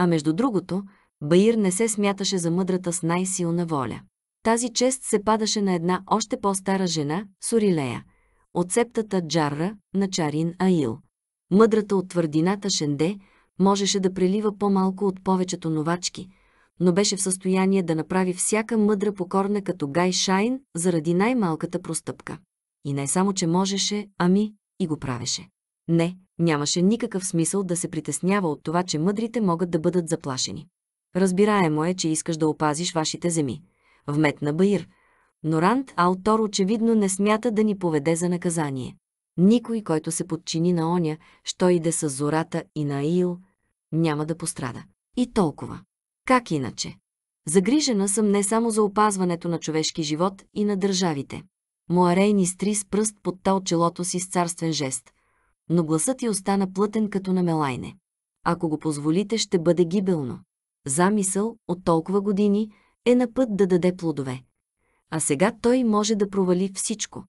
А между другото, Баир не се смяташе за мъдрата с най-силна воля. Тази чест се падаше на една още по-стара жена, Сорилея, от септата Джарра на Чарин Аил. Мъдрата от твърдината Шенде можеше да прелива по-малко от повечето новачки, но беше в състояние да направи всяка мъдра покорна като Гай Шайн заради най-малката простъпка. И не само, че можеше, ами и го правеше. Не, Нямаше никакъв смисъл да се притеснява от това, че мъдрите могат да бъдат заплашени. Разбираемо е, че искаш да опазиш вашите земи. Вметна Баир. Но Ранд Алтор очевидно не смята да ни поведе за наказание. Никой, който се подчини на оня, що иде с зората и на Аил, няма да пострада. И толкова. Как иначе? Загрижена съм не само за опазването на човешки живот и на държавите. Моарей ни стри с пръст подтал челото си с царствен жест – но гласът й остана плътен като на мелайне. Ако го позволите, ще бъде гибелно. Замисъл от толкова години е на път да даде плодове. А сега той може да провали всичко.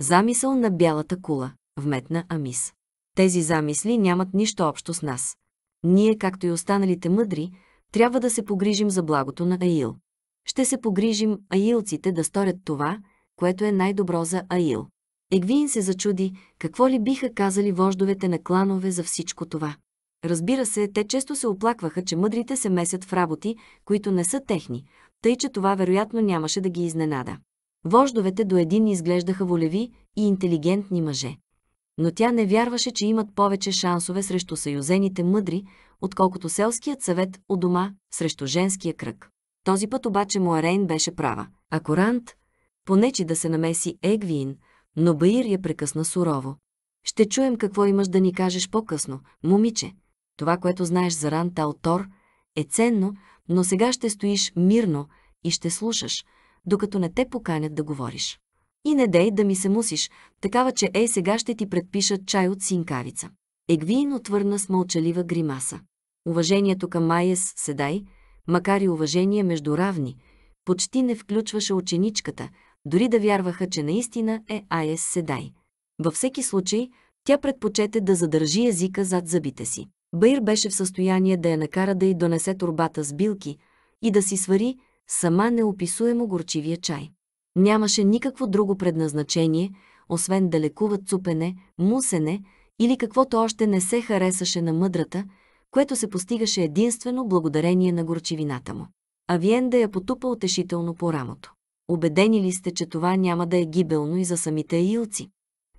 Замисъл на бялата кула, вметна Амис. Тези замисли нямат нищо общо с нас. Ние, както и останалите мъдри, трябва да се погрижим за благото на Аил. Ще се погрижим аилците да сторят това, което е най-добро за Аил. Егвин се зачуди, какво ли биха казали вождовете на кланове за всичко това. Разбира се, те често се оплакваха, че мъдрите се месят в работи, които не са техни, тъй че това вероятно нямаше да ги изненада. Вождовете до един изглеждаха волеви и интелигентни мъже. Но тя не вярваше, че имат повече шансове срещу съюзените мъдри, отколкото селският съвет у дома срещу женския кръг. Този път обаче Моарейн беше права. А Корант, понечи да се намеси Егвин – но Баир я прекъсна сурово. Ще чуем какво имаш да ни кажеш по-късно, момиче. Това, което знаеш за Ран Талтор, е ценно, но сега ще стоиш мирно и ще слушаш, докато не те поканят да говориш. И не дей да ми се мусиш, такава, че ей сега ще ти предпишат чай от синкавица. Егвиин отвърна с мълчалива гримаса. Уважението към Майес Седай, макар и уважение между равни, почти не включваше ученичката, дори да вярваха, че наистина е Айес Седай. Във всеки случай, тя предпочете да задържи езика зад зъбите си. Баир беше в състояние да я накара да й донесе турбата с билки и да си свари сама неописуемо горчивия чай. Нямаше никакво друго предназначение, освен да лекуват цупене, мусене или каквото още не се харесаше на мъдрата, което се постигаше единствено благодарение на горчивината му. Авиенда я потупа утешително по рамото. Обедени ли сте, че това няма да е гибелно и за самите илци?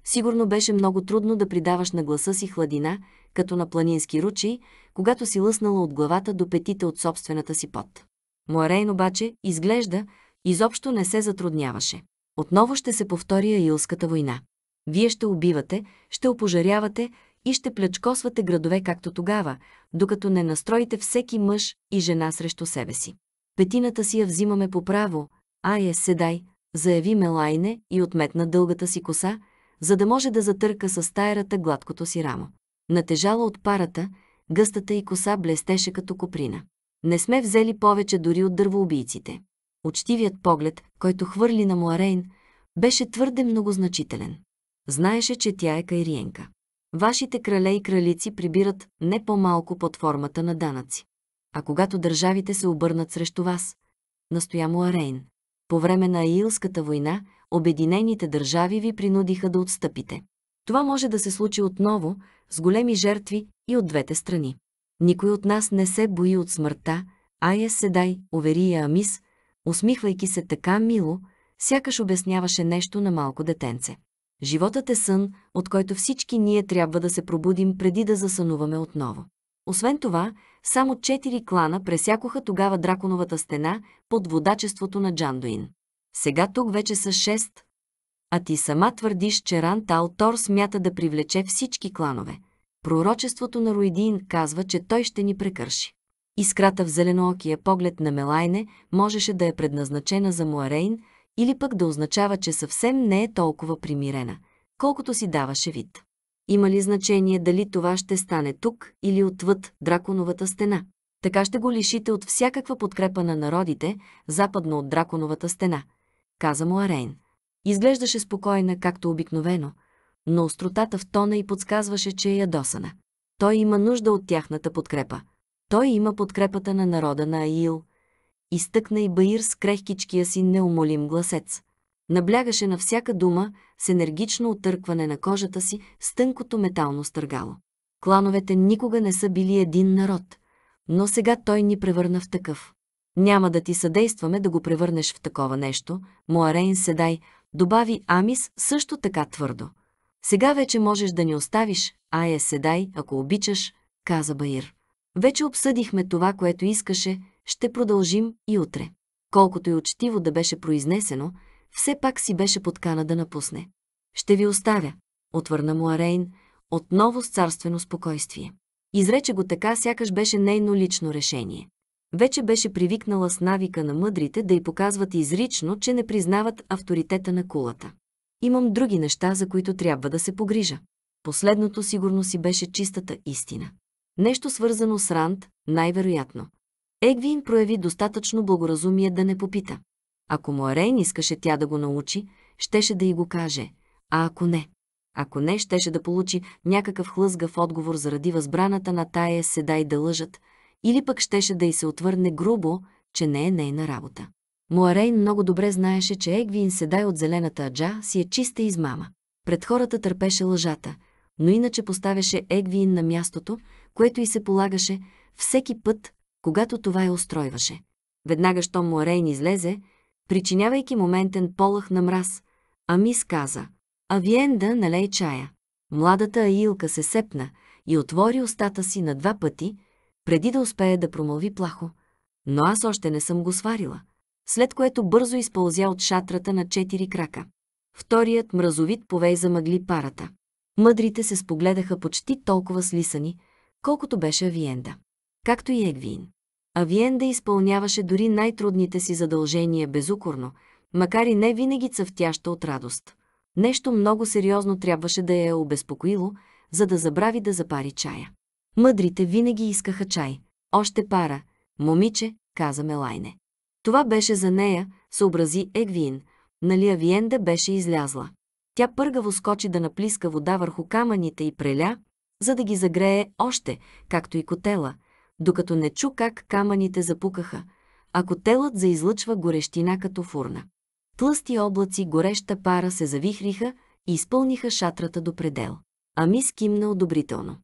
Сигурно беше много трудно да придаваш на гласа си хладина, като на планински ручи, когато си лъснала от главата до петите от собствената си пот. Муарейн обаче, изглежда, изобщо не се затрудняваше. Отново ще се повтори Аилската война. Вие ще убивате, ще опожарявате и ще плячкосвате градове както тогава, докато не настроите всеки мъж и жена срещу себе си. Петината си я взимаме по право, Ае, седай, заяви Мелайне и отметна дългата си коса, за да може да затърка с стаерата гладкото си рамо. Натежала от парата, гъстата и коса блестеше като коприна. Не сме взели повече дори от дървоубийците. Учтивият поглед, който хвърли на Муарейн, беше твърде многозначителен. Знаеше, че тя е кайриенка. Вашите крале и кралици прибират не по-малко под формата на данъци. А когато държавите се обърнат срещу вас, настоя Муарейн, по време на Аилската война, Обединените държави ви принудиха да отстъпите. Това може да се случи отново, с големи жертви и от двете страни. Никой от нас не се бои от смъртта, Ая Седай, увери я Амис, усмихвайки се така мило, сякаш обясняваше нещо на малко детенце. Животът е сън, от който всички ние трябва да се пробудим преди да засънуваме отново. Освен това, само четири клана пресякоха тогава драконовата стена под водачеството на Джандуин. Сега тук вече са шест. А ти сама твърдиш, че Ран Талтор смята да привлече всички кланове. Пророчеството на Руидин казва, че той ще ни прекърши. Искрата в зеленоокия поглед на Мелайне можеше да е предназначена за Муарейн или пък да означава, че съвсем не е толкова примирена, колкото си даваше вид. Има ли значение дали това ще стане тук или отвъд драконовата стена? Така ще го лишите от всякаква подкрепа на народите, западно от драконовата стена, каза му Арейн. Изглеждаше спокойна, както обикновено, но остротата в тона и подсказваше, че е ядосана. Той има нужда от тяхната подкрепа. Той има подкрепата на народа на Аил. Изтъкна и Баир с крехкичкия си неумолим гласец. Наблягаше на всяка дума с енергично отъркване на кожата си с тънкото метално стъргало. Клановете никога не са били един народ, но сега той ни превърна в такъв. Няма да ти съдействаме да го превърнеш в такова нещо, Моарейн Седай, добави Амис също така твърдо. Сега вече можеш да ни оставиш, Ая Седай, ако обичаш, каза Баир. Вече обсъдихме това, което искаше, ще продължим и утре. Колкото и учтиво да беше произнесено, все пак си беше подкана да напусне. Ще ви оставя, отвърна му Арейн, отново с царствено спокойствие. Изрече го така, сякаш беше нейно лично решение. Вече беше привикнала с навика на мъдрите да й показват изрично, че не признават авторитета на кулата. Имам други неща, за които трябва да се погрижа. Последното сигурно си беше чистата истина. Нещо свързано с Ранд, най-вероятно. Егвин прояви достатъчно благоразумие да не попита. Ако му Арейн искаше тя да го научи, щеше да й го каже, а ако не? Ако не, щеше да получи някакъв хлъзгав отговор заради възбраната на тая седа и да лъжат, или пък щеше да й се отвърне грубо, че не е нейна работа. Муарейн много добре знаеше, че Егвин Седай от зелената аджа си е чиста измама. Пред хората търпеше лъжата, но иначе поставяше Егвин на мястото, което й се полагаше всеки път, когато това я устройваше. Веднага, щом Муарейн излезе, причинявайки моментен полах на мраз. Амис каза, Авиенда налей чая. Младата Аилка се сепна и отвори устата си на два пъти, преди да успее да промълви плахо. Но аз още не съм го сварила. След което бързо изпълзя от шатрата на четири крака. Вторият мразовит повей замъгли парата. Мъдрите се спогледаха почти толкова слисани, колкото беше Авиенда. Както и Егвин. Авиенда изпълняваше дори най-трудните си задължения безукорно, макар и не винаги цъфтяща от радост. Нещо много сериозно трябваше да я е обезпокоило, за да забрави да запари чая. Мъдрите винаги искаха чай. Още пара. Момиче, каза Мелайне. Това беше за нея, съобрази Егвин. Нали Авиенда беше излязла. Тя пъргаво скочи да наплиска вода върху камъните и преля, за да ги загрее още, както и котела – докато не чу как камъните запукаха, а котелът заизлъчва горещина като фурна. Тлъсти облаци гореща пара се завихриха и изпълниха шатрата до предел. Ами скимна одобрително.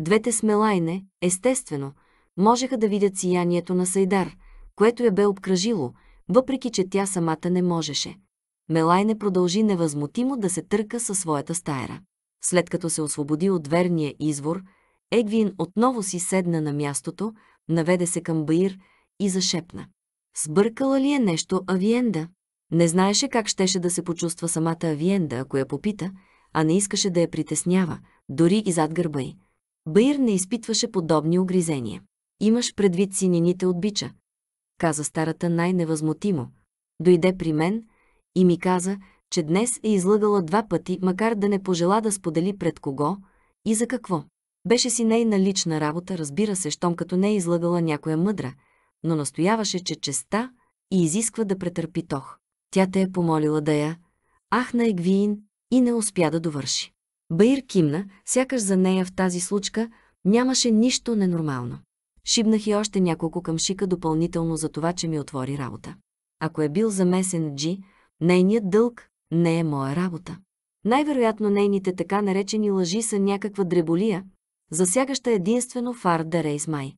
Двете смелайне, естествено, можеха да видят сиянието на Сайдар, което я бе обкръжило, въпреки че тя самата не можеше. Мелайне продължи невъзмутимо да се търка със своята стаера. След като се освободи от верния извор, Егвин отново си седна на мястото, наведе се към Баир и зашепна. Сбъркала ли е нещо Авиенда? Не знаеше как щеше да се почувства самата Авиенда, ако я попита, а не искаше да я притеснява, дори и зад гърба й. Баир не изпитваше подобни огризения. Имаш предвид синините от бича, каза старата най-невъзмутимо. Дойде при мен и ми каза, че днес е излъгала два пъти, макар да не пожела да сподели пред кого и за какво. Беше си нейна лична работа, разбира се, щом като не е излагала някоя мъдра, но настояваше, че честа и изисква да претърпи тох. Тя те е помолила да я, Ахна Егвиин, и не успя да довърши. Баир кимна, сякаш за нея в тази случка нямаше нищо ненормално. Шибнах и още няколко къмшика допълнително за това, че ми отвори работа. Ако е бил замесен Джи, нейният дълг не е моя работа. Най-вероятно нейните така наречени лъжи са някаква дреболия, засягаща единствено фар да рейс май.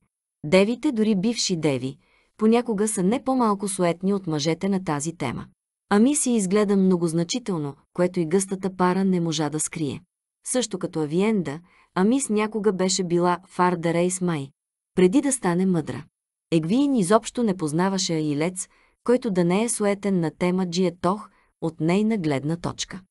Девите, дори бивши деви, понякога са не по-малко суетни от мъжете на тази тема. Ами си изгледа многозначително, което и гъстата пара не можа да скрие. Също като Авиенда, Амис някога беше била фар да рейс май, преди да стане мъдра. Егвиин изобщо не познаваше Аилец, който да не е суетен на тема Джиетох от нейна гледна точка.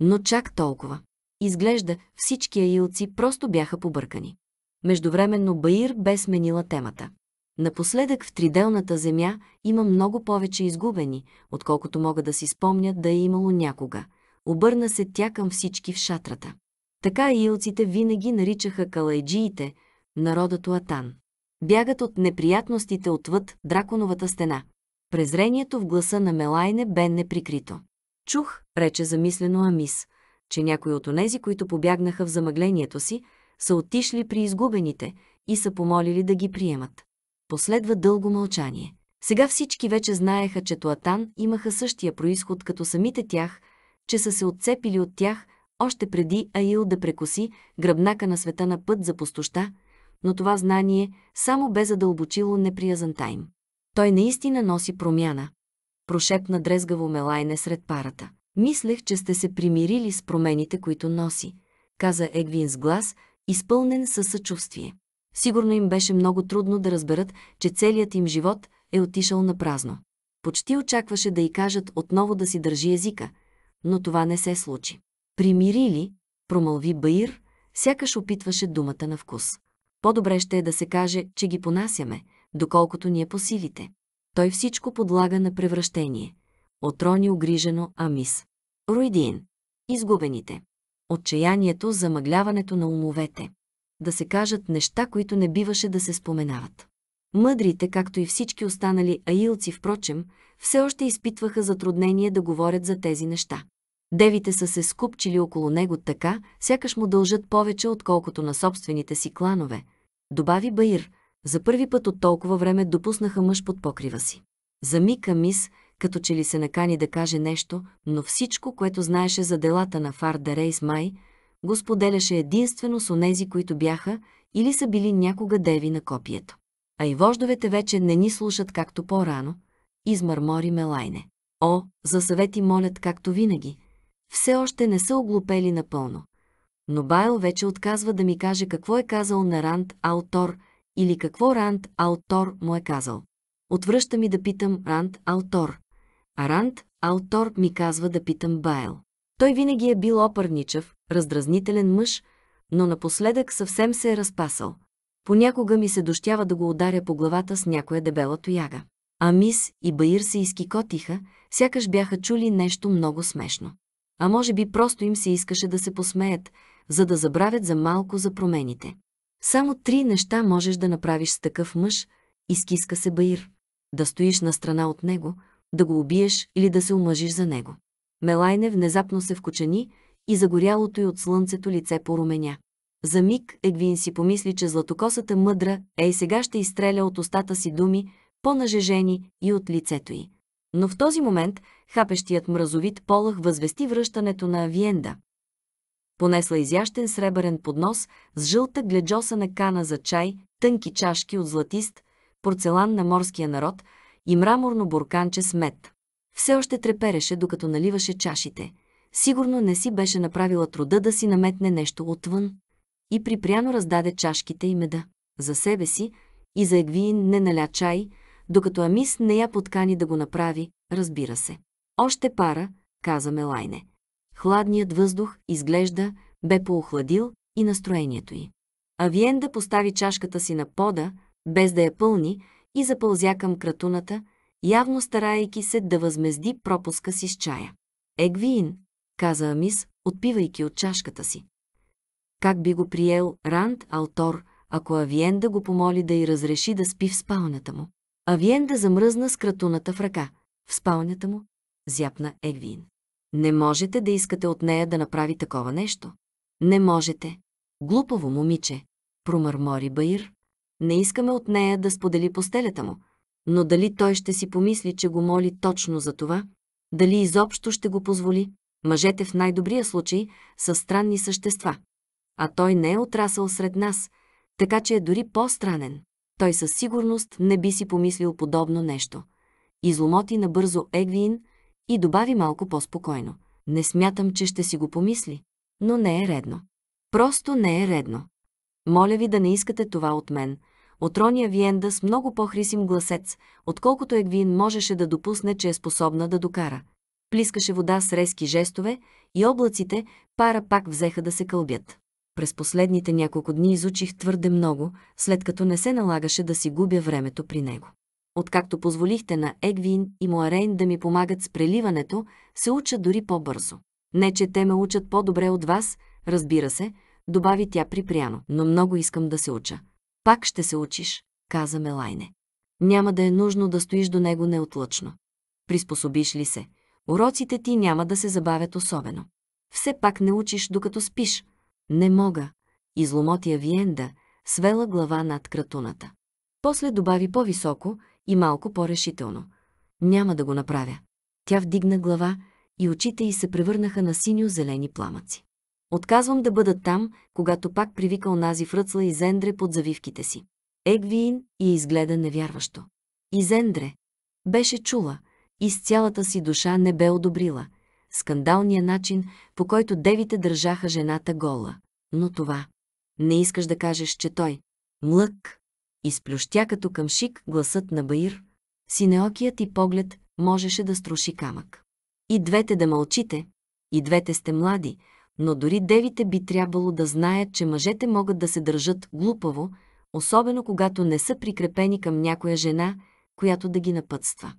Но чак толкова. Изглежда, всички аилци просто бяха побъркани. Междувременно Баир бе сменила темата. Напоследък в триделната земя има много повече изгубени, отколкото могат да си спомня да е имало някога. Обърна се тя към всички в шатрата. Така илците винаги наричаха калайджиите, народът Атан. Бягат от неприятностите отвъд драконовата стена. Презрението в гласа на Мелайне бе неприкрито. Чух, рече замислено Амис, че някои от онези, които побягнаха в замъглението си, са отишли при изгубените и са помолили да ги приемат. Последва дълго мълчание. Сега всички вече знаеха, че Туатан имаха същия происход като самите тях, че са се отцепили от тях още преди Аил да прекоси гръбнака на света на път за пустоща, но това знание само бе задълбочило неприязанта им. Той наистина носи промяна. Прошепна дрезгаво Мелайне сред парата. Мислех, че сте се примирили с промените, които носи, каза Егвин с глас, изпълнен със съчувствие. Сигурно им беше много трудно да разберат, че целият им живот е отишъл на празно. Почти очакваше да й кажат отново да си държи езика, но това не се случи. Примирили, промълви Баир, сякаш опитваше думата на вкус. По-добре ще е да се каже, че ги понасяме, доколкото ни е по силите. Той всичко подлага на превръщение отрони огрижено Амис. Руидин. Изгубените. Отчаянието, замъгляването на умовете. Да се кажат неща, които не биваше да се споменават. Мъдрите, както и всички останали аилци, впрочем, все още изпитваха затруднение да говорят за тези неща. Девите са се скупчили около него така, сякаш му дължат повече, отколкото на собствените си кланове. Добави Баир, за първи път от толкова време допуснаха мъж под покрива си. За миг Амис, като че ли се накани да каже нещо, но всичко, което знаеше за делата на фар Рейс Май, го споделяше единствено с онези, които бяха или са били някога деви на копието. А и вождовете вече не ни слушат както по-рано, измърмори Мелайне. О, за съвети молят както винаги. Все още не са оглупели напълно. Но Байл вече отказва да ми каже какво е казал на Ранд Алтор, или какво Ранд Алтор му е казал. Отвръща ми да питам Ранд Алтор. Арант, Алтор ми казва да питам Байл. Той винаги е бил опърничав, раздразнителен мъж, но напоследък съвсем се е разпасал. Понякога ми се дощява да го ударя по главата с някоя дебела тояга. Амис и Баир се изкикотиха, сякаш бяха чули нещо много смешно. А може би просто им се искаше да се посмеят, за да забравят за малко за промените. Само три неща можеш да направиш с такъв мъж, изкиска се Баир. Да стоиш на страна от него, да го убиеш или да се омъжиш за него. Мелайне внезапно се вкучани и загорялото й от слънцето лице поруменя. За миг Егвин си помисли, че златокосата мъдра е и сега ще изстреля от устата си думи, по-нажежени и от лицето й. Но в този момент хапещият мразовит полъх възвести връщането на Авиенда. Понесла изящен сребърен поднос с жълта гледжоса на кана за чай, тънки чашки от златист, порцелан на морския народ – и мраморно бурканче с мед. Все още трепереше, докато наливаше чашите. Сигурно не си беше направила труда да си наметне нещо отвън. И припряно раздаде чашките и меда. За себе си и за Егвиин не наля чай, докато Амис не я подкани да го направи, разбира се. Още пара, каза Мелайне. Хладният въздух, изглежда, бе поохладил и настроението й. Авиенда постави чашката си на пода, без да я пълни, и запълзя към кратуната, явно старайки се да възмезди пропуска си с чая. Егвиин, каза Амис, отпивайки от чашката си. Как би го приел Ранд Алтор, ако Авиенда го помоли да й разреши да спи в спалнята му? Авиенда замръзна с кратуната в ръка. В спалнята му зяпна Егвин. Не можете да искате от нея да направи такова нещо. Не можете. Глупаво момиче, промърмори Баир, не искаме от нея да сподели постелята му, но дали той ще си помисли, че го моли точно за това, дали изобщо ще го позволи, мъжете в най-добрия случай са странни същества. А той не е отрасъл сред нас, така че е дори по-странен. Той със сигурност не би си помислил подобно нещо. Изломоти набързо Егвин и добави малко по-спокойно. Не смятам, че ще си го помисли, но не е редно. Просто не е редно. Моля ви да не искате това от мен. Отрония Виенда с много по-хрисим гласец, отколкото Егвин можеше да допусне, че е способна да докара. Плискаше вода с резки жестове и облаците, пара пак взеха да се кълбят. През последните няколко дни изучих твърде много, след като не се налагаше да си губя времето при него. Откакто позволихте на Егвин и Моарейн да ми помагат с преливането, се уча дори по-бързо. Не, че те ме учат по-добре от вас, разбира се, добави тя припряно, но много искам да се уча. Пак ще се учиш, каза Мелайне. Няма да е нужно да стоиш до него неотлъчно. Приспособиш ли се, уроците ти няма да се забавят особено. Все пак не учиш, докато спиш. Не мога, изломотия Виенда, свела глава над кратуната. После добави по-високо и малко по-решително. Няма да го направя. Тя вдигна глава и очите й се превърнаха на синьо-зелени пламъци. Отказвам да бъда там, когато пак привика онази фръцла и Зендре под завивките си. Егвиин я изгледа невярващо. И Зендре. Беше чула и с цялата си душа не бе одобрила скандалния начин, по който девите държаха жената гола. Но това. Не искаш да кажеш, че той. Млък. Изплющя като към шик гласът на Баир. Синеокият и поглед можеше да струши камък. И двете да мълчите, и двете сте млади, но дори девите би трябвало да знаят, че мъжете могат да се държат глупаво, особено когато не са прикрепени към някоя жена, която да ги напътства.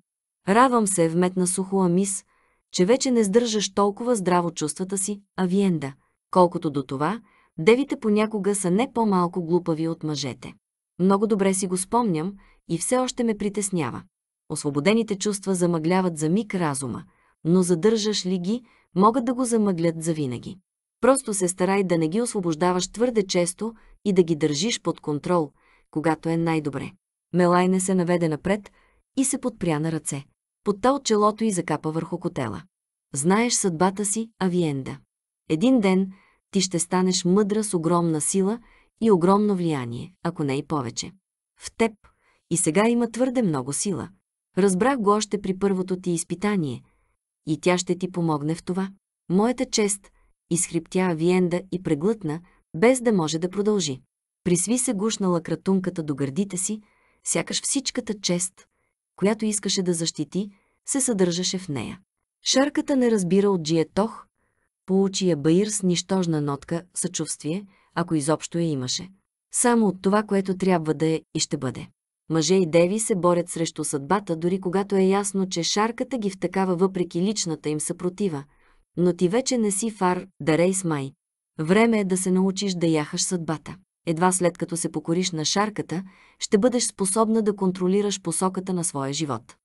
Радвам се, вметна сухо Амис, че вече не сдържаш толкова здраво чувствата си, Авиенда, колкото до това, девите понякога са не по-малко глупави от мъжете. Много добре си го спомням и все още ме притеснява. Освободените чувства замъгляват за миг разума, но задържаш ли ги, могат да го замъглят завинаги. Просто се старай да не ги освобождаваш твърде често и да ги държиш под контрол, когато е най-добре. Мелайне се наведе напред и се подпря на ръце. Подта от челото и закапа върху котела. Знаеш съдбата си, Авиенда. Един ден ти ще станеш мъдра с огромна сила и огромно влияние, ако не и повече. В теб и сега има твърде много сила. Разбрах го още при първото ти изпитание. И тя ще ти помогне в това. Моята чест – изхриптя Авиенда и преглътна, без да може да продължи. Присви се гушнала кратунката до гърдите си, сякаш всичката чест, която искаше да защити, се съдържаше в нея. Шарката не разбира от джиетох, получи я баир с нищожна нотка съчувствие, ако изобщо я имаше. Само от това, което трябва да е и ще бъде. Мъже и деви се борят срещу съдбата, дори когато е ясно, че шарката ги втъкава въпреки личната им съпротива – но ти вече не си фар, дарей Май. Време е да се научиш да яхаш съдбата. Едва след като се покориш на шарката, ще бъдеш способна да контролираш посоката на своя живот.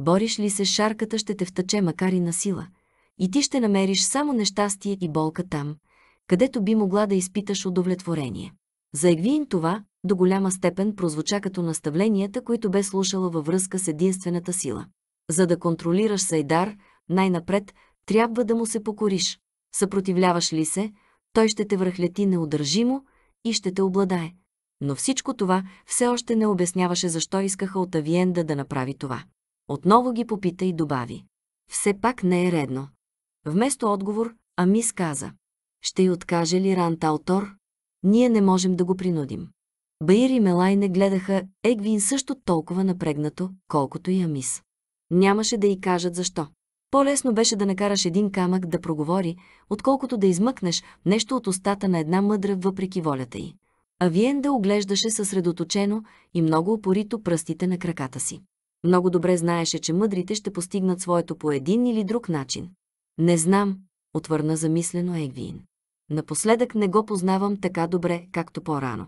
Бориш ли се с шарката, ще те втъче макар и на сила. И ти ще намериш само нещастие и болка там, където би могла да изпиташ удовлетворение. За егвин това до голяма степен прозвуча като наставленията, които бе слушала във връзка с единствената сила. За да контролираш Сайдар, най-напред трябва да му се покориш. Съпротивляваш ли се, той ще те връхлети неудържимо и ще те обладае. Но всичко това все още не обясняваше защо искаха от Авиенда да направи това. Отново ги попита и добави. Все пак не е редно. Вместо отговор, Амис каза. Ще й откаже ли Ран Талтор? Ние не можем да го принудим. Баир и Мелай не гледаха Егвин също толкова напрегнато, колкото и Амис. Нямаше да й кажат защо. По-лесно беше да накараш един камък да проговори, отколкото да измъкнеш нещо от устата на една мъдра въпреки волята й. Авиен да оглеждаше съсредоточено и много опорито пръстите на краката си. Много добре знаеше, че мъдрите ще постигнат своето по един или друг начин. Не знам, отвърна замислено Егвиин. Напоследък не го познавам така добре, както по-рано.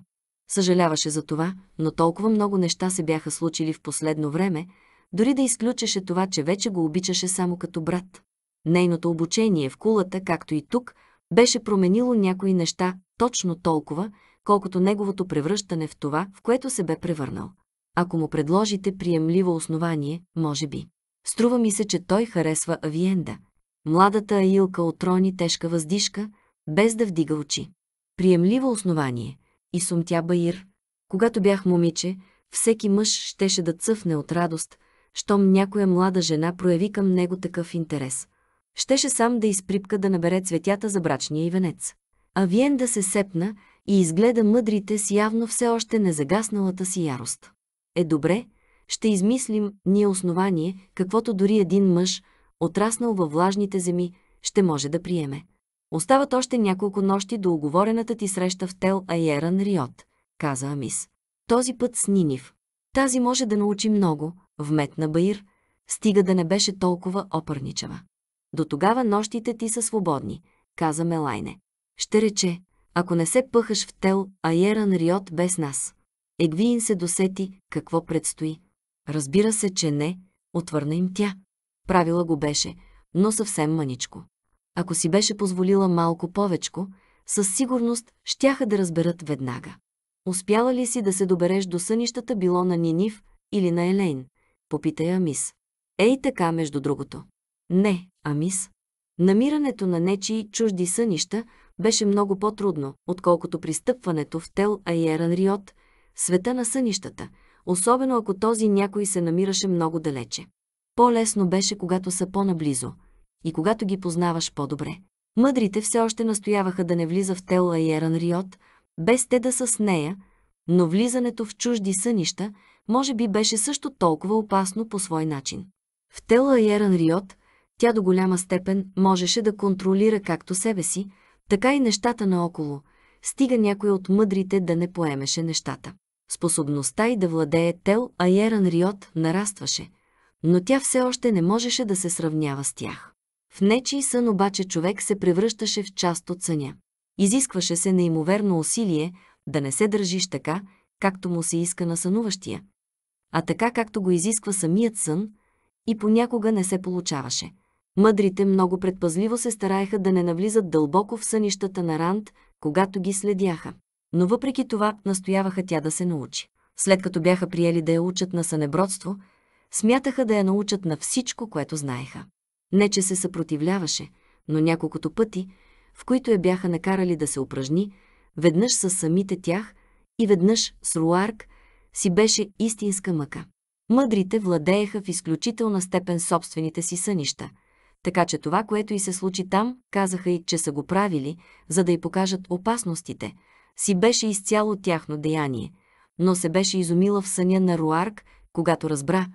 Съжаляваше за това, но толкова много неща се бяха случили в последно време, дори да изключеше това, че вече го обичаше само като брат. Нейното обучение в кулата, както и тук, беше променило някои неща точно толкова, колкото неговото превръщане в това, в което се бе превърнал. Ако му предложите приемливо основание, може би. Струва ми се, че той харесва Авиенда. Младата Аилка отрони тежка въздишка, без да вдига очи. Приемливо основание. И сумтя Баир. Когато бях момиче, всеки мъж щеше да цъфне от радост – щом някоя млада жена прояви към него такъв интерес. Щеше сам да изприпка да набере цветята за брачния и венец. А Виен да се сепна и изгледа мъдрите с явно все още незагасналата си ярост. Е добре, ще измислим ние основание, каквото дори един мъж, отраснал във влажните земи, ще може да приеме. Остават още няколко нощи до оговорената ти среща в Тел Айеран Риот, каза Амис. Този път с Нинив. Тази може да научи много, вметна Баир, стига да не беше толкова опърничава. До тогава нощите ти са свободни, каза Мелайне. Ще рече, ако не се пъхаш в тел, а еран риот без нас. Егвиин се досети какво предстои. Разбира се, че не, отвърна им тя. Правила го беше, но съвсем маничко. Ако си беше позволила малко повечко, със сигурност щяха да разберат веднага. Успяла ли си да се добереш до сънищата било на Нинив или на Елейн? Попита я Амис. Ей така, между другото. Не, Амис. Намирането на нечи чужди сънища беше много по-трудно, отколкото пристъпването в Тел Айеран Риот, света на сънищата, особено ако този някой се намираше много далече. По-лесно беше, когато са по-наблизо и когато ги познаваш по-добре. Мъдрите все още настояваха да не влиза в Тел Айеран Риот, без те да са с нея, но влизането в чужди сънища – може би беше също толкова опасно по свой начин. В Тела и Еран Риот, тя до голяма степен можеше да контролира както себе си, така и нещата наоколо, стига някой от мъдрите да не поемеше нещата. Способността й да владее Тел Айеран Риот нарастваше, но тя все още не можеше да се сравнява с тях. В нечий сън обаче човек се превръщаше в част от съня. Изискваше се неимоверно усилие да не се държиш така, както му се иска на сънуващия, а така както го изисква самият сън, и понякога не се получаваше. Мъдрите много предпазливо се стараеха да не навлизат дълбоко в сънищата на Ранд, когато ги следяха. Но въпреки това настояваха тя да се научи. След като бяха приели да я учат на сънебродство, смятаха да я научат на всичко, което знаеха. Не, че се съпротивляваше, но няколкото пъти, в които я бяха накарали да се упражни, веднъж с самите тях и веднъж с Руарк, си беше истинска мъка. Мъдрите владееха в изключителна степен собствените си сънища, така че това, което и се случи там, казаха и, че са го правили, за да й покажат опасностите, си беше изцяло тяхно деяние, но се беше изумила в съня на Руарк, когато разбра,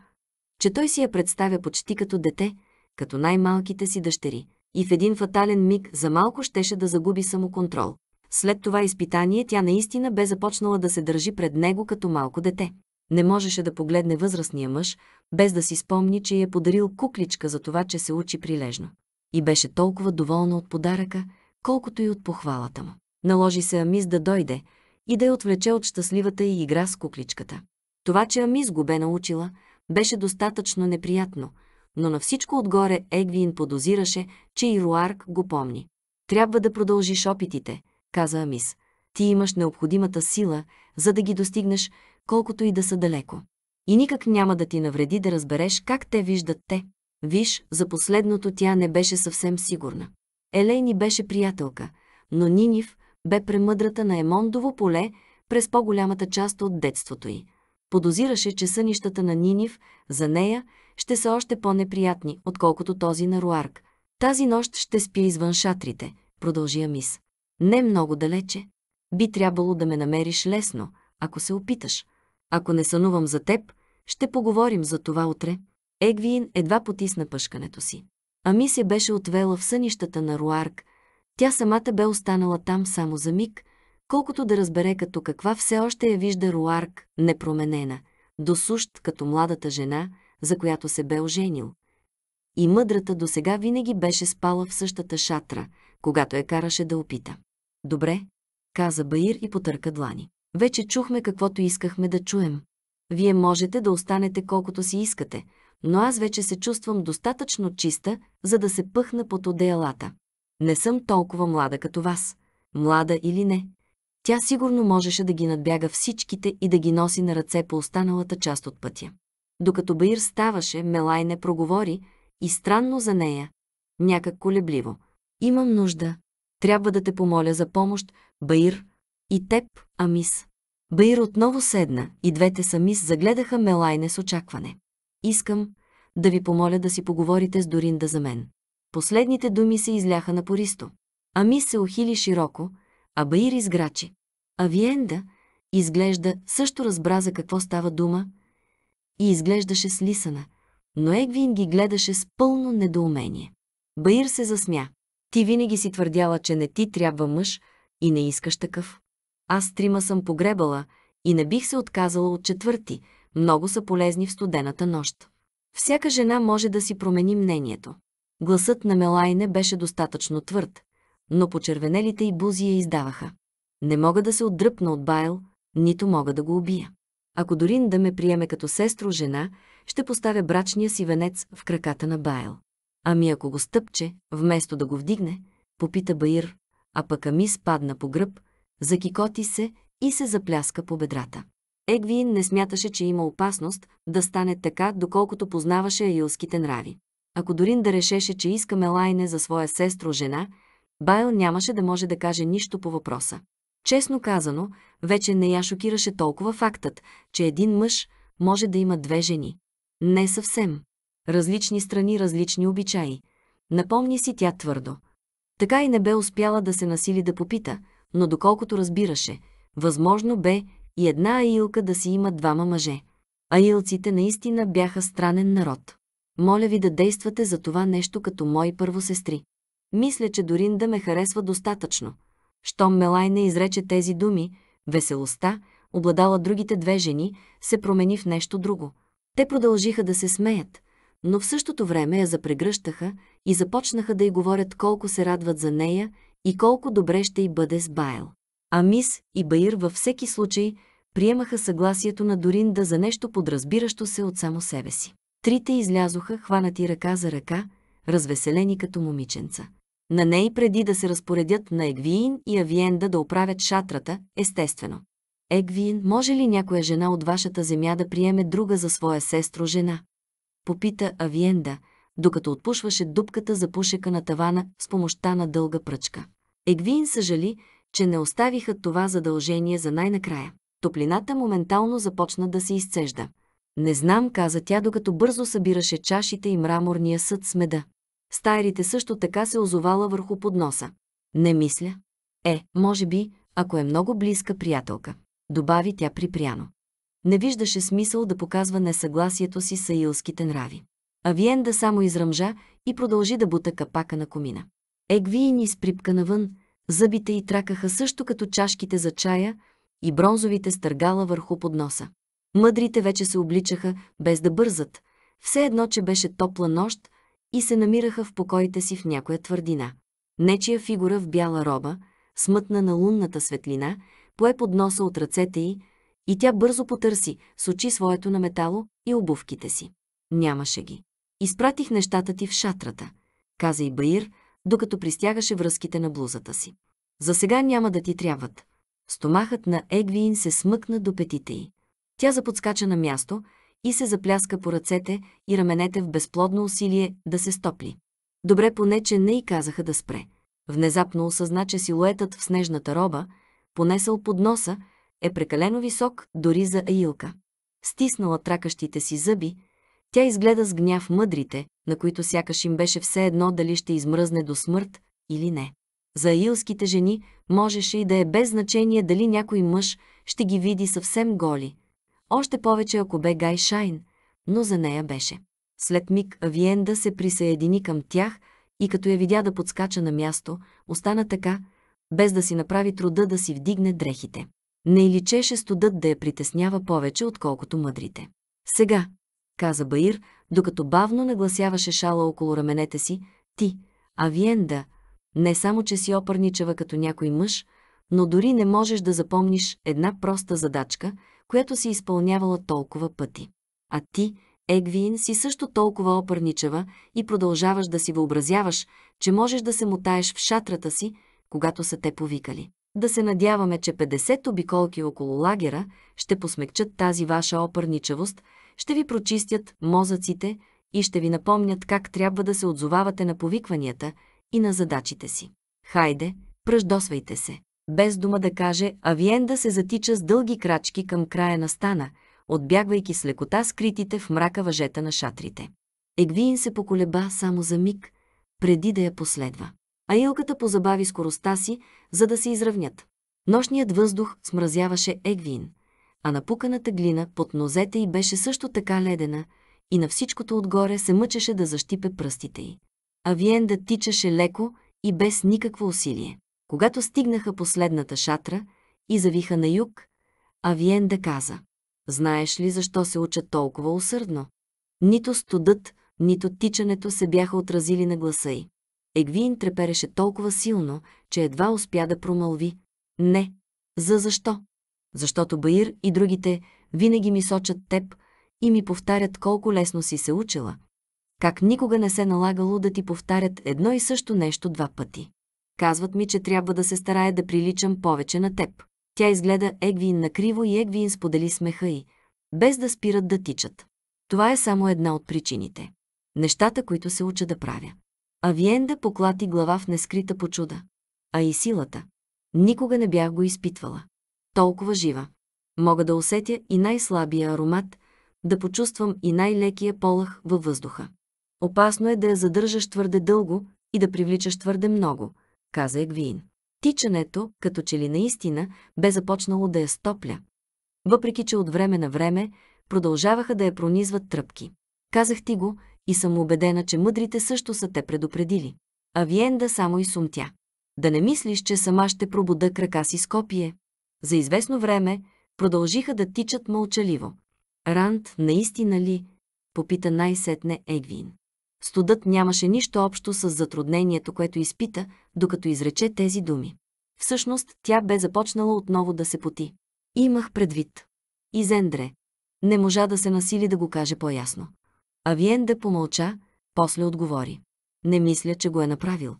че той си я представя почти като дете, като най-малките си дъщери, и в един фатален миг за малко щеше да загуби самоконтрол. След това изпитание тя наистина бе започнала да се държи пред него като малко дете. Не можеше да погледне възрастния мъж, без да си спомни, че й е подарил кукличка за това, че се учи прилежно. И беше толкова доволна от подаръка, колкото и от похвалата му. Наложи се Амис да дойде и да я отвлече от щастливата й игра с кукличката. Това, че Амис го бе научила, беше достатъчно неприятно, но на всичко отгоре Егвин подозираше, че и Руарк го помни. Трябва да продължиш опитите – каза Амис. Ти имаш необходимата сила, за да ги достигнеш, колкото и да са далеко. И никак няма да ти навреди да разбереш как те виждат те. Виж, за последното тя не беше съвсем сигурна. Елей ни беше приятелка, но Нинив бе премъдрата на Емондово поле през по-голямата част от детството й. Подозираше, че сънищата на Нинив за нея ще са още по-неприятни, отколкото този на Руарк. Тази нощ ще спи извън шатрите, продължи Амис. Не много далече. Би трябвало да ме намериш лесно, ако се опиташ. Ако не сънувам за теб, ще поговорим за това утре. Егвиин едва потисна пъшкането си. Ами се беше отвела в сънищата на Руарк. Тя самата бе останала там само за миг, колкото да разбере като каква все още я вижда Руарк, непроменена, досущ като младата жена, за която се бе оженил. И мъдрата досега винаги беше спала в същата шатра, когато я караше да опита. Добре, каза Баир и потърка длани. Вече чухме каквото искахме да чуем. Вие можете да останете колкото си искате, но аз вече се чувствам достатъчно чиста, за да се пъхна под одеялата. Не съм толкова млада като вас. Млада или не. Тя сигурно можеше да ги надбяга всичките и да ги носи на ръце по останалата част от пътя. Докато Баир ставаше, Мелай не проговори и странно за нея, някак колебливо. Имам нужда, трябва да те помоля за помощ, Баир, и теб, Амис. Баир отново седна и двете с Амис загледаха Мелайне с очакване. Искам да ви помоля да си поговорите с Доринда за мен. Последните думи се изляха на пористо. Амис се охили широко, а Баир изграчи. А Виенда изглежда също разбра за какво става дума и изглеждаше слисана, но Егвин ги гледаше с пълно недоумение. Баир се засмя. Ти винаги си твърдяла, че не ти трябва мъж и не искаш такъв. Аз трима съм погребала и не бих се отказала от четвърти. Много са полезни в студената нощ. Всяка жена може да си промени мнението. Гласът на Мелайне беше достатъчно твърд, но почервенелите и бузи я издаваха. Не мога да се отдръпна от Байл, нито мога да го убия. Ако Дорин да ме приеме като сестро жена, ще поставя брачния си венец в краката на Байл. Ами ако го стъпче, вместо да го вдигне, попита Баир, а пък Ами спадна по гръб, закикоти се и се запляска по бедрата. Егвиин не смяташе, че има опасност да стане така, доколкото познаваше аилските нрави. Ако Дорин да решеше, че иска Мелайне за своя сестро жена, Байл нямаше да може да каже нищо по въпроса. Честно казано, вече не я шокираше толкова фактът, че един мъж може да има две жени. Не съвсем. Различни страни, различни обичаи. Напомни си тя твърдо. Така и не бе успяла да се насили да попита, но доколкото разбираше, възможно бе и една аилка да си има двама мъже. Аилците наистина бяха странен народ. Моля ви да действате за това нещо като мои първосестри. Мисля, че Дорин да ме харесва достатъчно. Щом Мелай не изрече тези думи, веселостта, обладала другите две жени, се промени в нещо друго. Те продължиха да се смеят, но в същото време я запрегръщаха и започнаха да й говорят колко се радват за нея и колко добре ще й бъде с Байл. А мис и Баир във всеки случай приемаха съгласието на Доринда за нещо подразбиращо се от само себе си. Трите излязоха, хванати ръка за ръка, развеселени като момиченца. На ней преди да се разпоредят на Егвиин и Авиенда да оправят шатрата, естествено. Егвиин, може ли някоя жена от вашата земя да приеме друга за своя сестро жена? попита Авиенда, докато отпушваше дупката за пушека на тавана с помощта на дълга пръчка. Егвин съжали, че не оставиха това задължение за най-накрая. Топлината моментално започна да се изцежда. Не знам, каза тя, докато бързо събираше чашите и мраморния съд с меда. Стайрите също така се озовала върху подноса. Не мисля. Е, може би, ако е много близка приятелка. Добави тя припряно не виждаше смисъл да показва несъгласието си с аилските нрави. Авиенда само изръмжа и продължи да бута капака на комина. Егвиин изприпка навън, зъбите й тракаха също като чашките за чая и бронзовите стъргала върху подноса. Мъдрите вече се обличаха, без да бързат, все едно, че беше топла нощ и се намираха в покоите си в някоя твърдина. Нечия фигура в бяла роба, смътна на лунната светлина, пое подноса от ръцете й, и тя бързо потърси, с очи своето на метало и обувките си. Нямаше ги. Изпратих нещата ти в шатрата, каза и Баир, докато пристягаше връзките на блузата си. За сега няма да ти трябват. Стомахът на Егвиин се смъкна до петите й. Тя заподскача на място и се запляска по ръцете и раменете в безплодно усилие да се стопли. Добре поне, че не й казаха да спре. Внезапно осъзна, че силуетът в снежната роба, понесъл под носа, е прекалено висок дори за Аилка. Стиснала тракащите си зъби, тя изгледа с гняв мъдрите, на които сякаш им беше все едно дали ще измръзне до смърт или не. За аилските жени можеше и да е без значение дали някой мъж ще ги види съвсем голи. Още повече ако бе Гай Шайн, но за нея беше. След миг Авиенда се присъедини към тях и като я видя да подскача на място, остана така, без да си направи труда да си вдигне дрехите. Не личеше студът да я притеснява повече, отколкото мъдрите. Сега, каза Баир, докато бавно нагласяваше шала около раменете си, ти, Авиенда, не само, че си опърничава като някой мъж, но дори не можеш да запомниш една проста задачка, която си изпълнявала толкова пъти. А ти, Егвин, си също толкова опърничава и продължаваш да си въобразяваш, че можеш да се мутаеш в шатрата си, когато са те повикали. Да се надяваме, че 50 обиколки около лагера ще посмекчат тази ваша опърничавост, ще ви прочистят мозъците и ще ви напомнят как трябва да се отзовавате на повикванията и на задачите си. Хайде, пръждосвайте се. Без дума да каже, Авиенда се затича с дълги крачки към края на стана, отбягвайки с лекота скритите в мрака въжета на шатрите. Егвиин се поколеба само за миг, преди да я последва а Илката позабави скоростта си, за да се изравнят. Нощният въздух смразяваше Егвин, а напуканата глина под нозете й беше също така ледена и на всичкото отгоре се мъчеше да защипе пръстите й. Авиенда тичаше леко и без никакво усилие. Когато стигнаха последната шатра и завиха на юг, Авиенда каза «Знаеш ли защо се учат толкова усърдно? Нито студът, нито тичането се бяха отразили на гласа й. Егвин трепереше толкова силно, че едва успя да промълви. Не. За защо? Защото Баир и другите винаги ми сочат теб и ми повтарят колко лесно си се учила. Как никога не се налагало да ти повтарят едно и също нещо два пъти. Казват ми, че трябва да се старая да приличам повече на теб. Тя изгледа Егвин накриво и Егвин сподели смеха и, без да спират да тичат. Това е само една от причините. Нещата, които се уча да правя. Авиенда поклати глава в нескрита почуда. А и силата. Никога не бях го изпитвала. Толкова жива. Мога да усетя и най-слабия аромат, да почувствам и най-лекия полах във въздуха. Опасно е да я задържаш твърде дълго и да привличаш твърде много, каза Егвиин. Тичането, като че ли наистина, бе започнало да я стопля. Въпреки, че от време на време продължаваха да я пронизват тръпки. Казах ти го, и съм убедена, че мъдрите също са те предупредили. А Виенда само и сумтя. Да не мислиш, че сама ще пробуда крака си с копие. За известно време продължиха да тичат мълчаливо. Ранд, наистина ли? Попита най-сетне Егвин. Студът нямаше нищо общо с затруднението, което изпита, докато изрече тези думи. Всъщност, тя бе започнала отново да се поти. Имах предвид. Изендре. Не можа да се насили да го каже по-ясно. Авиен да помълча, после отговори. Не мисля, че го е направил.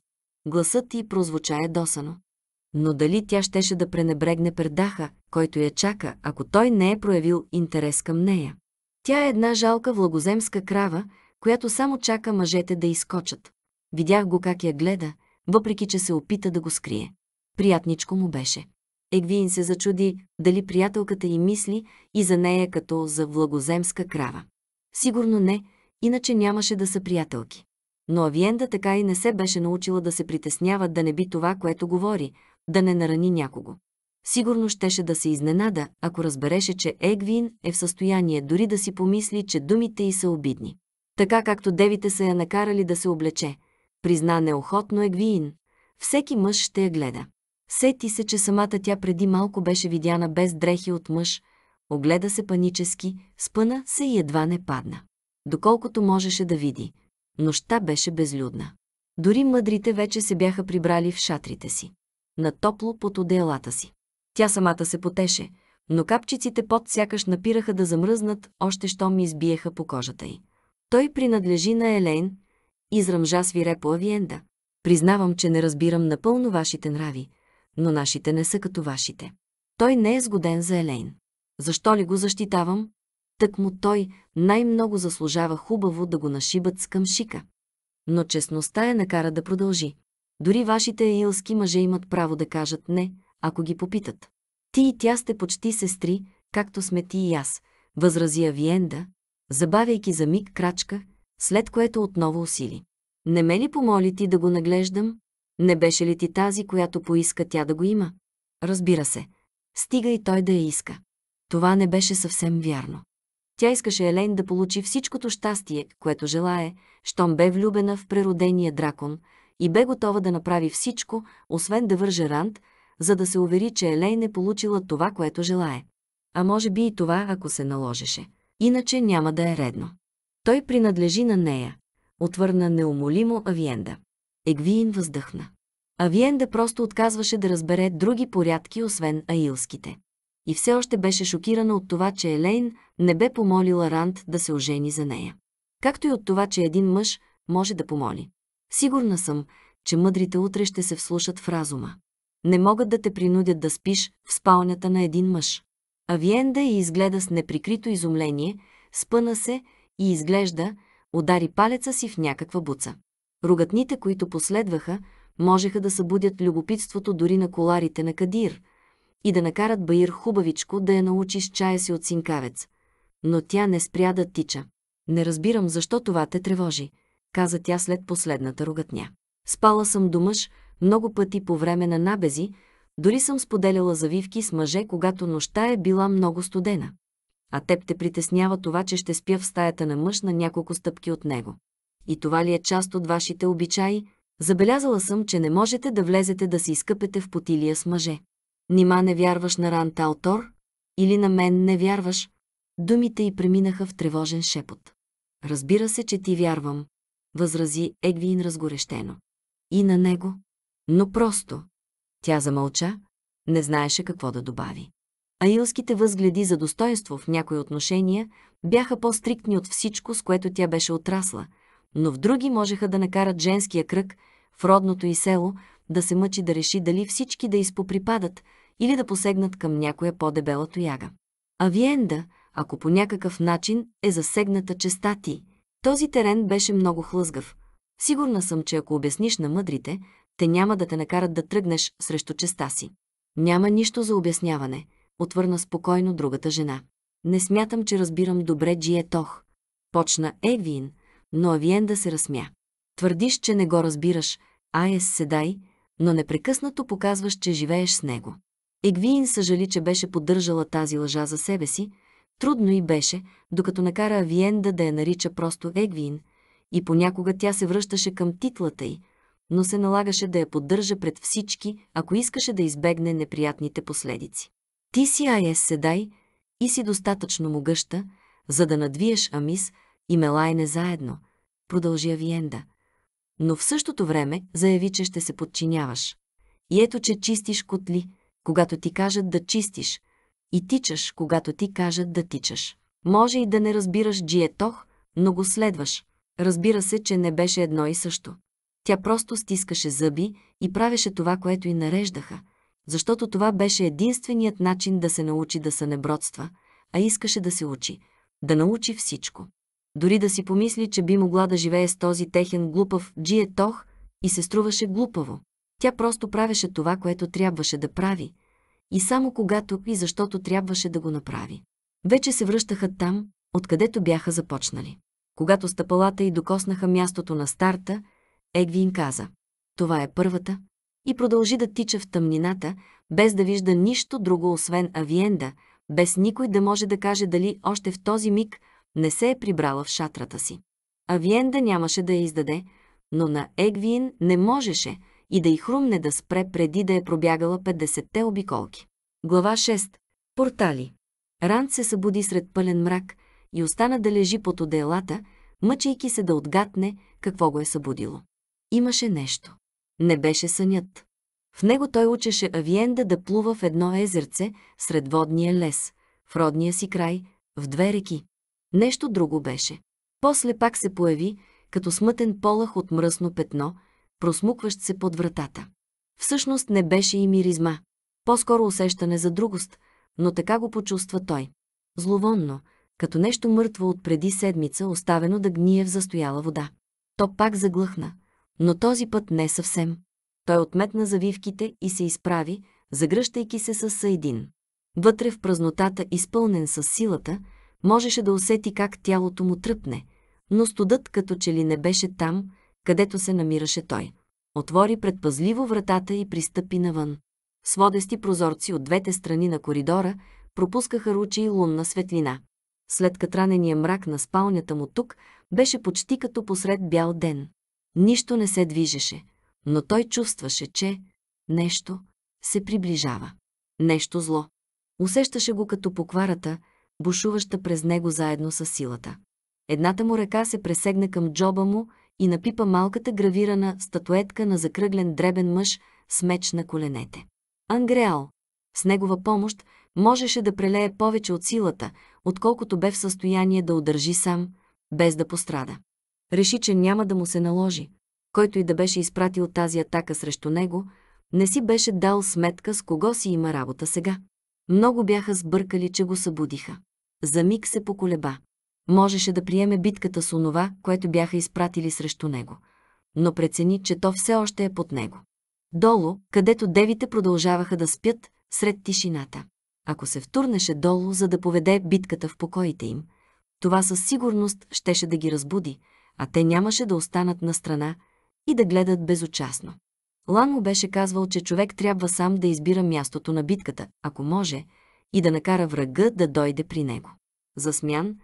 Гласът й прозвуча е досано. Но дали тя щеше да пренебрегне пердаха, който я чака, ако той не е проявил интерес към нея? Тя е една жалка влагоземска крава, която само чака мъжете да изкочат. Видях го как я гледа, въпреки че се опита да го скрие. Приятничко му беше. Егвин се зачуди дали приятелката й мисли и за нея като за влагоземска крава. Сигурно не, иначе нямаше да са приятелки. Но Авиенда така и не се беше научила да се притеснява да не би това, което говори, да не нарани някого. Сигурно щеше да се изненада, ако разбереше, че Егвин е в състояние дори да си помисли, че думите й са обидни. Така както девите са я накарали да се облече, призна неохотно Егвин. Всеки мъж ще я гледа. Сети се, че самата тя преди малко беше видяна без дрехи от мъж, огледа се панически, спъна се и едва не падна доколкото можеше да види. Нощта беше безлюдна. Дори мъдрите вече се бяха прибрали в шатрите си. На топло под одеялата си. Тя самата се потеше, но капчиците пот сякаш напираха да замръзнат, още щом ми избиеха по кожата й. Той принадлежи на Елейн, израмжа свирепо Авиенда. Признавам, че не разбирам напълно вашите нрави, но нашите не са като вашите. Той не е сгоден за Елейн. Защо ли го защитавам? Тък му той най-много заслужава хубаво да го нашибат с къмшика. Но честността е накара да продължи. Дори вашите еилски мъже имат право да кажат не, ако ги попитат. Ти и тя сте почти сестри, както сме ти и аз, възрази Авиенда, забавяйки за миг крачка, след което отново усили. Не ме ли помоли ти да го наглеждам? Не беше ли ти тази, която поиска тя да го има? Разбира се. Стига и той да я иска. Това не беше съвсем вярно. Тя искаше Елейн да получи всичкото щастие, което желае, щом бе влюбена в преродения дракон и бе готова да направи всичко, освен да върже рант, за да се увери, че Елейн е получила това, което желае. А може би и това, ако се наложеше. Иначе няма да е редно. Той принадлежи на нея. Отвърна неумолимо Авиенда. Егвиин въздъхна. Авиенда просто отказваше да разбере други порядки, освен аилските и все още беше шокирана от това, че Елейн не бе помолила Ранд да се ожени за нея. Както и от това, че един мъж може да помоли. Сигурна съм, че мъдрите утре ще се вслушат в разума. Не могат да те принудят да спиш в спалнята на един мъж. Авиенда и изгледа с неприкрито изумление, спъна се и изглежда, удари палеца си в някаква буца. Ругатните, които последваха, можеха да събудят любопитството дори на коларите на Кадир – и да накарат Баир хубавичко да я научи с чая си от синкавец. Но тя не спря да тича. Не разбирам защо това те тревожи, каза тя след последната ругатня. Спала съм до мъж много пъти по време на набези, дори съм споделяла завивки с мъже, когато нощта е била много студена. А теб те притеснява това, че ще спя в стаята на мъж на няколко стъпки от него. И това ли е част от вашите обичаи? Забелязала съм, че не можете да влезете да си изкъпете в потилия с мъже. Нима не вярваш на Ран Талтор? Или на мен не вярваш? Думите й преминаха в тревожен шепот. Разбира се, че ти вярвам, възрази Егвин разгорещено. И на него. Но просто. Тя замълча, не знаеше какво да добави. Аилските възгледи за достоинство в някои отношения бяха по-стриктни от всичко, с което тя беше отрасла, но в други можеха да накарат женския кръг в родното й село да се мъчи да реши дали всички да изпоприпадат, или да посегнат към някоя по-дебела тояга. А Виенда, ако по някакъв начин е засегната честа ти, този терен беше много хлъзгав. Сигурна съм, че ако обясниш на мъдрите, те няма да те накарат да тръгнеш срещу честа си. Няма нищо за обясняване, отвърна спокойно другата жена. Не смятам, че разбирам добре Джиетох. Почна Евин, но Авиенда се разсмя. Твърдиш, че не го разбираш, Аес седай, но непрекъснато показваш, че живееш с него. Егвиин съжали, че беше поддържала тази лъжа за себе си, трудно и беше, докато накара Авиенда да я нарича просто Егвиин, и понякога тя се връщаше към титлата й, но се налагаше да я поддържа пред всички, ако искаше да избегне неприятните последици. Ти си Айес седай и си достатъчно могъща, за да надвиеш Амис и Мелайне заедно, продължи Авиенда. Но в същото време заяви, че ще се подчиняваш. И ето, че чистиш котли – когато ти кажат да чистиш, и тичаш, когато ти кажат да тичаш. Може и да не разбираш джиетох, но го следваш. Разбира се, че не беше едно и също. Тя просто стискаше зъби и правеше това, което й нареждаха, защото това беше единственият начин да се научи да се небродства, а искаше да се учи, да научи всичко. Дори да си помисли, че би могла да живее с този техен глупав джиетох и се струваше глупаво. Тя просто правеше това, което трябваше да прави, и само когато и защото трябваше да го направи. Вече се връщаха там, откъдето бяха започнали. Когато стъпалата й докоснаха мястото на старта, Егви им каза «Това е първата» и продължи да тича в тъмнината, без да вижда нищо друго освен Авиенда, без никой да може да каже дали още в този миг не се е прибрала в шатрата си. Авиенда нямаше да я издаде, но на Егвин не можеше – и да й хрумне да спре преди да е пробягала 50-те обиколки. Глава 6. Портали. Ранд се събуди сред пълен мрак и остана да лежи под одеялата, мъчейки се да отгатне какво го е събудило. Имаше нещо. Не беше сънят. В него той учеше Авиенда да плува в едно езерце сред водния лес, в родния си край, в две реки. Нещо друго беше. После пак се появи, като смътен полах от мръсно петно, просмукващ се под вратата. Всъщност не беше и миризма. По-скоро усещане за другост, но така го почувства той. Зловонно, като нещо мъртво от преди седмица, оставено да гние в застояла вода. То пак заглъхна, но този път не съвсем. Той отметна завивките и се изправи, загръщайки се със Саидин. Вътре в празнотата, изпълнен с силата, можеше да усети как тялото му тръпне, но студът като че ли не беше там, където се намираше той. Отвори предпазливо вратата и пристъпи навън. Сводести прозорци от двете страни на коридора пропускаха ручи и лунна светлина. След катранения мрак на спалнята му тук беше почти като посред бял ден. Нищо не се движеше, но той чувстваше, че нещо се приближава. Нещо зло. Усещаше го като покварата, бушуваща през него заедно с силата. Едната му ръка се пресегна към джоба му и напипа малката гравирана статуетка на закръглен дребен мъж с меч на коленете. Ангреал, с негова помощ, можеше да прелее повече от силата, отколкото бе в състояние да удържи сам, без да пострада. Реши, че няма да му се наложи. Който и да беше изпратил тази атака срещу него, не си беше дал сметка с кого си има работа сега. Много бяха сбъркали, че го събудиха. За миг се поколеба можеше да приеме битката с онова, което бяха изпратили срещу него, но прецени, че то все още е под него. Долу, където девите продължаваха да спят, сред тишината. Ако се втурнеше долу, за да поведе битката в покоите им, това със сигурност щеше да ги разбуди, а те нямаше да останат на страна и да гледат безучастно. Лан му беше казвал, че човек трябва сам да избира мястото на битката, ако може, и да накара врага да дойде при него. Засмян,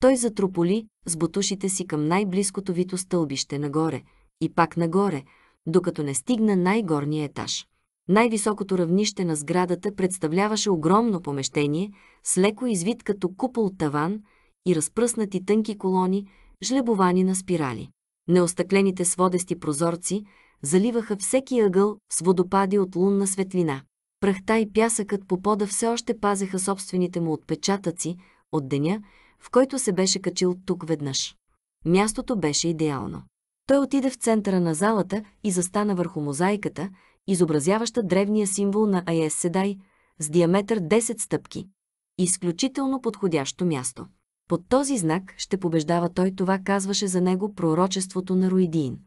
той затрополи с бутушите си към най-близкото вито стълбище нагоре и пак нагоре, докато не стигна най-горния етаж. Най-високото равнище на сградата представляваше огромно помещение с леко извит като купол таван и разпръснати тънки колони, жлебовани на спирали. Неостъклените сводести прозорци заливаха всеки ъгъл с водопади от лунна светлина. Прахта и пясъкът по пода все още пазеха собствените му отпечатъци от деня, в който се беше качил тук веднъж. Мястото беше идеално. Той отиде в центъра на залата и застана върху мозайката, изобразяваща древния символ на Айес Седай с диаметър 10 стъпки. Изключително подходящо място. Под този знак ще побеждава той това казваше за него пророчеството на Руидин.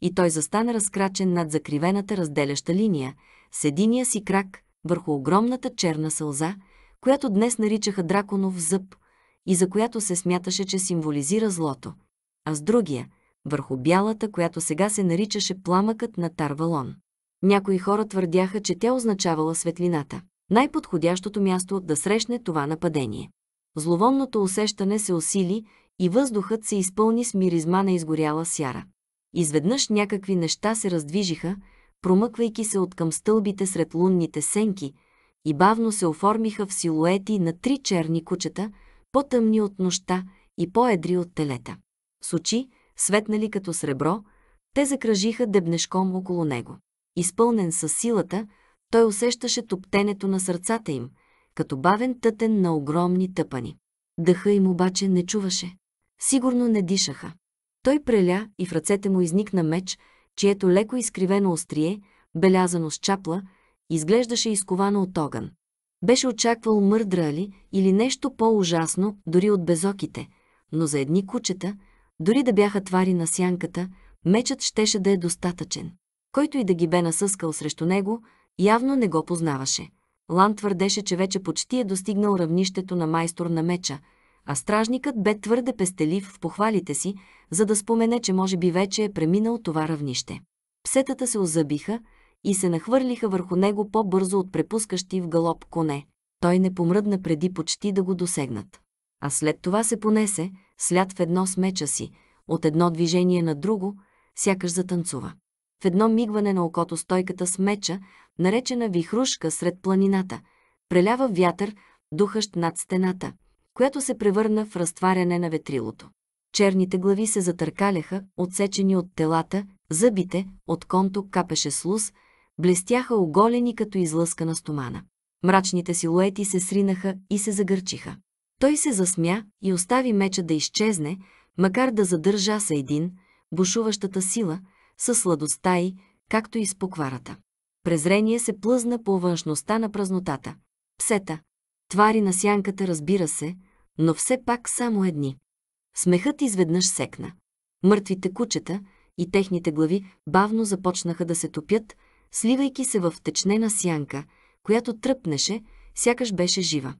И той застана разкрачен над закривената разделяща линия, с единия си крак върху огромната черна сълза, която днес наричаха драконов зъб – и за която се смяташе, че символизира злото, а с другия – върху бялата, която сега се наричаше пламъкът на Тарвалон. Някои хора твърдяха, че тя означавала светлината – най-подходящото място да срещне това нападение. Зловонното усещане се усили и въздухът се изпълни с миризма на изгоряла сяра. Изведнъж някакви неща се раздвижиха, промъквайки се от към стълбите сред лунните сенки, и бавно се оформиха в силуети на три черни кучета – по-тъмни от нощта и по-едри от телета. С очи, светнали като сребро, те закръжиха дебнешком около него. Изпълнен със силата, той усещаше топтенето на сърцата им, като бавен тътен на огромни тъпани. Дъха им обаче не чуваше. Сигурно не дишаха. Той преля и в ръцете му изникна меч, чието леко изкривено острие, белязано с чапла, изглеждаше изковано от огън. Беше очаквал мърдра ли или нещо по-ужасно дори от безоките, но за едни кучета, дори да бяха твари на сянката, мечът щеше да е достатъчен. Който и да ги бе насъскал срещу него, явно не го познаваше. Лан твърдеше, че вече почти е достигнал равнището на майстор на меча, а стражникът бе твърде пестелив в похвалите си, за да спомене, че може би вече е преминал това равнище. Псетата се озъбиха, и се нахвърлиха върху него по-бързо от препускащи в галоп коне. Той не помръдна преди почти да го досегнат. А след това се понесе, след в едно с меча си, от едно движение на друго, сякаш затанцува. В едно мигване на окото стойката с меча, наречена вихрушка сред планината, прелява вятър, духащ над стената, която се превърна в разтваряне на ветрилото. Черните глави се затъркаляха, отсечени от телата, зъбите, от конто капеше слуз, блестяха оголени като излъскана стомана. Мрачните силуети се сринаха и се загърчиха. Той се засмя и остави меча да изчезне, макар да задържа са един, бушуващата сила, със сладостта й, както и с покварата. Презрение се плъзна по външността на празнотата. Псета, твари на сянката разбира се, но все пак само едни. Смехът изведнъж секна. Мъртвите кучета и техните глави бавно започнаха да се топят, сливайки се в течнена сянка, която тръпнеше, сякаш беше жива.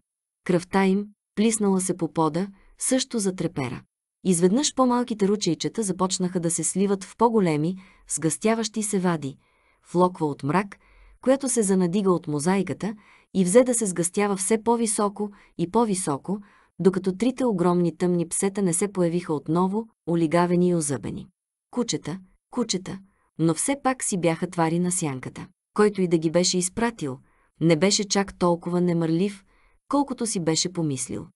Кръвта им, плиснала се по пода, също затрепера. Изведнъж по-малките ручейчета започнаха да се сливат в по-големи, сгъстяващи се вади, в локва от мрак, която се занадига от мозайката и взе да се сгъстява все по-високо и по-високо, докато трите огромни тъмни псета не се появиха отново, олигавени и озъбени. Кучета, кучета, но все пак си бяха твари на сянката. Който и да ги беше изпратил, не беше чак толкова немърлив, колкото си беше помислил.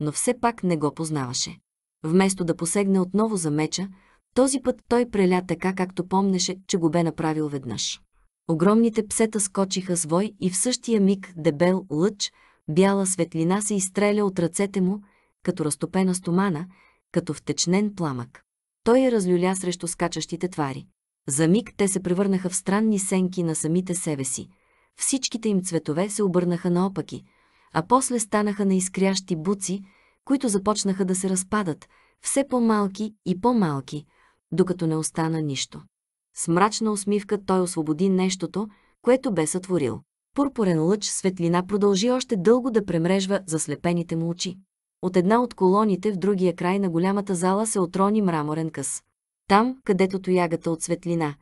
Но все пак не го познаваше. Вместо да посегне отново за меча, този път той преля така, както помнеше, че го бе направил веднъж. Огромните псета скочиха с вой и в същия миг дебел лъч, бяла светлина се изстреля от ръцете му, като разтопена стомана, като втечнен пламък. Той я разлюля срещу скачащите твари. За миг те се превърнаха в странни сенки на самите себе си. Всичките им цветове се обърнаха наопаки, а после станаха на изкрящи буци, които започнаха да се разпадат, все по-малки и по-малки, докато не остана нищо. С мрачна усмивка той освободи нещото, което бе сътворил. Пурпурен лъч светлина продължи още дълго да премрежва заслепените му очи. От една от колоните в другия край на голямата зала се отрони мраморен къс. Там, където тоягата от светлина,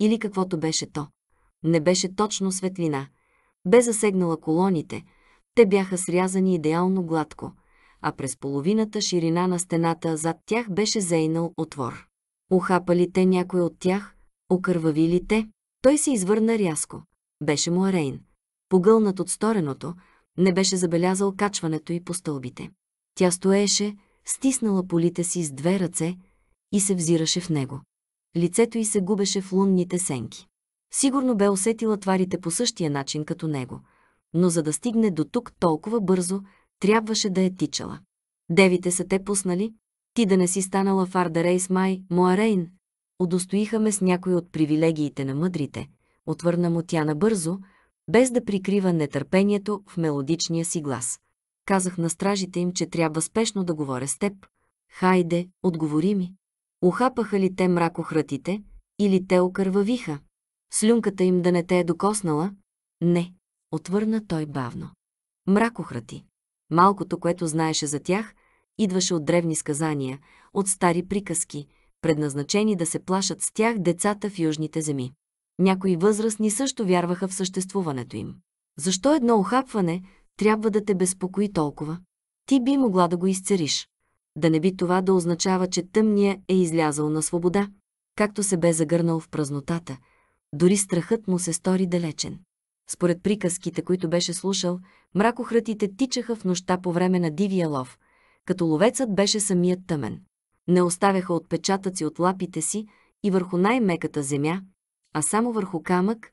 или каквото беше то, не беше точно светлина, бе засегнала колоните, те бяха срязани идеално гладко, а през половината ширина на стената зад тях беше зейнал отвор. Ухапали те някой от тях, окървавили те, той се извърна рязко. Беше му Арейн. Погълнат от стореното, не беше забелязал качването и по стълбите. Тя стоеше, стиснала полите си с две ръце, и се взираше в него. Лицето й се губеше в лунните сенки. Сигурно бе усетила тварите по същия начин като него, но за да стигне до тук толкова бързо, трябваше да е тичала. Девите са те пуснали, ти да не си станала фарда рейс май, моарейн. Удостоиха ме с някои от привилегиите на мъдрите, отвърна му тя набързо, без да прикрива нетърпението в мелодичния си глас. Казах на стражите им, че трябва спешно да говоря с теб. Хайде, отговори ми. Ухапаха ли те мракохратите, или те окървавиха? Слюнката им да не те е докоснала? Не, отвърна той бавно. Мракохрати. Малкото, което знаеше за тях, идваше от древни сказания, от стари приказки, предназначени да се плашат с тях децата в южните земи. Някои възрастни също вярваха в съществуването им. Защо едно охапване трябва да те безпокои толкова? Ти би могла да го изцериш да не би това да означава, че тъмния е излязъл на свобода, както се бе загърнал в празнотата. Дори страхът му се стори далечен. Според приказките, които беше слушал, мракохратите тичаха в нощта по време на дивия лов, като ловецът беше самият тъмен. Не оставяха отпечатъци от лапите си и върху най-меката земя, а само върху камък,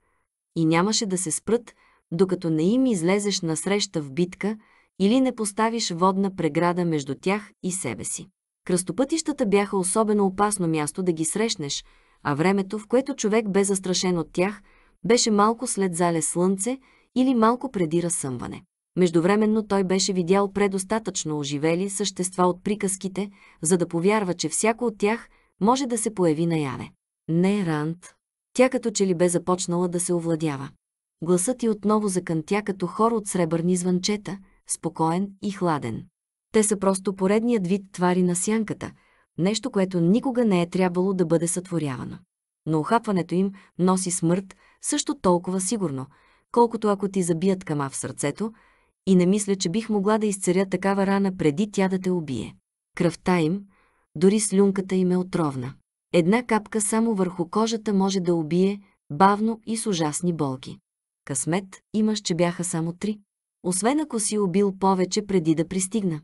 и нямаше да се спрат, докато не им излезеш насреща в битка – или не поставиш водна преграда между тях и себе си. Кръстопътищата бяха особено опасно място да ги срещнеш, а времето, в което човек бе застрашен от тях, беше малко след зале слънце или малко преди разсъмване. Междувременно той беше видял предостатъчно оживели същества от приказките, за да повярва, че всяко от тях може да се появи наяве. Не, Рант. Тя като че ли бе започнала да се овладява. Гласът ти отново закънтя като хор от сребърни звънчета – спокоен и хладен. Те са просто поредният вид твари на сянката, нещо, което никога не е трябвало да бъде сътворявано. Но охапването им носи смърт също толкова сигурно, колкото ако ти забият кама в сърцето, и не мисля, че бих могла да изцеря такава рана преди тя да те убие. Кръвта им, дори слюнката им е отровна. Една капка само върху кожата може да убие, бавно и с ужасни болки. Късмет имаш, че бяха само три освен ако си убил повече преди да пристигна.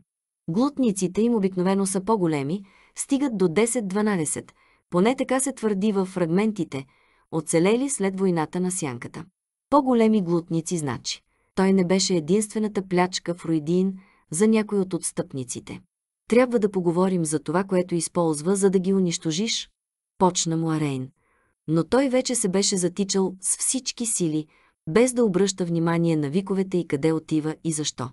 Глутниците им обикновено са по-големи, стигат до 10-12, поне така се твърди в фрагментите, оцелели след войната на сянката. По-големи глутници значи. Той не беше единствената плячка в Руидин за някой от отстъпниците. Трябва да поговорим за това, което използва, за да ги унищожиш. Почна му Арейн. Но той вече се беше затичал с всички сили – без да обръща внимание на виковете и къде отива и защо.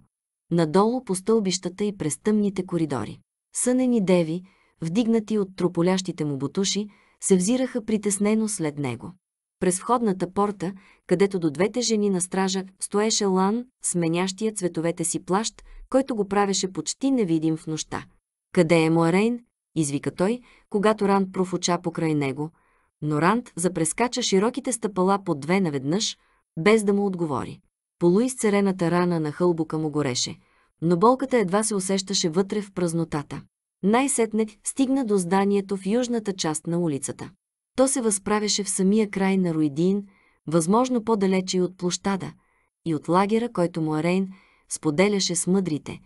Надолу по стълбищата и през тъмните коридори. Сънени деви, вдигнати от трополящите му бутуши, се взираха притеснено след него. През входната порта, където до двете жени на стража стоеше лан, сменящия цветовете си плащ, който го правеше почти невидим в нощта. «Къде е Муарейн?» извика той, когато Ранд профуча покрай него, но Ранд запрескача широките стъпала по две наведнъж – без да му отговори. Полуизцерената рана на хълбука му гореше, но болката едва се усещаше вътре в празнотата. Най-сетне стигна до зданието в южната част на улицата. То се възправяше в самия край на Руидин, възможно по-далече и от площада, и от лагера, който му Арейн споделяше с мъдрите,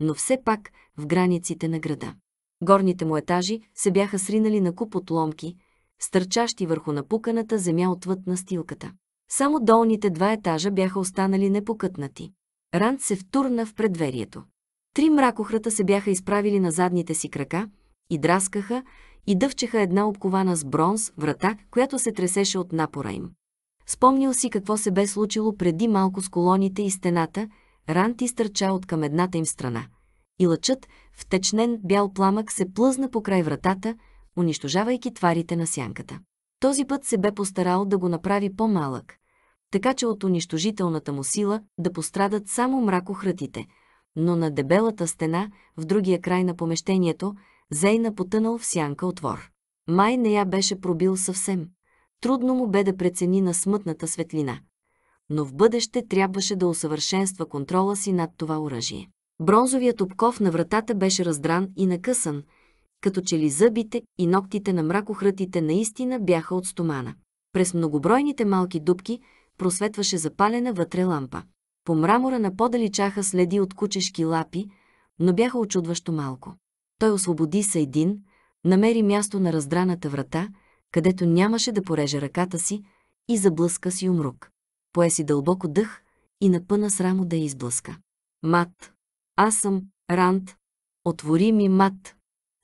но все пак в границите на града. Горните му етажи се бяха сринали на куп отломки, стърчащи върху напуканата земя отвъд на стилката. Само долните два етажа бяха останали непокътнати. Ранд се втурна в предверието. Три мракохрата се бяха изправили на задните си крака и драскаха и дъвчеха една обкована с бронз врата, която се тресеше от напора им. Спомнил си какво се бе случило преди малко с колоните и стената, Рант изтърча от към едната им страна. И лъчът, втечнен бял пламък, се плъзна покрай вратата, унищожавайки тварите на сянката. Този път се бе постарал да го направи по-малък, така че от унищожителната му сила да пострадат само мракохрътите, Но на дебелата стена, в другия край на помещението, Зейна потънал в сянка отвор. Май не я беше пробил съвсем. Трудно му бе да прецени на смътната светлина. Но в бъдеще трябваше да усъвършенства контрола си над това оръжие. Бронзовият обков на вратата беше раздран и накъсан, като че ли зъбите и ногтите на мракохратите наистина бяха от стомана. През многобройните малки дубки просветваше запалена вътре лампа. По мрамора на подаличаха следи от кучешки лапи, но бяха очудващо малко. Той освободи се един, намери място на раздраната врата, където нямаше да пореже ръката си и заблъска си умрук. Пое си дълбоко дъх и напъна срамо да я изблъска. Мат. Аз съм Ранд. Отвори ми мат.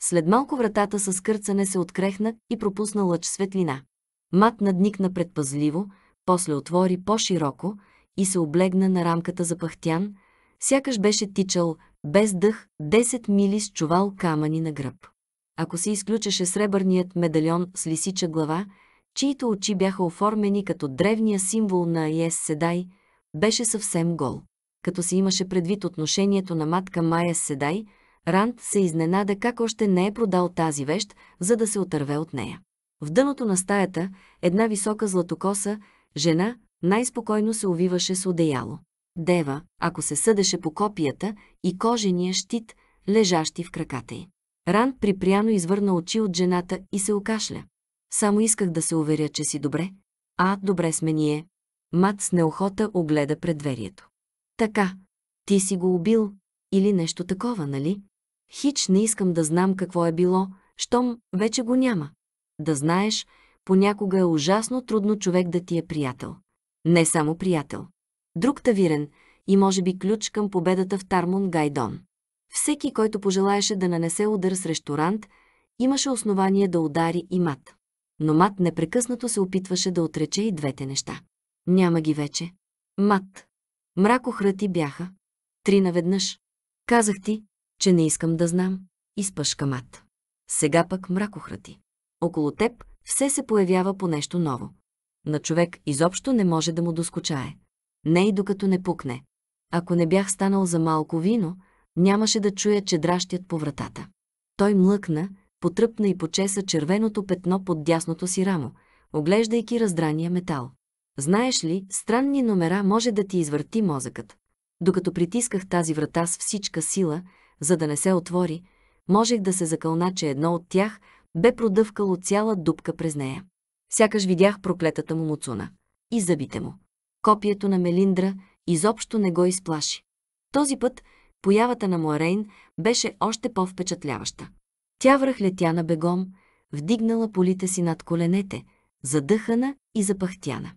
След малко вратата с кърцане се открехна и пропусна лъч светлина. Мат надникна предпазливо, после отвори по-широко и се облегна на рамката за пахтян, сякаш беше тичал без дъх 10 мили с чувал камъни на гръб. Ако се изключеше сребърният медальон с лисича глава, чието очи бяха оформени като древния символ на Айес Седай, беше съвсем гол. Като се имаше предвид отношението на матка Майя Седай – Ранд се изненада как още не е продал тази вещ, за да се отърве от нея. В дъното на стаята една висока златокоса, жена, най-спокойно се увиваше с одеяло. Дева, ако се съдеше по копията и кожения щит, лежащи в краката й. Ранд припряно извърна очи от жената и се окашля. Само исках да се уверя, че си добре. А, добре сме ние. Мат с неохота огледа предверието. Така, ти си го убил или нещо такова, нали? Хич не искам да знам какво е било, щом вече го няма. Да знаеш, понякога е ужасно трудно човек да ти е приятел. Не само приятел. Друг тавирен и може би ключ към победата в Тармон Гайдон. Всеки, който пожелаеше да нанесе удар срещу ресторант, имаше основание да удари и мат. Но мат непрекъснато се опитваше да отрече и двете неща. Няма ги вече. Мат. Мракохрати бяха. Три наведнъж. Казах ти, че не искам да знам, изпъшка мат. Сега пък мракохрати. Около теб все се появява по нещо ново. На човек изобщо не може да му доскочае. Не и докато не пукне. Ако не бях станал за малко вино, нямаше да чуя, че дращят по вратата. Той млъкна, потръпна и почеса червеното петно под дясното си рамо, оглеждайки раздрания метал. Знаеш ли, странни номера може да ти извърти мозъкът. Докато притисках тази врата с всичка сила, за да не се отвори, можех да се закълна, че едно от тях бе продъвкало цяла дупка през нея. Сякаш видях проклетата му муцуна и зъбите му. Копието на Мелиндра изобщо не го изплаши. Този път появата на Муарейн беше още по-впечатляваща. Тя връхлетя на бегом, вдигнала полите си над коленете, задъхана и запахтяна.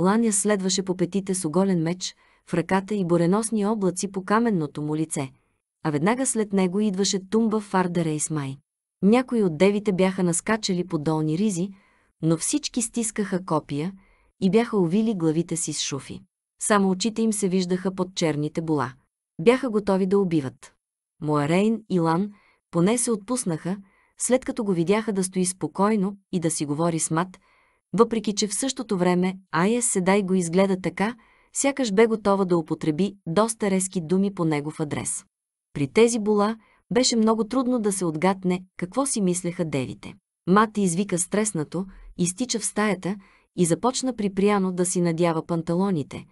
Ланя следваше по петите с оголен меч в ръката и буреносни облаци по каменното му лице – а веднага след него идваше тумба в Рейс Май. Някои от девите бяха наскачали по долни ризи, но всички стискаха копия и бяха увили главите си с шуфи. Само очите им се виждаха под черните бола. Бяха готови да убиват. Моарейн и Лан поне се отпуснаха, след като го видяха да стои спокойно и да си говори с мат, въпреки че в същото време Айес Седай го изгледа така, сякаш бе готова да употреби доста резки думи по негов адрес. При тези бола беше много трудно да се отгатне какво си мислеха девите. Мати извика стреснато, изтича в стаята и започна припряно да си надява панталоните,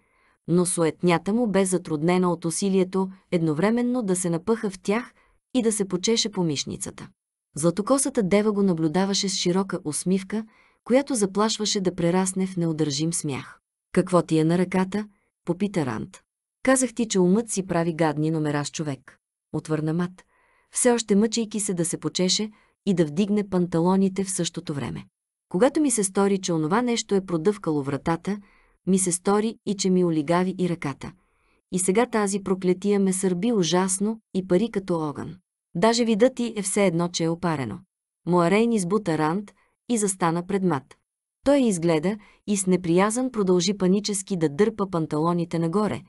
но суетнята му бе затруднена от усилието едновременно да се напъха в тях и да се почеше по мишницата. Златокосата дева го наблюдаваше с широка усмивка, която заплашваше да прерасне в неудържим смях. «Какво ти е на ръката?» – попита Рант. «Казах ти, че умът си прави гадни номера с човек отвърна Мат, все още мъчейки се да се почеше и да вдигне панталоните в същото време. Когато ми се стори, че онова нещо е продъвкало вратата, ми се стори и че ми олигави и ръката. И сега тази проклетия ме сърби ужасно и пари като огън. Даже видът ти е все едно, че е опарено. Моарейн избута рант и застана пред мат. Той изгледа и с неприязан продължи панически да дърпа панталоните нагоре,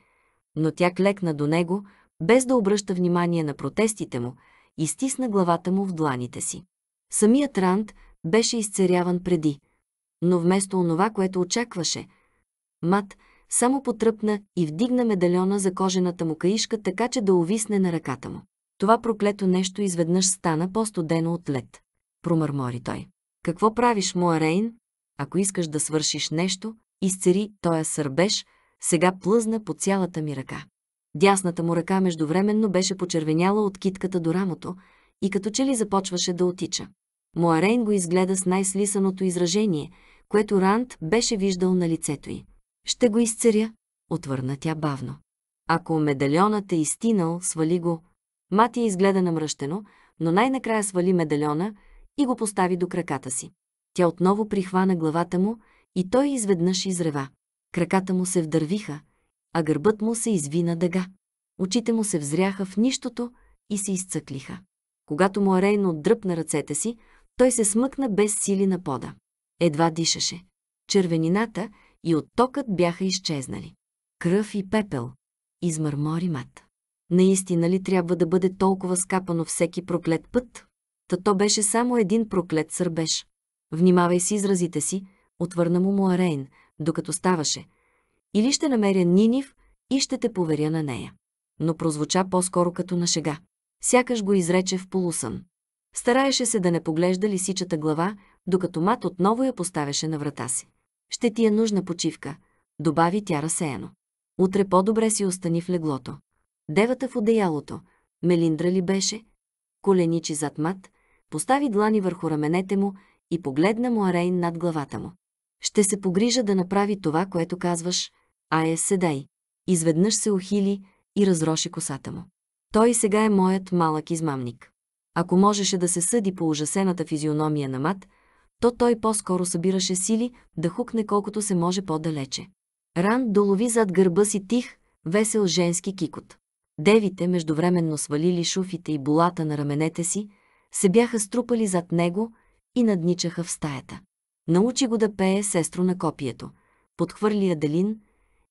но тя клекна до него, без да обръща внимание на протестите му, и стисна главата му в дланите си. Самият Ранд беше изцеряван преди, но вместо онова, което очакваше, Мат само потръпна и вдигна медальона за кожената му каишка, така че да увисне на ръката му. Това проклето нещо изведнъж стана по-студено от лед. Промърмори той. Какво правиш, моя Рейн? Ако искаш да свършиш нещо, изцери тоя сърбеж, сега плъзна по цялата ми ръка. Дясната му ръка междувременно беше почервеняла от китката до рамото и като че ли започваше да отича. Моарейн го изгледа с най-слисаното изражение, което Ранд беше виждал на лицето й. «Ще го изцеря», отвърна тя бавно. «Ако медальонът е изтинал, свали го». Мати изгледа намръщено, но най-накрая свали медальона и го постави до краката си. Тя отново прихвана главата му и той изведнъж изрева. Краката му се вдървиха – а гърбът му се изви на дъга. Очите му се взряха в нищото и се изцъклиха. Когато му Арейн отдръпна ръцете си, той се смъкна без сили на пода. Едва дишаше. Червенината и оттокът бяха изчезнали. Кръв и пепел. Измърмори мат. Наистина ли трябва да бъде толкова скапано всеки проклет път? Та то беше само един проклет сърбеж. Внимавай с изразите си, отвърна му Муарейн, докато ставаше – или ще намеря Нинив и ще те поверя на нея. Но прозвуча по-скоро като на шега. Сякаш го изрече в полусън. Стараеше се да не поглежда лисичата глава, докато мат отново я поставяше на врата си. Ще ти е нужна почивка, добави тя разсеяно. Утре по-добре си остани в леглото. Девата в одеялото, Мелиндра ли беше, коленичи зад мат, постави длани върху раменете му и погледна му Арейн над главата му. Ще се погрижа да направи това, което казваш, Ая седай! Изведнъж се ухили и разроши косата му. Той сега е моят малък измамник. Ако можеше да се съди по ужасената физиономия на мат, то той по-скоро събираше сили да хукне колкото се може по-далече. Ран долови зад гърба си тих, весел женски кикот. Девите, междувременно свалили шуфите и болата на раменете си, се бяха струпали зад него и надничаха в стаята. Научи го да пее сестро на копието. Подхвърли Аделин,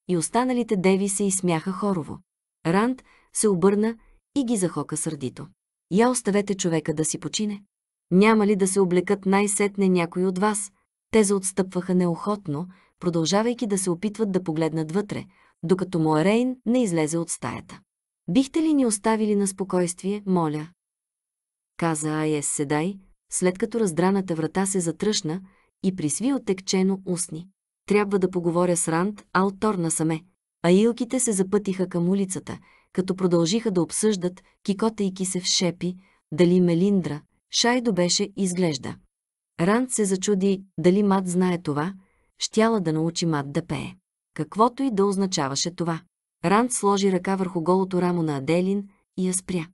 и останалите деви се изсмяха хорово. Ранд се обърна и ги захока сърдито. Я оставете човека да си почине. Няма ли да се облекат най-сетне някой от вас? Те заотстъпваха неохотно, продължавайки да се опитват да погледнат вътре, докато Моерейн не излезе от стаята. Бихте ли ни оставили на спокойствие, моля? Каза Айес Седай, след като раздраната врата се затръшна и присви отекчено устни. Трябва да поговоря с Ранд, а от насаме. А илките се запътиха към улицата, като продължиха да обсъждат, кикотейки се в шепи, дали Мелиндра, Шайдо беше изглежда. Ранд се зачуди дали Мат знае това, щяла да научи Мат да пее. Каквото и да означаваше това. Ранд сложи ръка върху голото рамо на Аделин и я спря.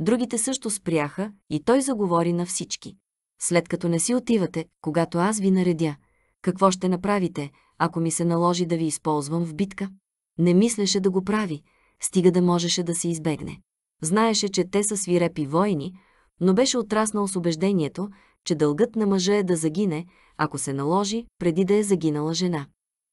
Другите също спряха и той заговори на всички. След като не си отивате, когато аз ви наредя, какво ще направите, ако ми се наложи да ви използвам в битка? Не мислеше да го прави, стига да можеше да се избегне. Знаеше, че те са свирепи войни, но беше отраснал с убеждението, че дългът на мъжа е да загине, ако се наложи, преди да е загинала жена.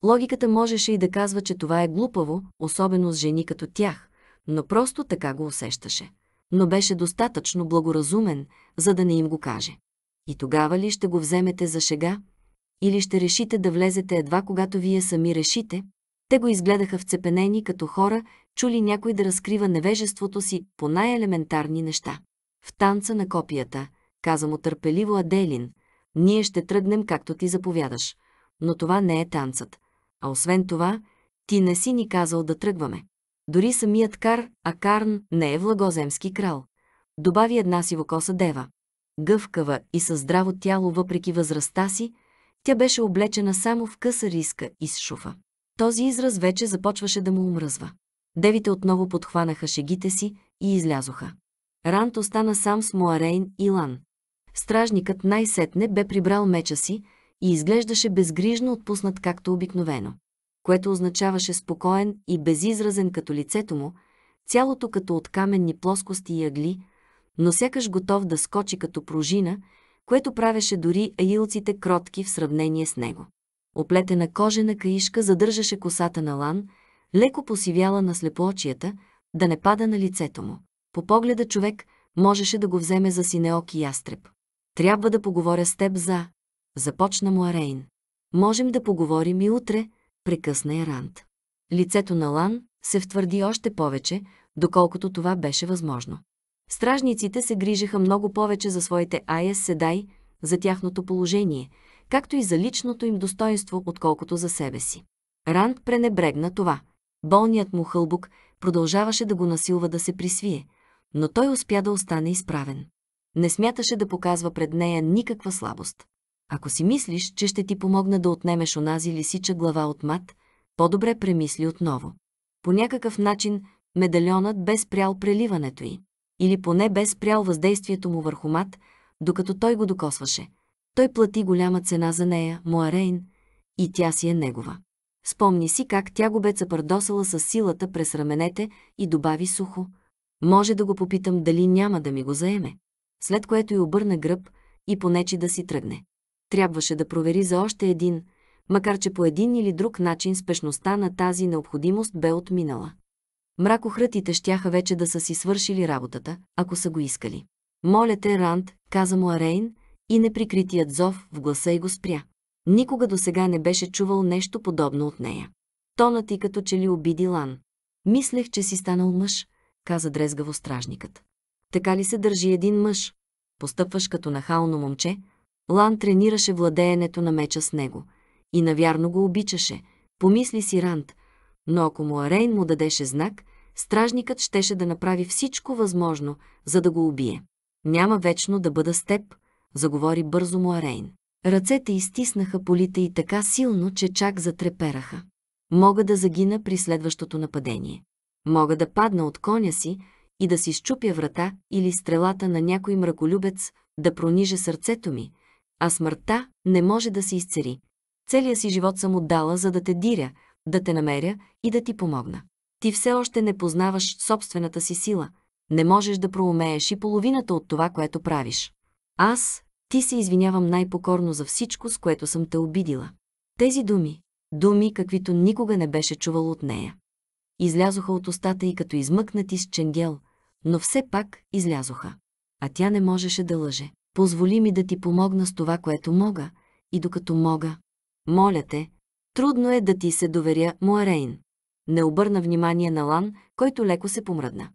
Логиката можеше и да казва, че това е глупаво, особено с жени като тях, но просто така го усещаше. Но беше достатъчно благоразумен, за да не им го каже. И тогава ли ще го вземете за шега, или ще решите да влезете едва когато вие сами решите, те го изгледаха вцепенени като хора, чули някой да разкрива невежеството си по най-елементарни неща. В танца на копията, каза му търпеливо Аделин, ние ще тръгнем както ти заповядаш, но това не е танцът. А освен това, ти не си ни казал да тръгваме. Дори самият Кар, а Карн не е влагоземски крал. Добави една сивокоса дева. Гъвкава и със здраво тяло въпреки възрастта си, тя беше облечена само в къса риска и с шуфа. Този израз вече започваше да му умръзва. Девите отново подхванаха шегите си и излязоха. Рант остана сам с Моарейн и Лан. Стражникът най-сетне бе прибрал меча си и изглеждаше безгрижно отпуснат както обикновено, което означаваше спокоен и безизразен като лицето му, цялото като от каменни плоскости и ягли, но сякаш готов да скочи като пружина което правеше дори аилците кротки в сравнение с него. Оплетена кожена каишка задържаше косата на лан, леко посивяла на слепоочията, да не пада на лицето му. По погледа човек можеше да го вземе за синеок и ястреб. Трябва да поговоря с теб за... Започна му Арейн. Можем да поговорим и утре, прекъсна Ерант. Лицето на Лан се втвърди още повече, доколкото това беше възможно. Стражниците се грижаха много повече за своите аяс седай, за тяхното положение, както и за личното им достоинство, отколкото за себе си. Ранд пренебрегна това. Болният му хълбук продължаваше да го насилва да се присвие, но той успя да остане изправен. Не смяташе да показва пред нея никаква слабост. Ако си мислиш, че ще ти помогна да отнемеш онази лисича глава от мат, по-добре премисли отново. По някакъв начин медальонът бе спрял преливането й или поне бе спрял въздействието му върху мат, докато той го докосваше. Той плати голяма цена за нея, моя Рейн, и тя си е негова. Спомни си как тя го бе цапардосала с силата през раменете и добави сухо. Може да го попитам дали няма да ми го заеме. След което й обърна гръб и понечи да си тръгне. Трябваше да провери за още един, макар че по един или друг начин спешността на тази необходимост бе отминала. Мракохратите щяха вече да са си свършили работата, ако са го искали. Моля те, Ранд, каза му Арейн, и неприкритият зов в гласа и го спря. Никога до сега не беше чувал нещо подобно от нея. Тонът и като че ли обиди Лан. Мислех, че си станал мъж, каза дрезгаво стражникът. Така ли се държи един мъж? Постъпваш като нахално момче, Лан тренираше владеенето на меча с него. И навярно го обичаше. Помисли си Ранд, но ако Муарейн му дадеше знак, стражникът щеше да направи всичко възможно, за да го убие. Няма вечно да бъда с теб, заговори бързо Муарейн. Ръцете изтиснаха полите и така силно, че чак затрепераха. Мога да загина при следващото нападение. Мога да падна от коня си и да си щупя врата или стрелата на някой мраколюбец да прониже сърцето ми, а смъртта не може да се изцери. Целия си живот съм отдала, за да те диря, да те намеря и да ти помогна. Ти все още не познаваш собствената си сила, не можеш да проумееш и половината от това, което правиш. Аз ти се извинявам най-покорно за всичко, с което съм те обидила. Тези думи, думи, каквито никога не беше чувал от нея, излязоха от устата и като измъкнати с ченгел, но все пак излязоха. А тя не можеше да лъже. Позволи ми да ти помогна с това, което мога, и докато мога. Моля те, Трудно е да ти се доверя, Муарейн. Не обърна внимание на Лан, който леко се помръдна.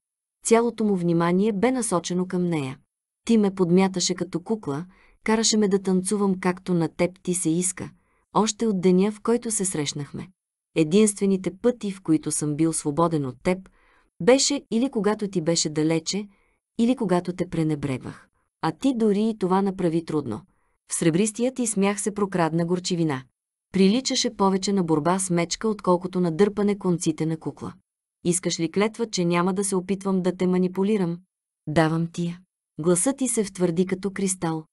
Цялото му внимание бе насочено към нея. Ти ме подмяташе като кукла, караше ме да танцувам както на теб ти се иска, още от деня, в който се срещнахме. Единствените пъти, в които съм бил свободен от теб, беше или когато ти беше далече, или когато те пренебрегвах. А ти дори и това направи трудно. В сребристия ти смях се прокрадна горчивина приличаше повече на борба с мечка, отколкото на дърпане конците на кукла. Искаш ли клетва, че няма да се опитвам да те манипулирам? Давам тия. Гласът ти се втвърди като кристал.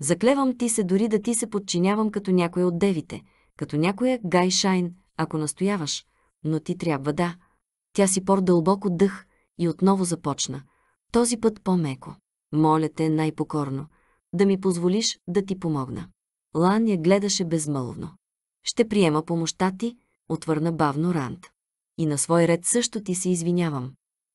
Заклевам ти се дори да ти се подчинявам като някой от девите, като някоя Гай Шайн, ако настояваш, но ти трябва да. Тя си пор дълбоко дъх и отново започна. Този път по-меко. Моля те най-покорно, да ми позволиш да ти помогна. я гледаше безмълвно. Ще приема помощта ти, отвърна бавно Ранд. И на свой ред също ти се извинявам.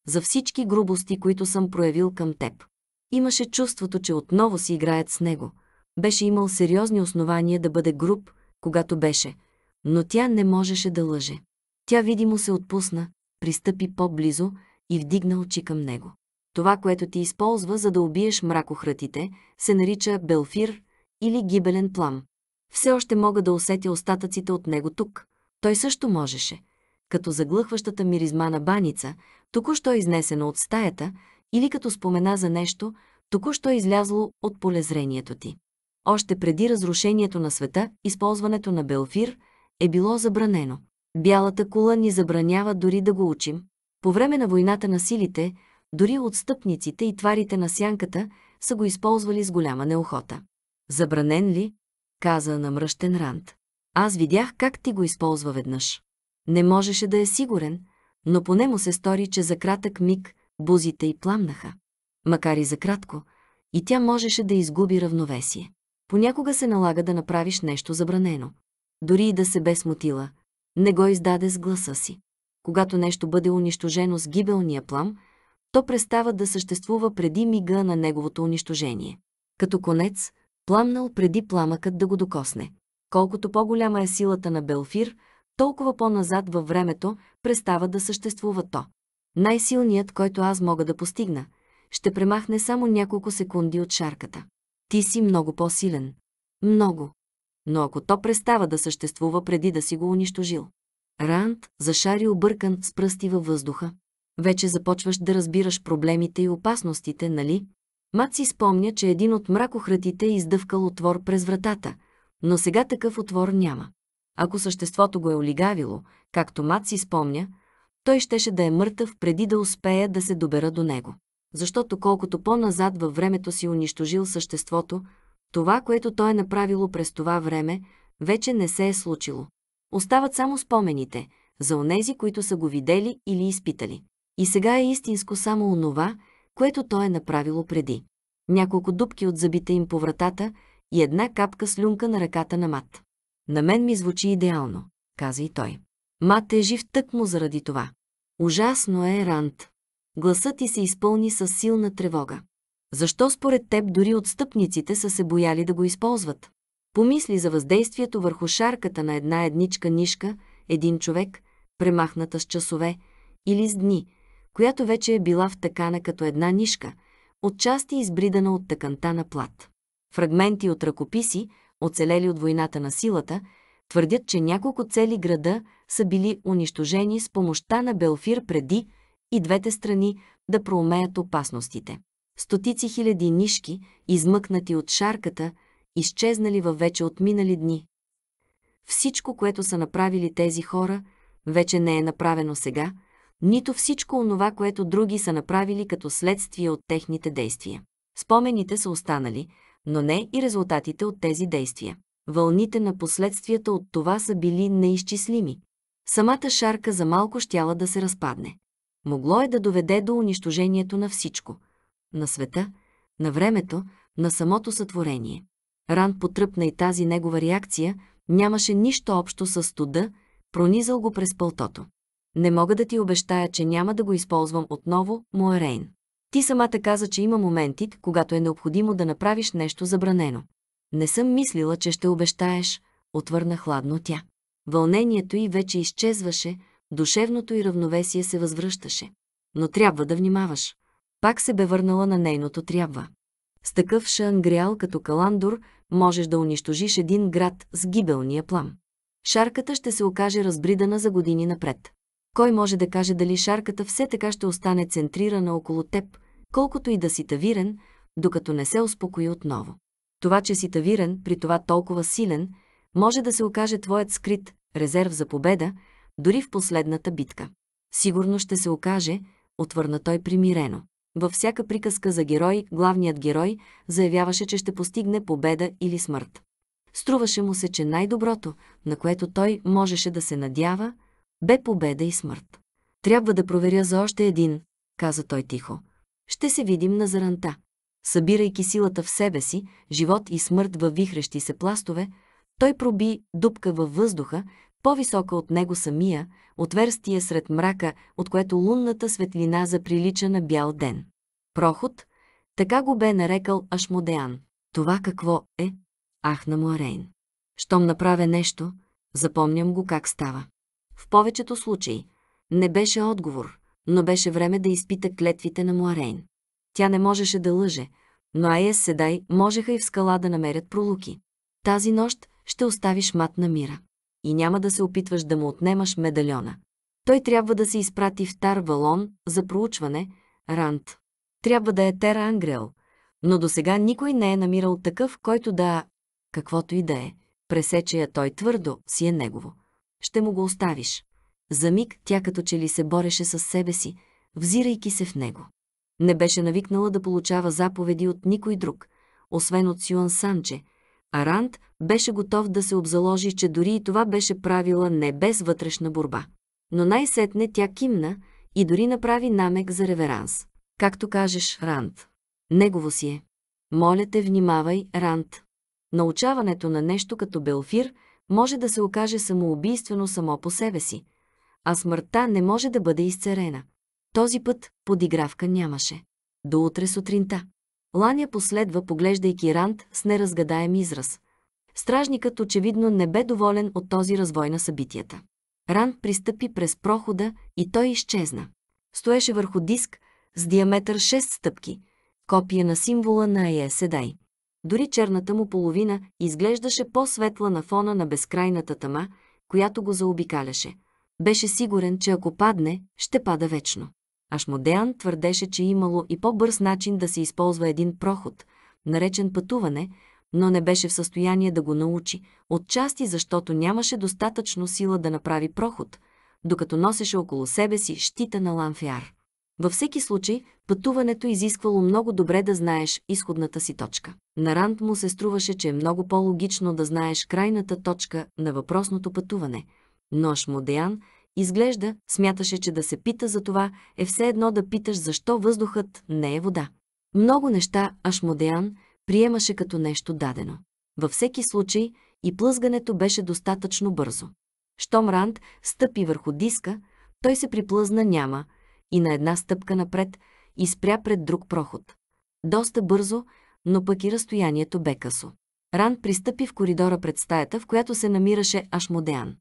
За всички грубости, които съм проявил към теб. Имаше чувството, че отново си играят с него. Беше имал сериозни основания да бъде груб, когато беше, но тя не можеше да лъже. Тя видимо се отпусна, пристъпи по-близо и вдигна очи към него. Това, което ти използва, за да убиеш мракохратите, се нарича белфир или гибелен плам. Все още мога да усетя остатъците от него тук. Той също можеше. Като заглъхващата миризма на баница, току-що изнесена от стаята, или като спомена за нещо, току-що излязло от полезрението ти. Още преди разрушението на света, използването на белфир е било забранено. Бялата кула ни забранява дори да го учим. По време на войната на силите, дори отстъпниците и тварите на сянката са го използвали с голяма неохота. Забранен ли? каза намръщен Ранд. Аз видях как ти го използва веднъж. Не можеше да е сигурен, но поне му се стори, че за кратък миг бузите й пламнаха. Макар и за кратко, и тя можеше да изгуби равновесие. Понякога се налага да направиш нещо забранено. Дори и да се бе смутила, не го издаде с гласа си. Когато нещо бъде унищожено с гибелния плам, то престава да съществува преди мига на неговото унищожение. Като конец, пламнал преди пламъкът да го докосне. Колкото по-голяма е силата на Белфир, толкова по-назад във времето престава да съществува то. Най-силният, който аз мога да постигна, ще премахне само няколко секунди от шарката. Ти си много по-силен. Много. Но ако то престава да съществува преди да си го унищожил. Ранд зашари объркан с пръсти във въздуха. Вече започваш да разбираш проблемите и опасностите, нали? Мат си спомня, че един от мракохратите е издъвкал отвор през вратата, но сега такъв отвор няма. Ако съществото го е олигавило, както Мат си спомня, той щеше да е мъртъв преди да успея да се добера до него. Защото колкото по-назад във времето си унищожил съществото, това, което той е направило през това време, вече не се е случило. Остават само спомените за онези, които са го видели или изпитали. И сега е истинско само онова, което той е направило преди. Няколко дубки от зъбите им по вратата и една капка слюнка на ръката на Мат. На мен ми звучи идеално, каза и той. Мат е жив тъкмо заради това. Ужасно е, Рант. Гласът ти се изпълни с силна тревога. Защо според теб дори отстъпниците са се бояли да го използват? Помисли за въздействието върху шарката на една едничка нишка, един човек, премахната с часове или с дни – която вече е била в тъкана като една нишка, отчасти избридана от тъканта на плат. Фрагменти от ръкописи, оцелели от войната на силата, твърдят, че няколко цели града са били унищожени с помощта на Белфир преди и двете страни да проумеят опасностите. Стотици хиляди нишки, измъкнати от шарката, изчезнали във вече отминали дни. Всичко, което са направили тези хора, вече не е направено сега, нито всичко онова, което други са направили като следствие от техните действия. Спомените са останали, но не и резултатите от тези действия. Вълните на последствията от това са били неизчислими. Самата шарка за малко щяла да се разпадне. Могло е да доведе до унищожението на всичко. На света, на времето, на самото сътворение. Ран потръпна и тази негова реакция нямаше нищо общо с студа, пронизал го през пълтото. Не мога да ти обещая, че няма да го използвам отново, Рейн. Ти самата каза, че има моменти, когато е необходимо да направиш нещо забранено. Не съм мислила, че ще обещаеш, отвърна хладно тя. Вълнението й вече изчезваше, душевното й равновесие се възвръщаше. Но трябва да внимаваш. Пак се бе върнала на нейното трябва. С такъв шангриал като каландур можеш да унищожиш един град с гибелния плам. Шарката ще се окаже разбридана за години напред. Кой може да каже дали шарката все така ще остане центрирана около теб, колкото и да си тавирен, докато не се успокои отново. Това, че си тавирен, при това толкова силен, може да се окаже твоят скрит резерв за победа, дори в последната битка. Сигурно ще се окаже, отвърна той примирено. Във всяка приказка за герой, главният герой заявяваше, че ще постигне победа или смърт. Струваше му се, че най-доброто, на което той можеше да се надява, бе победа и смърт. Трябва да проверя за още един, каза той тихо. Ще се видим на заранта. Събирайки силата в себе си, живот и смърт във вихрещи се пластове, той проби дупка във въздуха, по-висока от него самия, отверстие сред мрака, от което лунната светлина заприлича на бял ден. Проход, така го бе нарекал Ашмодеан. Това какво е? Ахна му Арейн. Щом направя нещо, запомням го как става. В повечето случаи не беше отговор, но беше време да изпита клетвите на Муарейн. Тя не можеше да лъже, но Айес Седай можеха и в скала да намерят пролуки. Тази нощ ще оставиш мат на мира. И няма да се опитваш да му отнемаш медальона. Той трябва да се изпрати в Тар Валон за проучване, Рант. Трябва да е Тера Ангрел, но до сега никой не е намирал такъв, който да... Каквото и да е, пресече я той твърдо, си е негово ще му го оставиш. За миг тя като че ли се бореше с себе си, взирайки се в него. Не беше навикнала да получава заповеди от никой друг, освен от Сюан Санче, а Ранд беше готов да се обзаложи, че дори и това беше правила не без вътрешна борба. Но най-сетне тя кимна и дори направи намек за реверанс. Както кажеш, Ранд. Негово си е. Моля те, внимавай, Ранд. Научаването на нещо като Белфир може да се окаже самоубийствено само по себе си, а смъртта не може да бъде изцерена. Този път подигравка нямаше. До утре сутринта. Ланя последва, поглеждайки Ранд с неразгадаем израз. Стражникът очевидно не бе доволен от този развой на събитията. Ранд пристъпи през прохода и той изчезна. Стоеше върху диск с диаметър 6 стъпки, копия на символа на Ая Седай. Дори черната му половина изглеждаше по-светла на фона на безкрайната тъма, която го заобикаляше. Беше сигурен, че ако падне, ще пада вечно. Ашмодеан твърдеше, че е имало и по-бърз начин да се използва един проход, наречен пътуване, но не беше в състояние да го научи, отчасти защото нямаше достатъчно сила да направи проход, докато носеше около себе си щита на Ланфиар. Във всеки случай, пътуването изисквало много добре да знаеш изходната си точка. На Ранд му се струваше, че е много по-логично да знаеш крайната точка на въпросното пътуване. но Ашмодеян изглежда, смяташе, че да се пита за това е все едно да питаш защо въздухът не е вода. Много неща Ашмодеян приемаше като нещо дадено. Във всеки случай и плъзгането беше достатъчно бързо. Щом Ранд стъпи върху диска, той се приплъзна няма, и на една стъпка напред и спря пред друг проход. Доста бързо, но пък и разстоянието бе късо. Ран пристъпи в коридора пред стаята, в която се намираше Ашмодеан.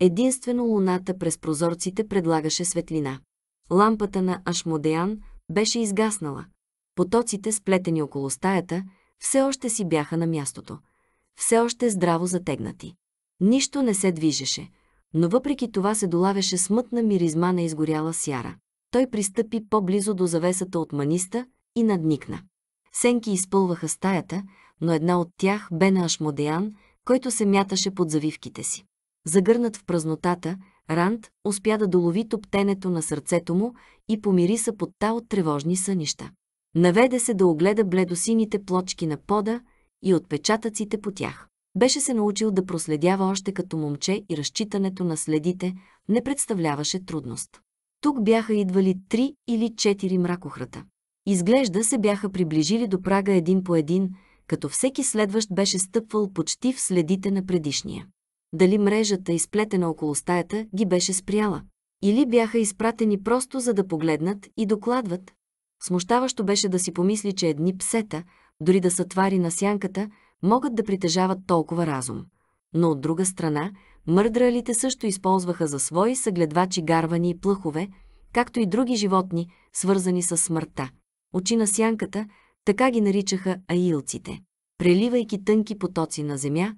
Единствено луната през прозорците предлагаше светлина. Лампата на Ашмодеан беше изгаснала. Потоците, сплетени около стаята, все още си бяха на мястото. Все още здраво затегнати. Нищо не се движеше, но въпреки това се долавяше смътна миризма на изгоряла сяра той пристъпи по-близо до завесата от маниста и надникна. Сенки изпълваха стаята, но една от тях бе на Ашмодеян, който се мяташе под завивките си. Загърнат в празнотата, Ранд успя да долови топтенето на сърцето му и помириса та от тревожни сънища. Наведе се да огледа бледосините плочки на пода и отпечатъците по тях. Беше се научил да проследява още като момче и разчитането на следите не представляваше трудност. Тук бяха идвали три или четири мракохрата. Изглежда се бяха приближили до прага един по един, като всеки следващ беше стъпвал почти в следите на предишния. Дали мрежата, изплетена около стаята, ги беше спряла? Или бяха изпратени просто за да погледнат и докладват? Смущаващо беше да си помисли, че едни псета, дори да са твари на сянката, могат да притежават толкова разум. Но от друга страна, Мърдралите също използваха за свои съгледвачи гарвани и плъхове, както и други животни, свързани с смъртта. Очи на сянката, така ги наричаха аилците. Преливайки тънки потоци на земя,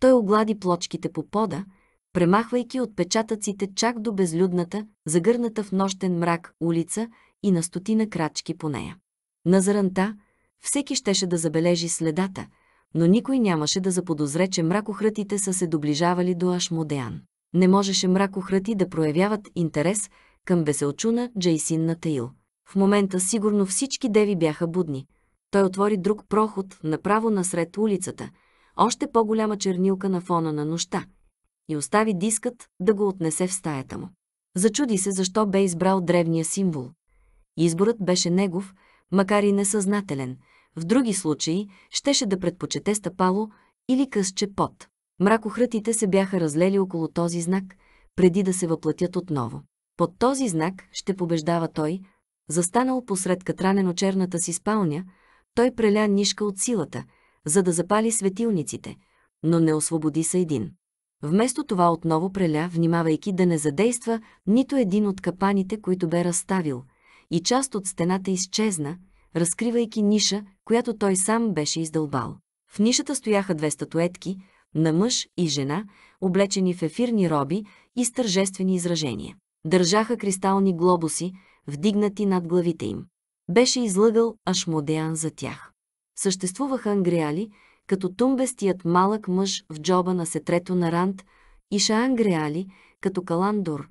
той оглади плочките по пода, премахвайки отпечатъците чак до безлюдната, загърната в нощен мрак улица и на стотина крачки по нея. На заранта всеки щеше да забележи следата – но никой нямаше да заподозре, че мракохратите са се доближавали до Ашмодеан. Не можеше мракохрати да проявяват интерес към веселчуна Джейсин Натаил. В момента сигурно всички деви бяха будни. Той отвори друг проход направо насред улицата, още по-голяма чернилка на фона на нощта, и остави дискът да го отнесе в стаята му. Зачуди се защо бе избрал древния символ. Изборът беше негов, макар и несъзнателен – в други случаи щеше да предпочете стъпало или късче пот. Мракохрътите се бяха разлели около този знак, преди да се въплатят отново. Под този знак ще побеждава той, застанал посред катранено черната си спалня, той преля нишка от силата, за да запали светилниците, но не освободи се един. Вместо това отново преля, внимавайки да не задейства нито един от капаните, които бе разставил, и част от стената изчезна – разкривайки ниша, която той сам беше издълбал. В нишата стояха две статуетки на мъж и жена, облечени в ефирни роби и с тържествени изражения. Държаха кристални глобуси, вдигнати над главите им. Беше излъгал ашмодеан за тях. Съществуваха ангреали, като тумбестият малък мъж в джоба на сетрето на Ранд и шаангреали, като каландор,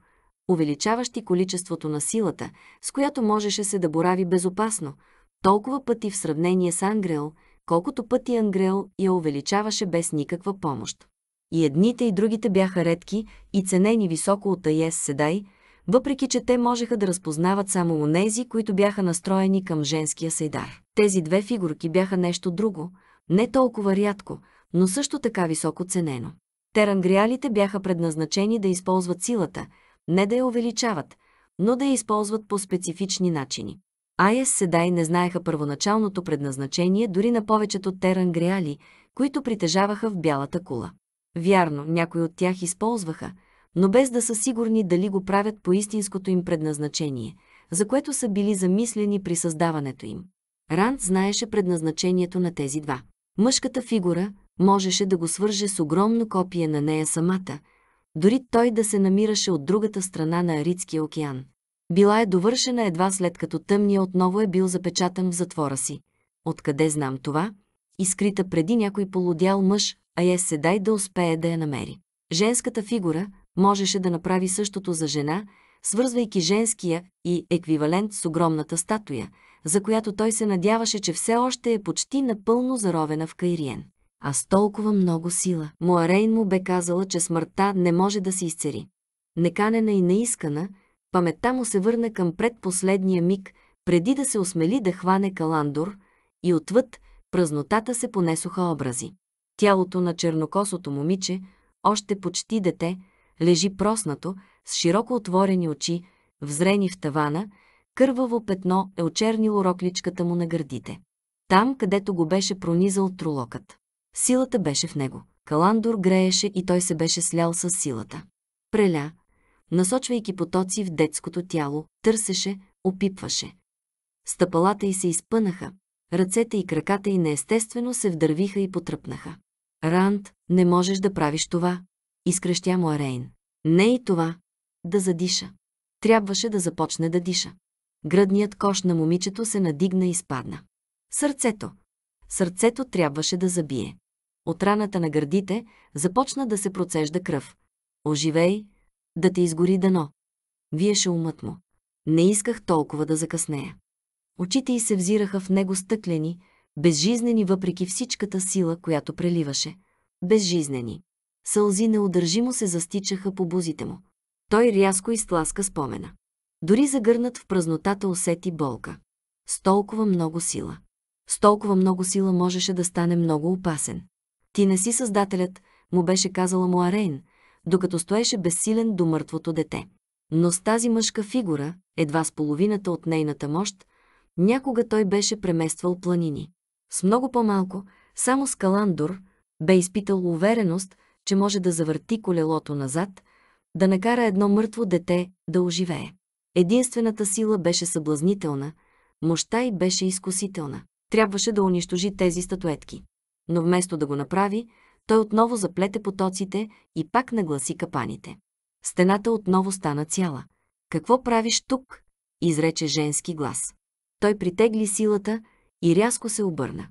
увеличаващи количеството на силата, с която можеше се да борави безопасно – толкова пъти в сравнение с Ангрел, колкото пъти Ангрел я увеличаваше без никаква помощ. И едните и другите бяха редки и ценени високо от Аес Седай, въпреки че те можеха да разпознават само онези, които бяха настроени към женския сейдар. Тези две фигурки бяха нещо друго, не толкова рядко, но също така високо ценено. Терангриалите бяха предназначени да използват силата, не да я увеличават, но да я използват по специфични начини. Айес Седай не знаеха първоначалното предназначение дори на повечето терангриали, които притежаваха в бялата кула. Вярно, някои от тях използваха, но без да са сигурни дали го правят по истинското им предназначение, за което са били замислени при създаването им. Ранд знаеше предназначението на тези два. Мъжката фигура можеше да го свърже с огромно копие на нея самата, дори той да се намираше от другата страна на Аритския океан била е довършена едва след като тъмния отново е бил запечатан в затвора си. Откъде знам това? Изкрита преди някой полудял мъж, а е седай да успее да я намери. Женската фигура можеше да направи същото за жена, свързвайки женския и еквивалент с огромната статуя, за която той се надяваше, че все още е почти напълно заровена в Кайриен. А с толкова много сила, Муарейн му бе казала, че смъртта не може да се изцери. Неканена и неискана – Паметта му се върна към предпоследния миг, преди да се осмели да хване каландор, и отвъд празнотата се понесоха образи. Тялото на чернокосото момиче, още почти дете, лежи проснато, с широко отворени очи, взрени в тавана, кърваво петно е очернило рокличката му на гърдите. Там, където го беше пронизал тролокът. Силата беше в него. Каландор грееше и той се беше слял с силата. Преля, насочвайки потоци в детското тяло, търсеше, опипваше. Стъпалата й се изпънаха, ръцете и краката й неестествено се вдървиха и потръпнаха. Ранд, не можеш да правиш това, изкрещя му Арейн. Не и това. Да задиша. Трябваше да започне да диша. Гръдният кош на момичето се надигна и спадна. Сърцето. Сърцето трябваше да забие. От раната на гърдите започна да се процежда кръв. Оживей, да те изгори дано. Виеше умът му. Не исках толкова да закъснея. Очите й се взираха в него стъклени, безжизнени въпреки всичката сила, която преливаше. Безжизнени. Сълзи неудържимо се застичаха по бузите му. Той рязко изтласка спомена. Дори загърнат в празнотата усети болка. С толкова много сила. С толкова много сила можеше да стане много опасен. Ти не си създателят, му беше казала Муарейн, докато стоеше безсилен до мъртвото дете. Но с тази мъжка фигура, едва с половината от нейната мощ, някога той беше премествал планини. С много по-малко, само с Каландор, бе изпитал увереност, че може да завърти колелото назад, да накара едно мъртво дете да оживее. Единствената сила беше съблазнителна, мощта й беше изкусителна. Трябваше да унищожи тези статуетки. Но вместо да го направи, той отново заплете потоците и пак нагласи капаните. Стената отново стана цяла. Какво правиш тук? изрече женски глас. Той притегли силата и рязко се обърна.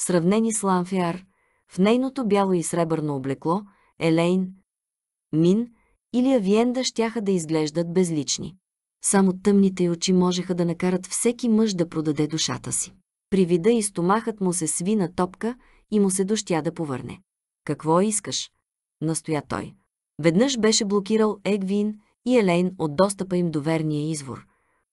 Сравнени с Ланфиар, в нейното бяло и сребърно облекло, Елейн, Мин или Авиенда щяха да изглеждат безлични. Само тъмните й очи можеха да накарат всеки мъж да продаде душата си. При вида и стомахът му се сви на топка и му се дощя да повърне. Какво искаш? Настоя той. Веднъж беше блокирал Егвин и Елейн от достъпа им до верния извор,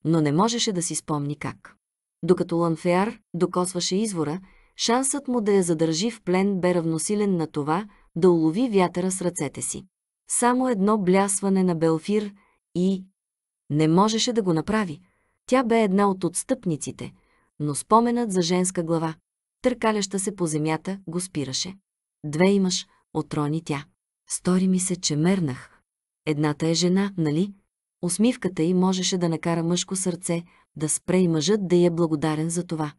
но не можеше да си спомни как. Докато Ланфеар докосваше извора, шансът му да я задържи в плен бе равносилен на това да улови вятъра с ръцете си. Само едно блясване на Белфир и... Не можеше да го направи. Тя бе една от отстъпниците, но споменът за женска глава, търкаляща се по земята, го спираше. Две имаш, отрони тя. Стори ми се, че мернах. Едната е жена, нали? Усмивката й можеше да накара мъжко сърце да спре и мъжът да й е благодарен за това.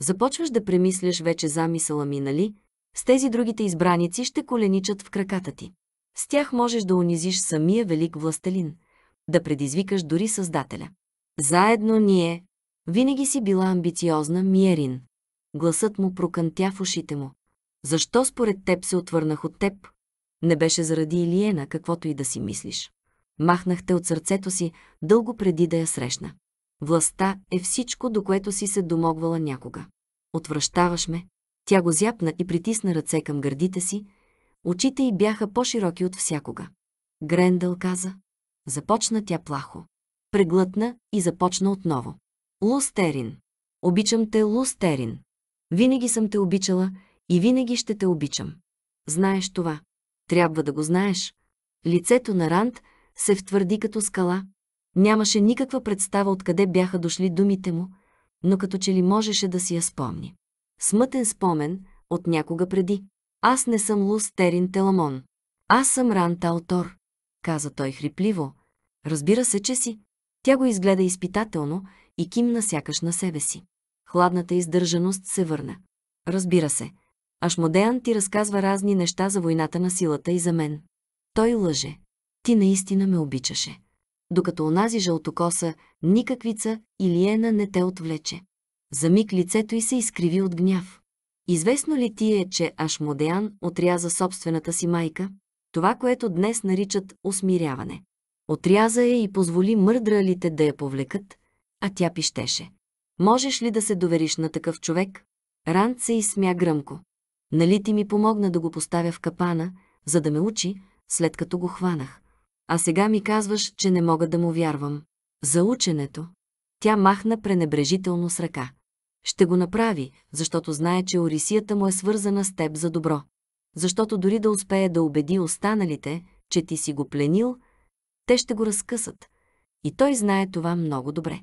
Започваш да премисляш вече замисъла ми, нали? С тези другите избраници ще коленичат в краката ти. С тях можеш да унизиш самия велик властелин, да предизвикаш дори Създателя. Заедно ние. Винаги си била амбициозна, Миерин. Гласът му прокънтя в ушите му. Защо според теб се отвърнах от теб? Не беше заради Илиена, каквото и да си мислиш. Махнахте от сърцето си дълго преди да я срещна. Властта е всичко, до което си се домогвала някога. Отвръщаваш ме. Тя го зяпна и притисна ръце към гърдите си. Очите й бяха по-широки от всякога. Грендъл каза. Започна тя плахо. Преглътна и започна отново. Лустерин. Обичам те, Лустерин. Винаги съм те обичала и винаги ще те обичам. Знаеш това. Трябва да го знаеш. Лицето на Ранд се втвърди като скала. Нямаше никаква представа откъде бяха дошли думите му, но като че ли можеше да си я спомни. Смътен спомен от някога преди. Аз не съм Лустерин Теламон. Аз съм Ран Талтор, каза той хрипливо. Разбира се, че си. Тя го изгледа изпитателно и кимна сякаш на себе си. Хладната издържаност се върна. Разбира се, Ашмодеан ти разказва разни неща за войната на силата и за мен. Той лъже. Ти наистина ме обичаше. Докато онази жълтокоса, никаквица или ена не те отвлече. За миг лицето й се изкриви от гняв. Известно ли ти е, че Ашмодеан отряза собствената си майка? Това, което днес наричат усмиряване. Отряза я и позволи мърдралите да я повлекат, а тя пищеше. Можеш ли да се довериш на такъв човек? Ранд се изсмя гръмко. Нали ти ми помогна да го поставя в капана, за да ме учи, след като го хванах. А сега ми казваш, че не мога да му вярвам. За ученето. Тя махна пренебрежително с ръка. Ще го направи, защото знае, че Орисията му е свързана с теб за добро. Защото дори да успее да убеди останалите, че ти си го пленил, те ще го разкъсат. И той знае това много добре.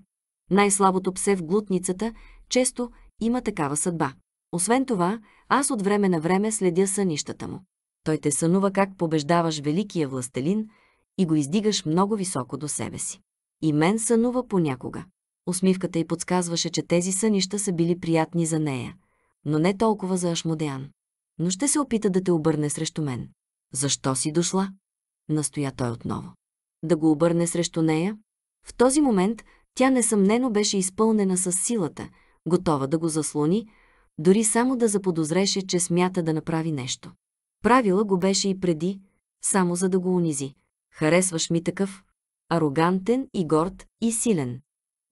Най-слабото псе в глутницата често има такава съдба. Освен това, аз от време на време следя сънищата му. Той те сънува как побеждаваш великия властелин и го издигаш много високо до себе си. И мен сънува понякога. Усмивката й подсказваше, че тези сънища са били приятни за нея, но не толкова за Ашмодеан. Но ще се опита да те обърне срещу мен. Защо си дошла? Настоя той отново. Да го обърне срещу нея? В този момент тя несъмнено беше изпълнена с силата, готова да го заслони, дори само да заподозреше, че смята да направи нещо. Правила го беше и преди, само за да го унизи. Харесваш ми такъв, арогантен и горд и силен.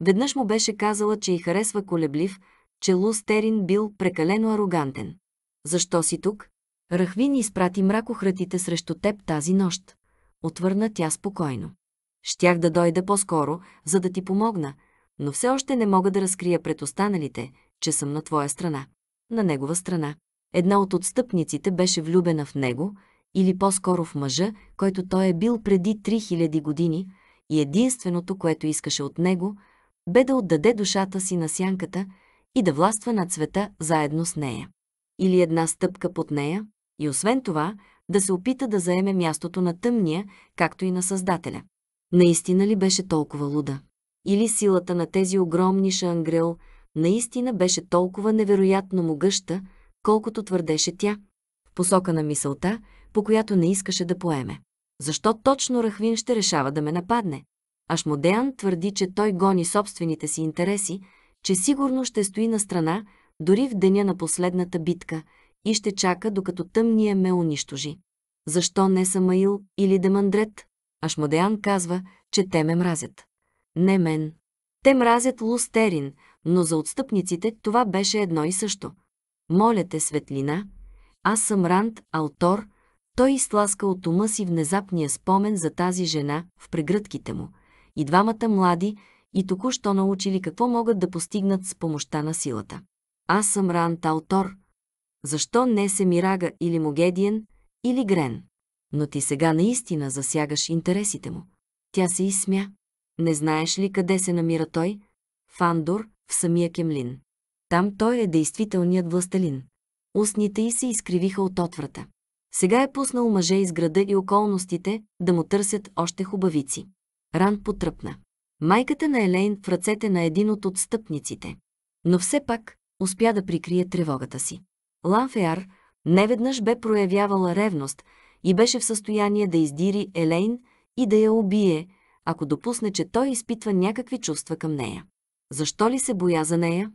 Веднъж му беше казала, че и харесва колеблив, че Лустерин бил прекалено арогантен. Защо си тук? Рахвин изпрати мракохратите срещу теб тази нощ. Отвърна тя спокойно. Щях да дойда по-скоро, за да ти помогна, но все още не мога да разкрия пред останалите, че съм на твоя страна. На негова страна. Една от отстъпниците беше влюбена в него, или по-скоро в мъжа, който той е бил преди 3000 години, и единственото, което искаше от него, бе да отдаде душата си на сянката и да властва над света заедно с нея. Или една стъпка под нея, и освен това, да се опита да заеме мястото на тъмния, както и на Създателя. Наистина ли беше толкова луда? Или силата на тези огромни шангрел – наистина беше толкова невероятно могъща, колкото твърдеше тя, в посока на мисълта, по която не искаше да поеме. Защо точно Рахвин ще решава да ме нападне? Ашмодеан твърди, че той гони собствените си интереси, че сигурно ще стои на страна, дори в деня на последната битка, и ще чака, докато тъмния ме унищожи. Защо не Самаил или Демандрет? Ашмодеан казва, че те ме мразят. Не мен. Те мразят Лустерин, но за отстъпниците това беше едно и също. Моля те, светлина, аз съм Ранд, Алтор, той изтласка от ума си внезапния спомен за тази жена в прегръдките му. И двамата млади, и току-що научили какво могат да постигнат с помощта на силата. Аз съм Ранд Алтор. Защо не Семирага или Могедиен, или Грен? Но ти сега наистина засягаш интересите му. Тя се изсмя. Не знаеш ли къде се намира той? Фандор, в самия Кемлин. Там той е действителният властелин. Устните й се изкривиха от отврата. Сега е пуснал мъже из града и околностите да му търсят още хубавици. Ран потръпна. Майката на Елейн в ръцете на един от отстъпниците. Но все пак успя да прикрие тревогата си. Ланфеар неведнъж бе проявявала ревност и беше в състояние да издири Елейн и да я убие, ако допусне, че той изпитва някакви чувства към нея. Защо ли се боя за нея?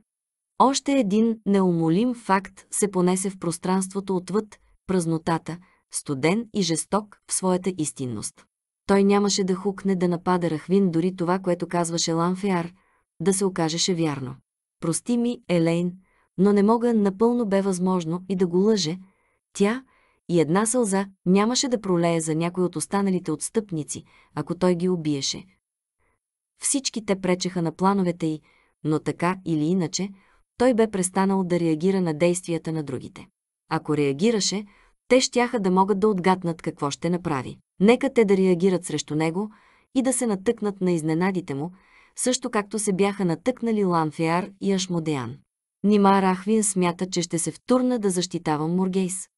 Още един неумолим факт се понесе в пространството отвъд празнотата, студен и жесток в своята истинност. Той нямаше да хукне да напада Рахвин дори това, което казваше Ланфеар, да се окажеше вярно. Прости ми, Елейн, но не мога, напълно бе възможно и да го лъже. Тя и една сълза нямаше да пролее за някой от останалите отстъпници, ако той ги убиеше. Всички те пречеха на плановете й, но така или иначе, той бе престанал да реагира на действията на другите. Ако реагираше, те щяха да могат да отгаднат какво ще направи. Нека те да реагират срещу него и да се натъкнат на изненадите му, също както се бяха натъкнали Ланфеар и Ашмодеян. Нима Рахвин смята, че ще се втурна да защитавам Моргейс.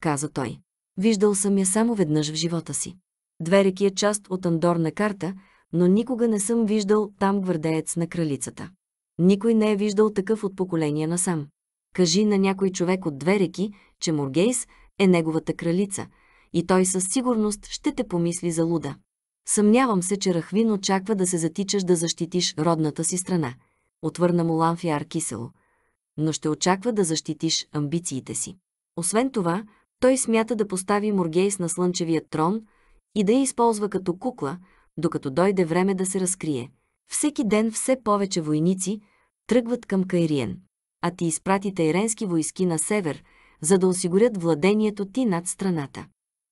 Каза той. Виждал съм я само веднъж в живота си. Две реки е част от андорна карта, но никога не съм виждал там гвардеец на кралицата. Никой не е виждал такъв от поколение насам. Кажи на някой човек от две реки, че Моргейс е неговата кралица, и той със сигурност ще те помисли за луда. Съмнявам се, че Рахвин очаква да се затичаш да защитиш родната си страна, отвърна му Ланфиар кисело, но ще очаква да защитиш амбициите си. Освен това, той смята да постави Моргейс на слънчевия трон и да я използва като кукла, докато дойде време да се разкрие. Всеки ден все повече войници тръгват към Кайриен, а ти изпрати тайренски войски на север, за да осигурят владението ти над страната.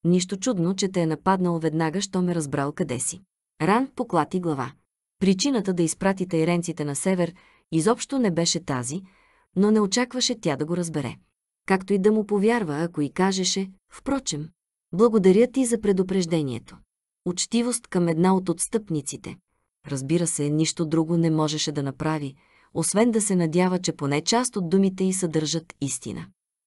Нищо чудно, че те е нападнал веднага, що ме разбрал къде си. Ран поклати глава. Причината да изпрати тайренците на север изобщо не беше тази, но не очакваше тя да го разбере. Както и да му повярва, ако и кажеше, впрочем, благодаря ти за предупреждението учтивост към една от отстъпниците. Разбира се, нищо друго не можеше да направи, освен да се надява, че поне част от думите й съдържат истина.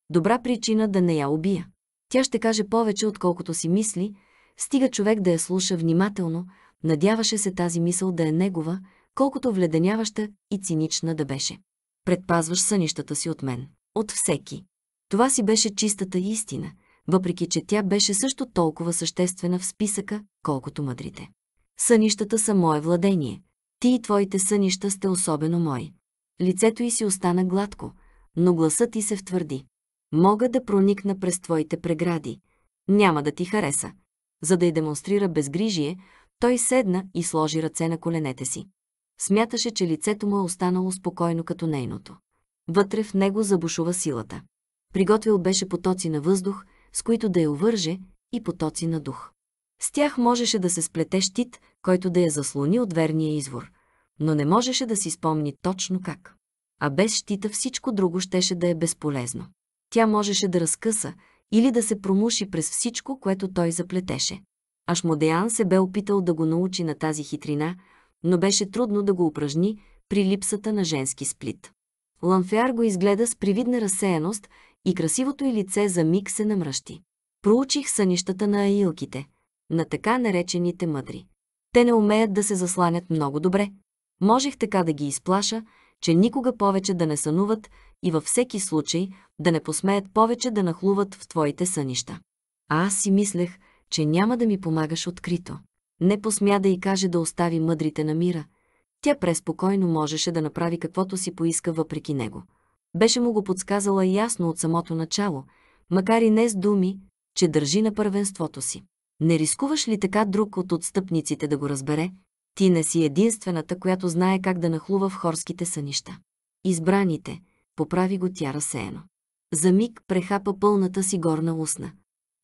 Добра причина да не я убия. Тя ще каже повече, отколкото си мисли, стига човек да я слуша внимателно, надяваше се тази мисъл да е негова, колкото вледеняваща и цинична да беше. Предпазваш сънищата си от мен, от всеки. Това си беше чистата истина – въпреки че тя беше също толкова съществена в списъка, колкото мъдрите. Сънищата са мое владение. Ти и твоите сънища сте особено мои. Лицето й си остана гладко, но гласът й се втвърди. Мога да проникна през твоите прегради. Няма да ти хареса. За да й демонстрира безгрижие, той седна и сложи ръце на коленете си. Смяташе, че лицето му е останало спокойно като нейното. Вътре в него забушува силата. Приготвил беше потоци на въздух, с които да я увърже, и потоци на дух. С тях можеше да се сплете щит, който да я заслони от верния извор, но не можеше да си спомни точно как. А без щита всичко друго щеше да е безполезно. Тя можеше да разкъса или да се промуши през всичко, което той заплетеше. Ашмодеян се бе опитал да го научи на тази хитрина, но беше трудно да го упражни при липсата на женски сплит. Ланфеар го изгледа с привидна разсеяност и красивото й лице за миг се намръщи. Проучих сънищата на аилките, на така наречените мъдри. Те не умеят да се засланят много добре. Можех така да ги изплаша, че никога повече да не сънуват и във всеки случай да не посмеят повече да нахлуват в твоите сънища. А аз си мислех, че няма да ми помагаш открито. Не посмя да й каже да остави мъдрите на мира. Тя преспокойно можеше да направи каквото си поиска въпреки него беше му го подсказала ясно от самото начало, макар и не с думи, че държи на първенството си. Не рискуваш ли така друг от отстъпниците да го разбере? Ти не си единствената, която знае как да нахлува в хорските сънища. Избраните, поправи го тя разсеяно. За миг прехапа пълната си горна устна.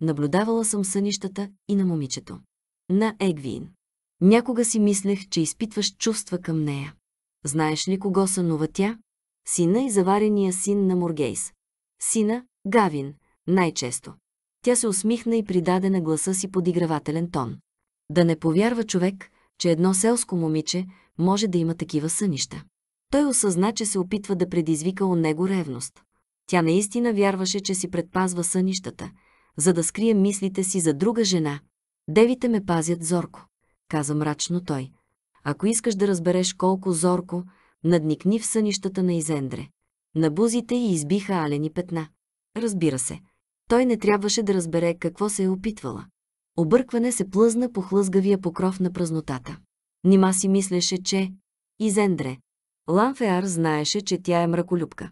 Наблюдавала съм сънищата и на момичето. На Егвин. Някога си мислех, че изпитваш чувства към нея. Знаеш ли кого сънува тя? сина и заварения син на Моргейс. Сина, Гавин, най-често. Тя се усмихна и придаде на гласа си подигравателен тон. Да не повярва човек, че едно селско момиче може да има такива сънища. Той осъзна, че се опитва да предизвика у него ревност. Тя наистина вярваше, че си предпазва сънищата, за да скрие мислите си за друга жена. Девите ме пазят зорко, каза мрачно той. Ако искаш да разбереш колко зорко, надникни в сънищата на Изендре. На бузите й избиха алени петна. Разбира се, той не трябваше да разбере какво се е опитвала. Объркване се плъзна по хлъзгавия покров на празнотата. Нима си мислеше, че... Изендре. Ланфеар знаеше, че тя е мраколюбка.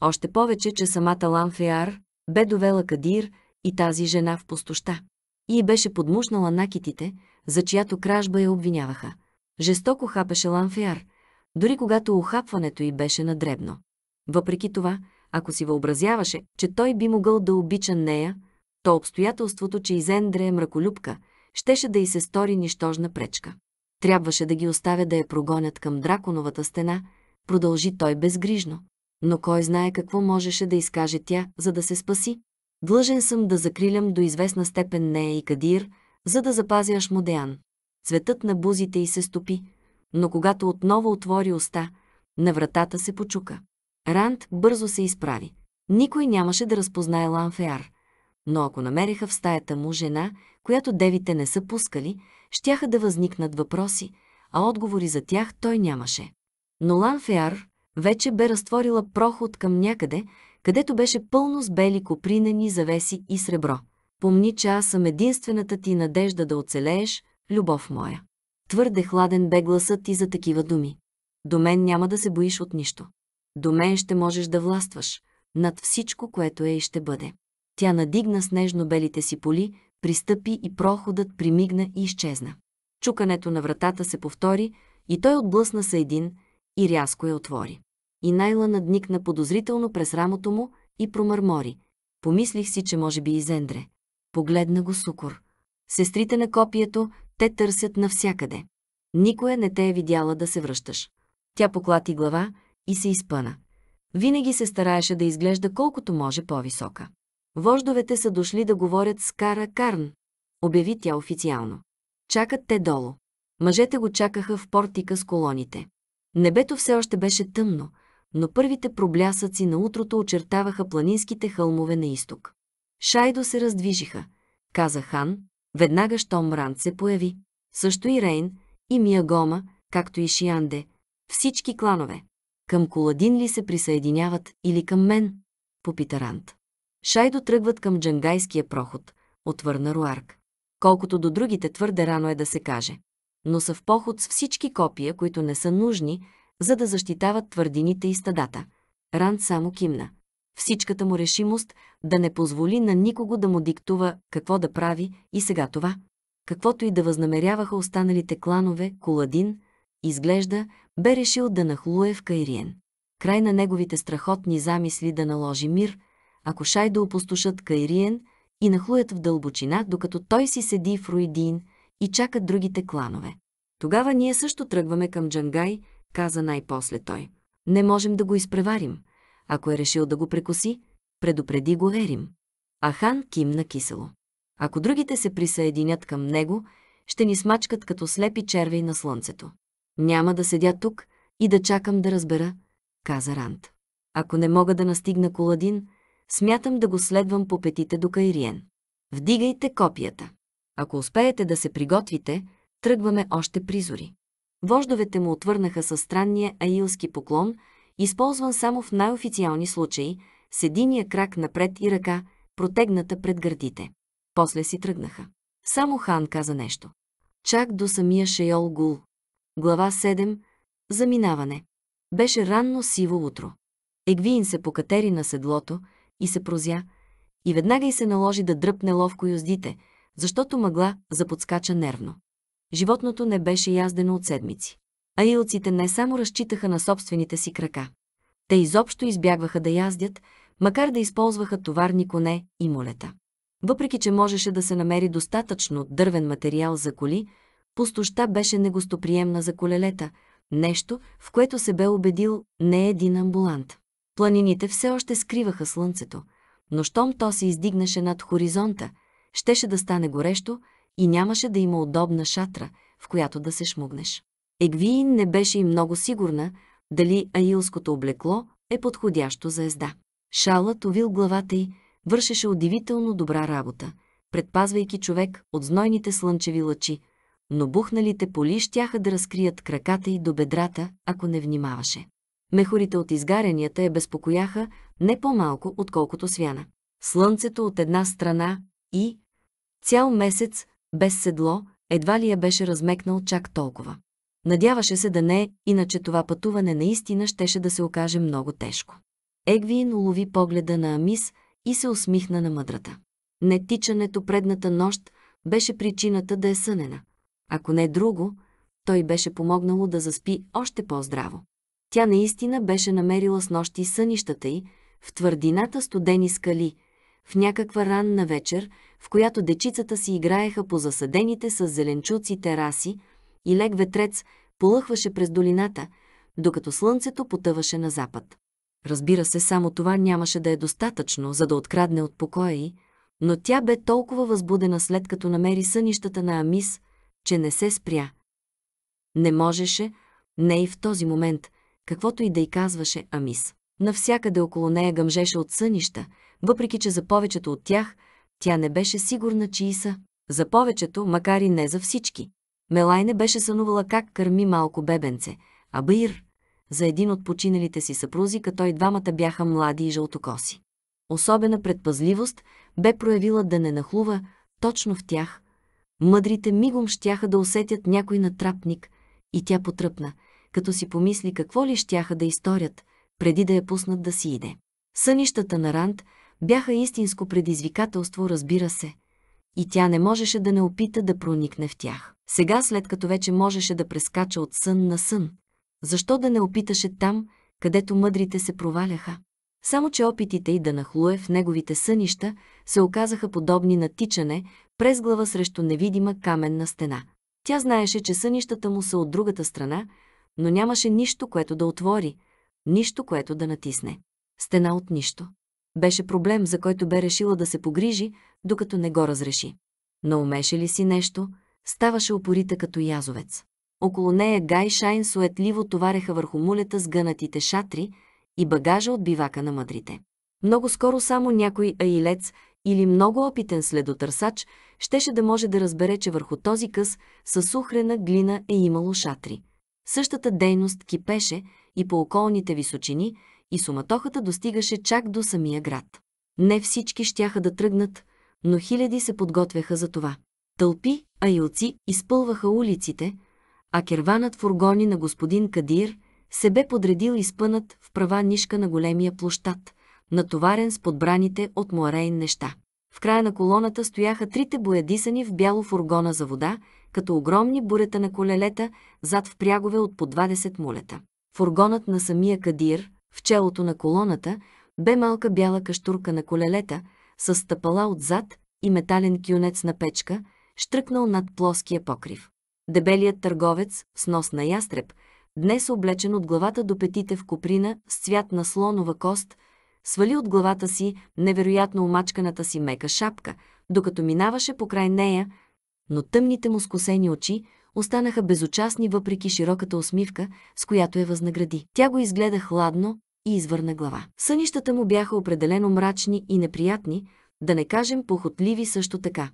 Още повече, че самата Ланфеар бе довела Кадир и тази жена в пустоща. И беше подмушнала накитите, за чиято кражба я обвиняваха. Жестоко хапеше Ланфеар, дори когато ухапването й беше надребно. Въпреки това, ако си въобразяваше, че той би могъл да обича нея, то обстоятелството, че Изендре е мраколюбка, щеше да й се стори нищожна пречка. Трябваше да ги оставя да я прогонят към драконовата стена, продължи той безгрижно. Но кой знае какво можеше да изкаже тя, за да се спаси? Длъжен съм да закрилям до известна степен нея и Кадир, за да запазя Ашмодеан. Цветът на бузите й се стопи, но когато отново отвори уста, на вратата се почука. Ранд бързо се изправи. Никой нямаше да разпознае Ланфеар, но ако намериха в стаята му жена, която девите не са пускали, щяха да възникнат въпроси, а отговори за тях той нямаше. Но Ланфеар вече бе разтворила проход към някъде, където беше пълно с бели копринени завеси и сребро. Помни, че аз съм единствената ти надежда да оцелееш, любов моя. Твърде хладен бе гласът ти за такива думи. До мен няма да се боиш от нищо. До мен ще можеш да властваш, над всичко, което е и ще бъде. Тя надигна снежно белите си поли, пристъпи и проходът примигна и изчезна. Чукането на вратата се повтори и той отблъсна се един и рязко я отвори. И Найла надникна подозрително през рамото му и промърмори. Помислих си, че може би и Зендре. Погледна го Сукор. Сестрите на копието те търсят навсякъде. Никоя не те е видяла да се връщаш. Тя поклати глава и се изпъна. Винаги се стараеше да изглежда колкото може по-висока. Вождовете са дошли да говорят с Кара Карн, обяви тя официално. Чакат те долу. Мъжете го чакаха в портика с колоните. Небето все още беше тъмно, но първите проблясъци на утрото очертаваха планинските хълмове на изток. Шайдо се раздвижиха, каза хан, Веднага щом Ранд се появи, също и Рейн, и Миягома, както и Шианде, всички кланове. Към Коладин ли се присъединяват или към мен? Попита Ранд. Шайдо тръгват към джангайския проход, отвърна Руарк. Колкото до другите твърде рано е да се каже. Но са в поход с всички копия, които не са нужни, за да защитават твърдините и стадата. Ранд само кимна всичката му решимост да не позволи на никого да му диктува какво да прави и сега това. Каквото и да възнамеряваха останалите кланове, Коладин, изглежда, бе решил да нахлуе в Кайриен. Край на неговите страхотни замисли да наложи мир, ако шай да опустошат Кайриен и нахлуят в дълбочина, докато той си седи в Руидин и чакат другите кланове. Тогава ние също тръгваме към Джангай, каза най-после той. Не можем да го изпреварим – ако е решил да го прекоси, предупреди го Ерим. А хан кимна кисело. Ако другите се присъединят към него, ще ни смачкат като слепи червей на слънцето. Няма да седя тук и да чакам да разбера, каза Рант. Ако не мога да настигна Коладин, смятам да го следвам по петите до Кайриен. Вдигайте копията. Ако успеете да се приготвите, тръгваме още призори. Вождовете му отвърнаха със странния аилски поклон – използван само в най-официални случаи, с единия крак напред и ръка, протегната пред гърдите. После си тръгнаха. Само хан каза нещо. Чак до самия Шейол Гул. Глава 7. Заминаване. Беше ранно сиво утро. Егвиин се покатери на седлото и се прозя, и веднага й се наложи да дръпне ловко юздите, защото мъгла заподскача нервно. Животното не беше яздено от седмици. А илците не само разчитаха на собствените си крака. Те изобщо избягваха да яздят, макар да използваха товарни коне и молета. Въпреки, че можеше да се намери достатъчно дървен материал за коли, пустоща беше негостоприемна за колелета, нещо, в което се бе убедил не един амбулант. Планините все още скриваха слънцето, но щом то се издигнаше над хоризонта, щеше да стане горещо и нямаше да има удобна шатра, в която да се шмугнеш. Егвиин не беше и много сигурна дали аилското облекло е подходящо за езда. Шалът увил главата й, вършеше удивително добра работа, предпазвайки човек от знойните слънчеви лъчи, но бухналите поли щяха да разкрият краката й до бедрата, ако не внимаваше. Мехорите от изгарянията я безпокояха не по-малко, отколкото свяна. Слънцето от една страна и цял месец без седло едва ли я беше размекнал чак толкова. Надяваше се да не иначе това пътуване наистина щеше да се окаже много тежко. Егвин улови погледа на Амис и се усмихна на мъдрата. Нетичането предната нощ беше причината да е сънена. Ако не друго, той беше помогнало да заспи още по-здраво. Тя наистина беше намерила с нощи сънищата й, в твърдината студени скали, в някаква ранна вечер, в която дечицата си играеха по засадените с зеленчуци тераси, и лек ветрец полъхваше през долината, докато слънцето потъваше на запад. Разбира се, само това нямаше да е достатъчно, за да открадне от покоя й, но тя бе толкова възбудена след като намери сънищата на Амис, че не се спря. Не можеше, не и в този момент, каквото и да й казваше Амис. Навсякъде около нея гъмжеше от сънища, въпреки че за повечето от тях тя не беше сигурна, чии са. За повечето, макар и не за всички. Мелайне беше сънувала как кърми малко бебенце, а Баир, за един от починалите си съпрузи, като и двамата бяха млади и жълтокоси. Особена предпазливост бе проявила да не нахлува точно в тях. Мъдрите мигом щяха да усетят някой натрапник и тя потръпна, като си помисли какво ли щяха да изторят, преди да я пуснат да си иде. Сънищата на Ранд бяха истинско предизвикателство, разбира се – и тя не можеше да не опита да проникне в тях. Сега, след като вече можеше да прескача от сън на сън, защо да не опиташе там, където мъдрите се проваляха? Само, че опитите и да нахлуе в неговите сънища се оказаха подобни на тичане през глава срещу невидима каменна стена. Тя знаеше, че сънищата му са от другата страна, но нямаше нищо, което да отвори, нищо, което да натисне. Стена от нищо. Беше проблем, за който бе решила да се погрижи, докато не го разреши. Но умеше ли си нещо, ставаше опорита като язовец. Около нея Гай Шайн суетливо товареха върху мулета с гънатите шатри и багажа от бивака на мъдрите. Много скоро само някой аилец или много опитен следотърсач щеше да може да разбере, че върху този къс със сухрена глина е имало шатри. Същата дейност кипеше и по околните височини, и суматохата достигаше чак до самия град. Не всички щяха да тръгнат, но хиляди се подготвяха за това. Тълпи, аилци изпълваха улиците, а керванът фургони на господин Кадир се бе подредил изпънат в права нишка на големия площад, натоварен с подбраните от Муарейн неща. В края на колоната стояха трите боядисани в бяло фургона за вода, като огромни бурета на колелета, зад в прягове от по 20 мулета. Фургонът на самия Кадир, в челото на колоната, бе малка бяла каштурка на колелета – с стъпала отзад и метален кюнец на печка, штръкнал над плоския покрив. Дебелият търговец с нос на ястреб, днес облечен от главата до петите в коприна с цвят на слонова кост, свали от главата си невероятно омачканата си мека шапка, докато минаваше покрай нея, но тъмните му скосени очи останаха безучастни въпреки широката усмивка, с която я възнагради. Тя го изгледа хладно, и извърна глава. Сънищата му бяха определено мрачни и неприятни, да не кажем похотливи също така.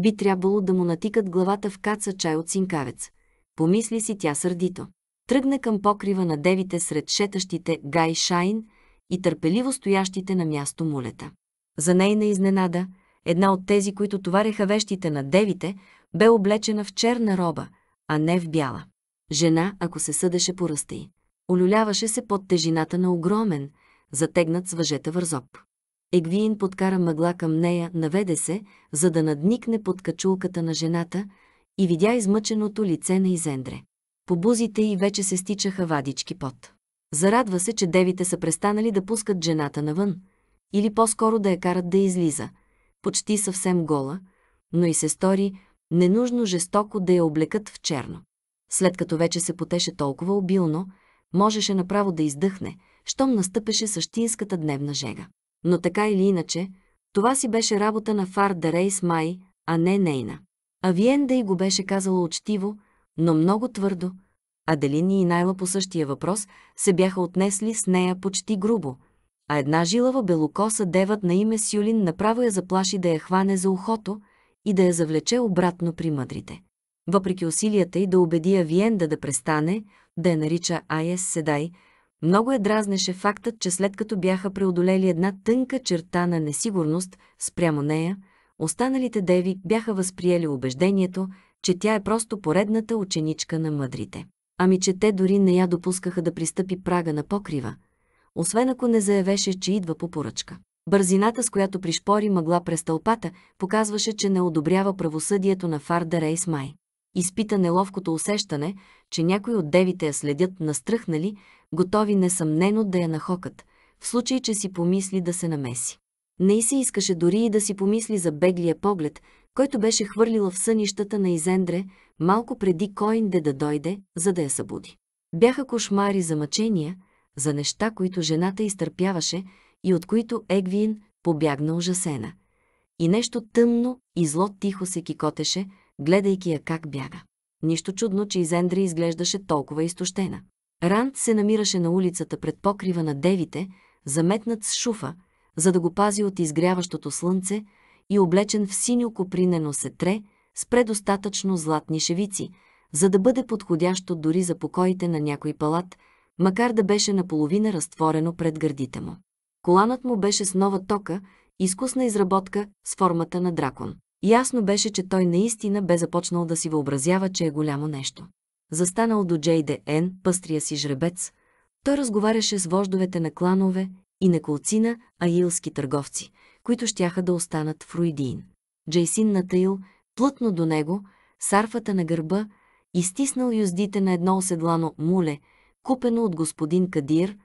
Би трябвало да му натикат главата в каца чай от синкавец. Помисли си тя сърдито. Тръгна към покрива на девите сред шетащите Гай Шайн и търпеливо стоящите на място мулета. За нейна изненада, една от тези, които товареха вещите на девите, бе облечена в черна роба, а не в бяла. Жена, ако се съдеше по ръста й. Олюляваше се под тежината на огромен, затегнат с въжета вързоп. Егвиин подкара мъгла към нея, наведе се, за да надникне под качулката на жената и видя измъченото лице на Изендре. По бузите й вече се стичаха вадички пот. Зарадва се, че девите са престанали да пускат жената навън, или по-скоро да я карат да излиза, почти съвсем гола, но и се стори ненужно жестоко да я облекат в черно. След като вече се потеше толкова обилно, можеше направо да издъхне, щом настъпеше същинската дневна жега. Но така или иначе, това си беше работа на Фар Дарейс Май, а не нейна. Авиен да и го беше казала учтиво, но много твърдо. Аделини и Найла по същия въпрос се бяха отнесли с нея почти грубо, а една жилава белокоса девът на име Сюлин направо я заплаши да я хване за ухото и да я завлече обратно при мъдрите. Въпреки усилията й да убеди Авиенда да престане, да я нарича Айес Седай, много я дразнеше фактът, че след като бяха преодолели една тънка черта на несигурност спрямо нея, останалите деви бяха възприели убеждението, че тя е просто поредната ученичка на мъдрите. Ами че те дори не я допускаха да пристъпи прага на покрива, освен ако не заявеше, че идва по поръчка. Бързината, с която пришпори мъгла през тълпата, показваше, че не одобрява правосъдието на Фарда Рейс Май изпита неловкото усещане, че някои от девите я следят настръхнали, готови несъмнено да я нахокат, в случай, че си помисли да се намеси. Не и се искаше дори и да си помисли за беглия поглед, който беше хвърлила в сънищата на Изендре, малко преди Коинде да дойде, за да я събуди. Бяха кошмари за мъчения, за неща, които жената изтърпяваше и от които Егвин побягна ужасена. И нещо тъмно и зло тихо се кикотеше, гледайки я как бяга. Нищо чудно, че Изендри изглеждаше толкова изтощена. Ранд се намираше на улицата пред покрива на девите, заметнат с шуфа, за да го пази от изгряващото слънце и облечен в синьо копринено сетре с предостатъчно златни шевици, за да бъде подходящо дори за покоите на някой палат, макар да беше наполовина разтворено пред гърдите му. Коланът му беше с нова тока, изкусна изработка с формата на дракон. Ясно беше, че той наистина бе започнал да си въобразява, че е голямо нещо. Застанал до Джейде пъстрия си жребец, той разговаряше с вождовете на кланове и на колцина аилски търговци, които щяха да останат в Руидиин. Джейсин натаил плътно до него, сарфата на гърба, изтиснал юздите на едно оседлано муле, купено от господин Кадир,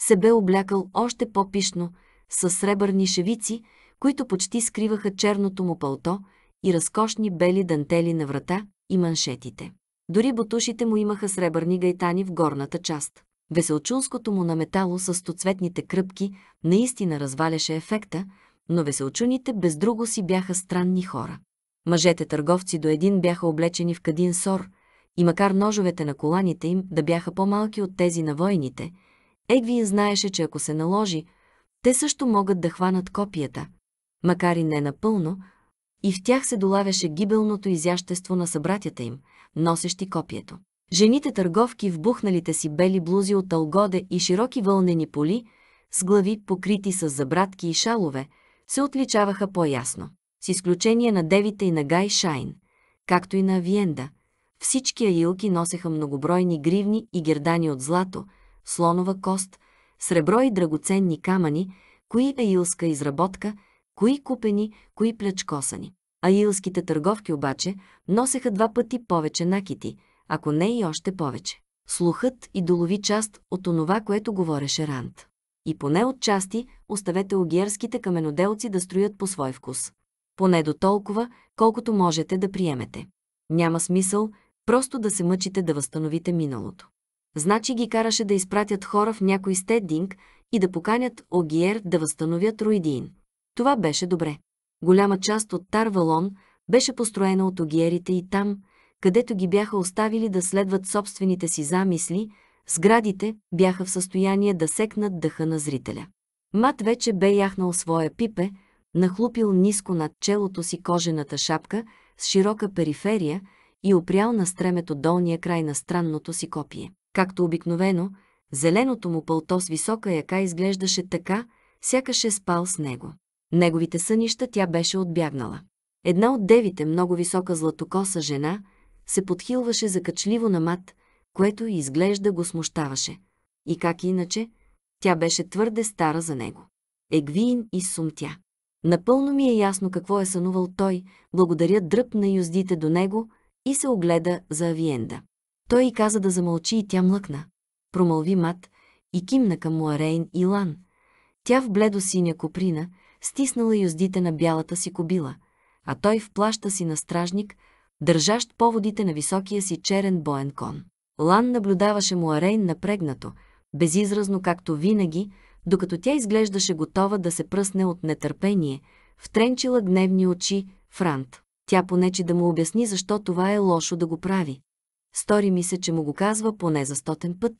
се бе облякал още по-пишно, с сребърни шевици които почти скриваха черното му пълто и разкошни бели дантели на врата и маншетите. Дори бутушите му имаха сребърни гайтани в горната част. Веселчунското му на метало с стоцветните кръпки наистина разваляше ефекта, но веселчуните без друго си бяха странни хора. Мъжете търговци до един бяха облечени в кадин сор, и макар ножовете на коланите им да бяха по-малки от тези на войните, Егвин знаеше, че ако се наложи, те също могат да хванат копията, макар и не напълно, и в тях се долавяше гибелното изящество на събратята им, носещи копието. Жените търговки в бухналите си бели блузи от алгоде и широки вълнени поли, с глави покрити с забратки и шалове, се отличаваха по-ясно. С изключение на девите и на Гай Шайн, както и на Авиенда, всички аилки носеха многобройни гривни и гердани от злато, слонова кост, сребро и драгоценни камъни, кои аилска изработка – кои купени, кои плячкосани. Аилските търговки обаче носеха два пъти повече накити, ако не и още повече. Слухът и долови част от онова, което говореше Рант. И поне от части оставете огиерските каменоделци да строят по свой вкус. Поне до толкова, колкото можете да приемете. Няма смисъл просто да се мъчите да възстановите миналото. Значи ги караше да изпратят хора в някой стединг и да поканят Огиер да възстановят Руидин. Това беше добре. Голяма част от Тарвалон беше построена от огиерите и там, където ги бяха оставили да следват собствените си замисли, сградите бяха в състояние да секнат дъха на зрителя. Мат вече бе яхнал своя пипе, нахлупил ниско над челото си кожената шапка с широка периферия и опрял на стремето долния край на странното си копие. Както обикновено, зеленото му пълто с висока яка изглеждаше така, сякаше спал с него. Неговите сънища тя беше отбягнала. Една от девите, много висока златокоса жена, се подхилваше закачливо на мат, което изглежда го смущаваше. И как иначе, тя беше твърде стара за него. Егвиин сумтя. Напълно ми е ясно какво е сънувал той, благодаря дръп на юздите до него и се огледа за Авиенда. Той и каза да замълчи и тя млъкна. Промълви мат и кимна към Муарейн и Лан. Тя в бледо-синя коприна – стиснала юздите на бялата си кобила, а той в плаща си на стражник, държащ поводите на високия си черен боен кон. Лан наблюдаваше му Арейн напрегнато, безизразно както винаги, докато тя изглеждаше готова да се пръсне от нетърпение, втренчила гневни очи Франт. Тя понече да му обясни защо това е лошо да го прави. Стори ми се, че му го казва поне за стотен път.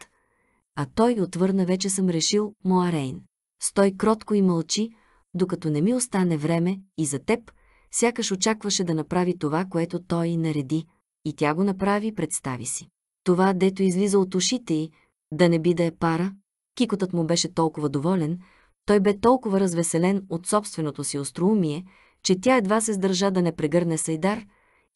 А той отвърна вече съм решил Моарейн. Стой кротко и мълчи, докато не ми остане време и за теб, сякаш очакваше да направи това, което той и нареди, и тя го направи, представи си. Това, дето излиза от ушите й, да не би да е пара, кикотът му беше толкова доволен, той бе толкова развеселен от собственото си остроумие, че тя едва се сдържа да не прегърне Сайдар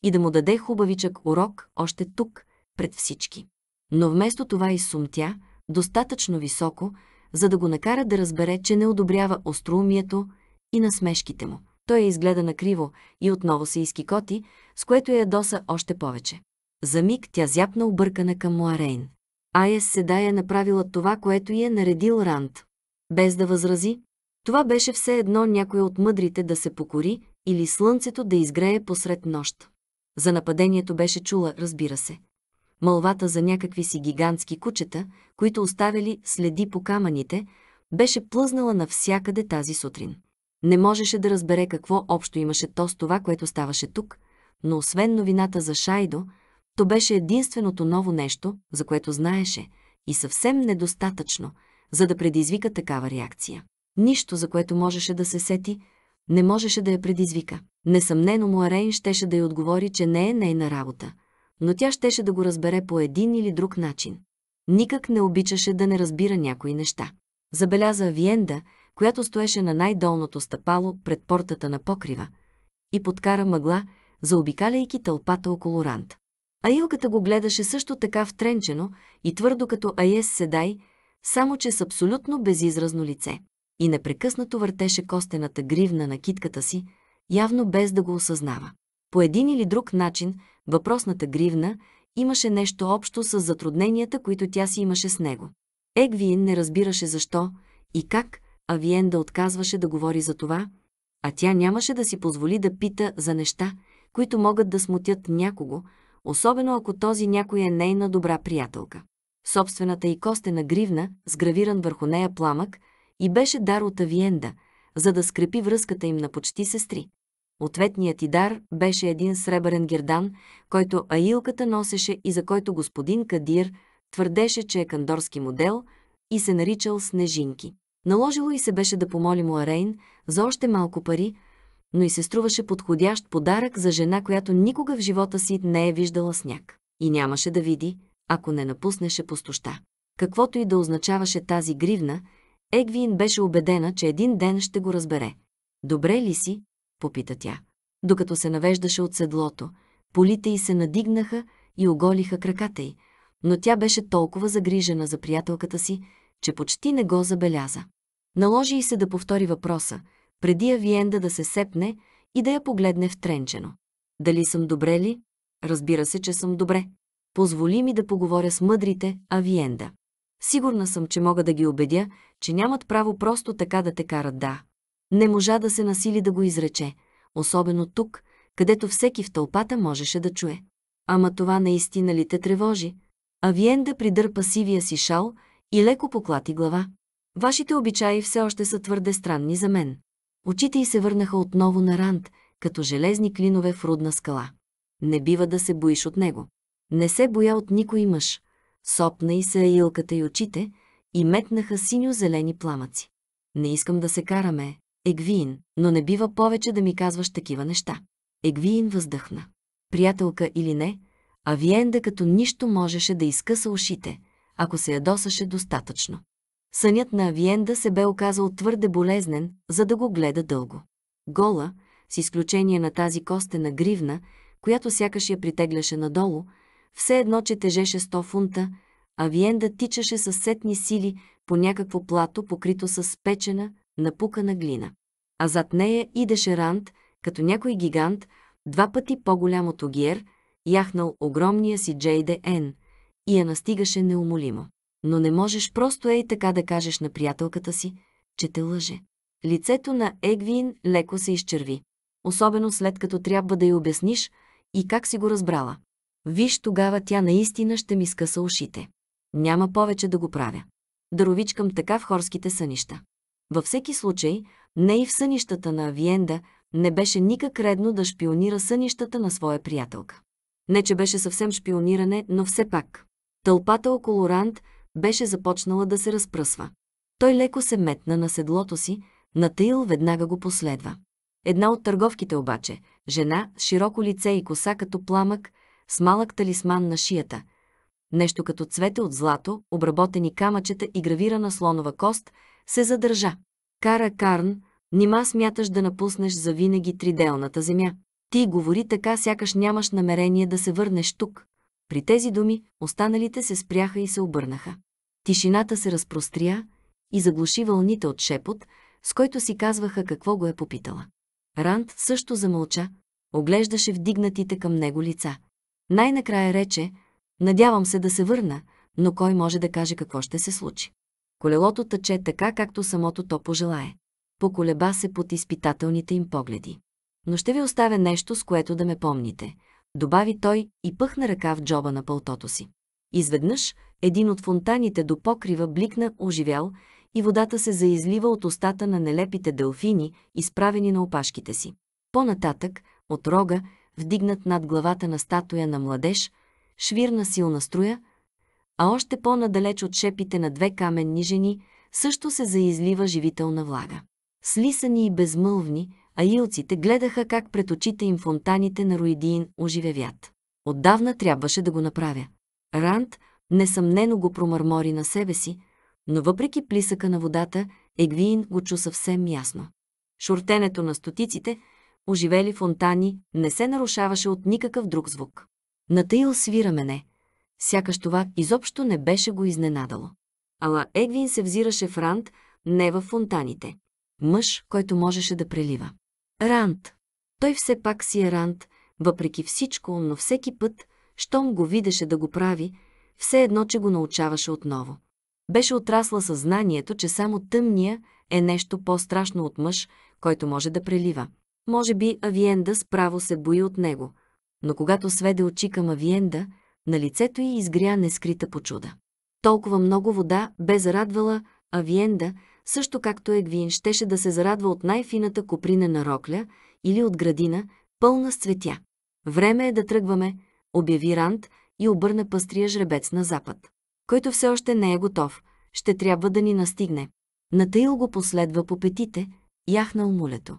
и да му даде хубавичък урок още тук, пред всички. Но вместо това изсумтя, достатъчно високо, за да го накара да разбере, че не одобрява остроумието и насмешките му. Той я изгледа накриво и отново се изкикоти, с което я доса още повече. За миг тя зяпна объркана към Муарейн. Айес седа е направила това, което й е наредил Ранд. Без да възрази, това беше все едно някой от мъдрите да се покори или слънцето да изгрее посред нощ. За нападението беше чула, разбира се. Мълвата за някакви си гигантски кучета, които оставили следи по камъните, беше плъзнала навсякъде тази сутрин. Не можеше да разбере какво общо имаше то с това, което ставаше тук, но освен новината за Шайдо, то беше единственото ново нещо, за което знаеше, и съвсем недостатъчно, за да предизвика такава реакция. Нищо, за което можеше да се сети, не можеше да я предизвика. Несъмнено Муарейн щеше да й отговори, че не е нейна работа – но тя щеше да го разбере по един или друг начин. Никак не обичаше да не разбира някои неща. Забеляза Авиенда, която стоеше на най-долното стъпало пред портата на покрива, и подкара мъгла, заобикаляйки тълпата около Рант. Аилката го гледаше също така втренчено и твърдо като Аес Седай, само че с абсолютно безизразно лице. И непрекъснато въртеше костената гривна на китката си, явно без да го осъзнава. По един или друг начин, въпросната гривна имаше нещо общо с затрудненията, които тя си имаше с него. Егвиен не разбираше защо и как Авиен да отказваше да говори за това, а тя нямаше да си позволи да пита за неща, които могат да смутят някого, особено ако този някой е нейна добра приятелка. Собствената и костена гривна, сгравиран върху нея пламък, и беше дар от Авиенда, за да скрепи връзката им на почти сестри. Ответният ти дар беше един сребърен гердан, който Аилката носеше и за който господин Кадир твърдеше, че е кандорски модел и се наричал Снежинки. Наложило и се беше да помоли Арейн за още малко пари, но и се струваше подходящ подарък за жена, която никога в живота си не е виждала сняг. И нямаше да види, ако не напуснеше пустоща. Каквото и да означаваше тази гривна, Егвин беше убедена, че един ден ще го разбере. Добре ли си, попита тя. Докато се навеждаше от седлото, полите й се надигнаха и оголиха краката й, но тя беше толкова загрижена за приятелката си, че почти не го забеляза. Наложи й се да повтори въпроса, преди Авиенда да се сепне и да я погледне втренчено. Дали съм добре ли? Разбира се, че съм добре. Позволи ми да поговоря с мъдрите Авиенда. Сигурна съм, че мога да ги убедя, че нямат право просто така да те карат да. Не можа да се насили да го изрече, особено тук, където всеки в тълпата можеше да чуе. Ама това наистина ли те тревожи? Авиенда придърпа сивия си шал и леко поклати глава. Вашите обичаи все още са твърде странни за мен. Очите й се върнаха отново на Ранд, като железни клинове в рудна скала. Не бива да се боиш от него. Не се боя от никой мъж. Сопна и се илката и очите и метнаха синьо-зелени пламъци. Не искам да се караме, Егвиин, но не бива повече да ми казваш такива неща. Егвиин въздъхна. Приятелка или не, Авиенда като нищо можеше да изкъса ушите, ако се ядосаше достатъчно. Сънят на Авиенда се бе оказал твърде болезнен, за да го гледа дълго. Гола, с изключение на тази костена гривна, която сякаш я притегляше надолу, все едно, че тежеше 100 фунта, Авиенда тичаше със сетни сили по някакво плато, покрито с печена, напукана глина. А зад нея идеше Ранд, като някой гигант, два пъти по-голям от Огиер, яхнал огромния си JDN и я настигаше неумолимо. Но не можеш просто ей така да кажеш на приятелката си, че те лъже. Лицето на Егвин леко се изчерви. Особено след като трябва да й обясниш и как си го разбрала. Виж, тогава тя наистина ще ми скъса ушите. Няма повече да го правя. Даровичкам така в хорските сънища. Във всеки случай, не и в сънищата на Авиенда не беше никак редно да шпионира сънищата на своя приятелка. Не, че беше съвсем шпиониране, но все пак. Тълпата около Ранд беше започнала да се разпръсва. Той леко се метна на седлото си, Натаил веднага го последва. Една от търговките обаче, жена с широко лице и коса като пламък, с малък талисман на шията, нещо като цвете от злато, обработени камъчета и гравирана слонова кост, се задържа. Кара Карн, нима смяташ да напуснеш за винаги триделната земя. Ти говори така, сякаш нямаш намерение да се върнеш тук. При тези думи останалите се спряха и се обърнаха. Тишината се разпростря и заглуши вълните от шепот, с който си казваха какво го е попитала. Ранд също замълча, оглеждаше вдигнатите към него лица. Най-накрая рече, надявам се да се върна, но кой може да каже какво ще се случи. Колелото тъче така, както самото то пожелае. Поколеба се под изпитателните им погледи. Но ще ви оставя нещо, с което да ме помните, добави той и пъхна ръка в джоба на пълтото си. Изведнъж един от фонтаните до покрива бликна, оживял и водата се заизлива от устата на нелепите делфини, изправени на опашките си. По-нататък, от рога, вдигнат над главата на статуя на младеж, швирна силна струя – а още по-надалеч от шепите на две каменни жени също се заизлива живителна влага. Слисани и безмълвни, а илците гледаха как пред очите им фонтаните на Руидиин оживевят. Отдавна трябваше да го направя. Ранд несъмнено го промърмори на себе си, но въпреки плисъка на водата, Егвиин го чу съвсем ясно. Шуртенето на стотиците, оживели фонтани, не се нарушаваше от никакъв друг звук. Натаил свира мене, сякаш това изобщо не беше го изненадало. Ала Егвин се взираше в Ранд, не в фонтаните. Мъж, който можеше да прелива. Ранд. Той все пак си е Ранд, въпреки всичко, но всеки път, щом го видеше да го прави, все едно, че го научаваше отново. Беше отрасла съзнанието, че само тъмния е нещо по-страшно от мъж, който може да прелива. Може би Авиенда справо се бои от него, но когато сведе очи към Авиенда, на лицето й изгря нескрита почуда. Толкова много вода бе зарадвала Авиенда, също както Егвин щеше да се зарадва от най-фината на рокля или от градина, пълна с цветя. Време е да тръгваме, обяви Ранд и обърна пъстрия жребец на запад. Който все още не е готов, ще трябва да ни настигне. Натаил го последва по петите, яхнал мулето.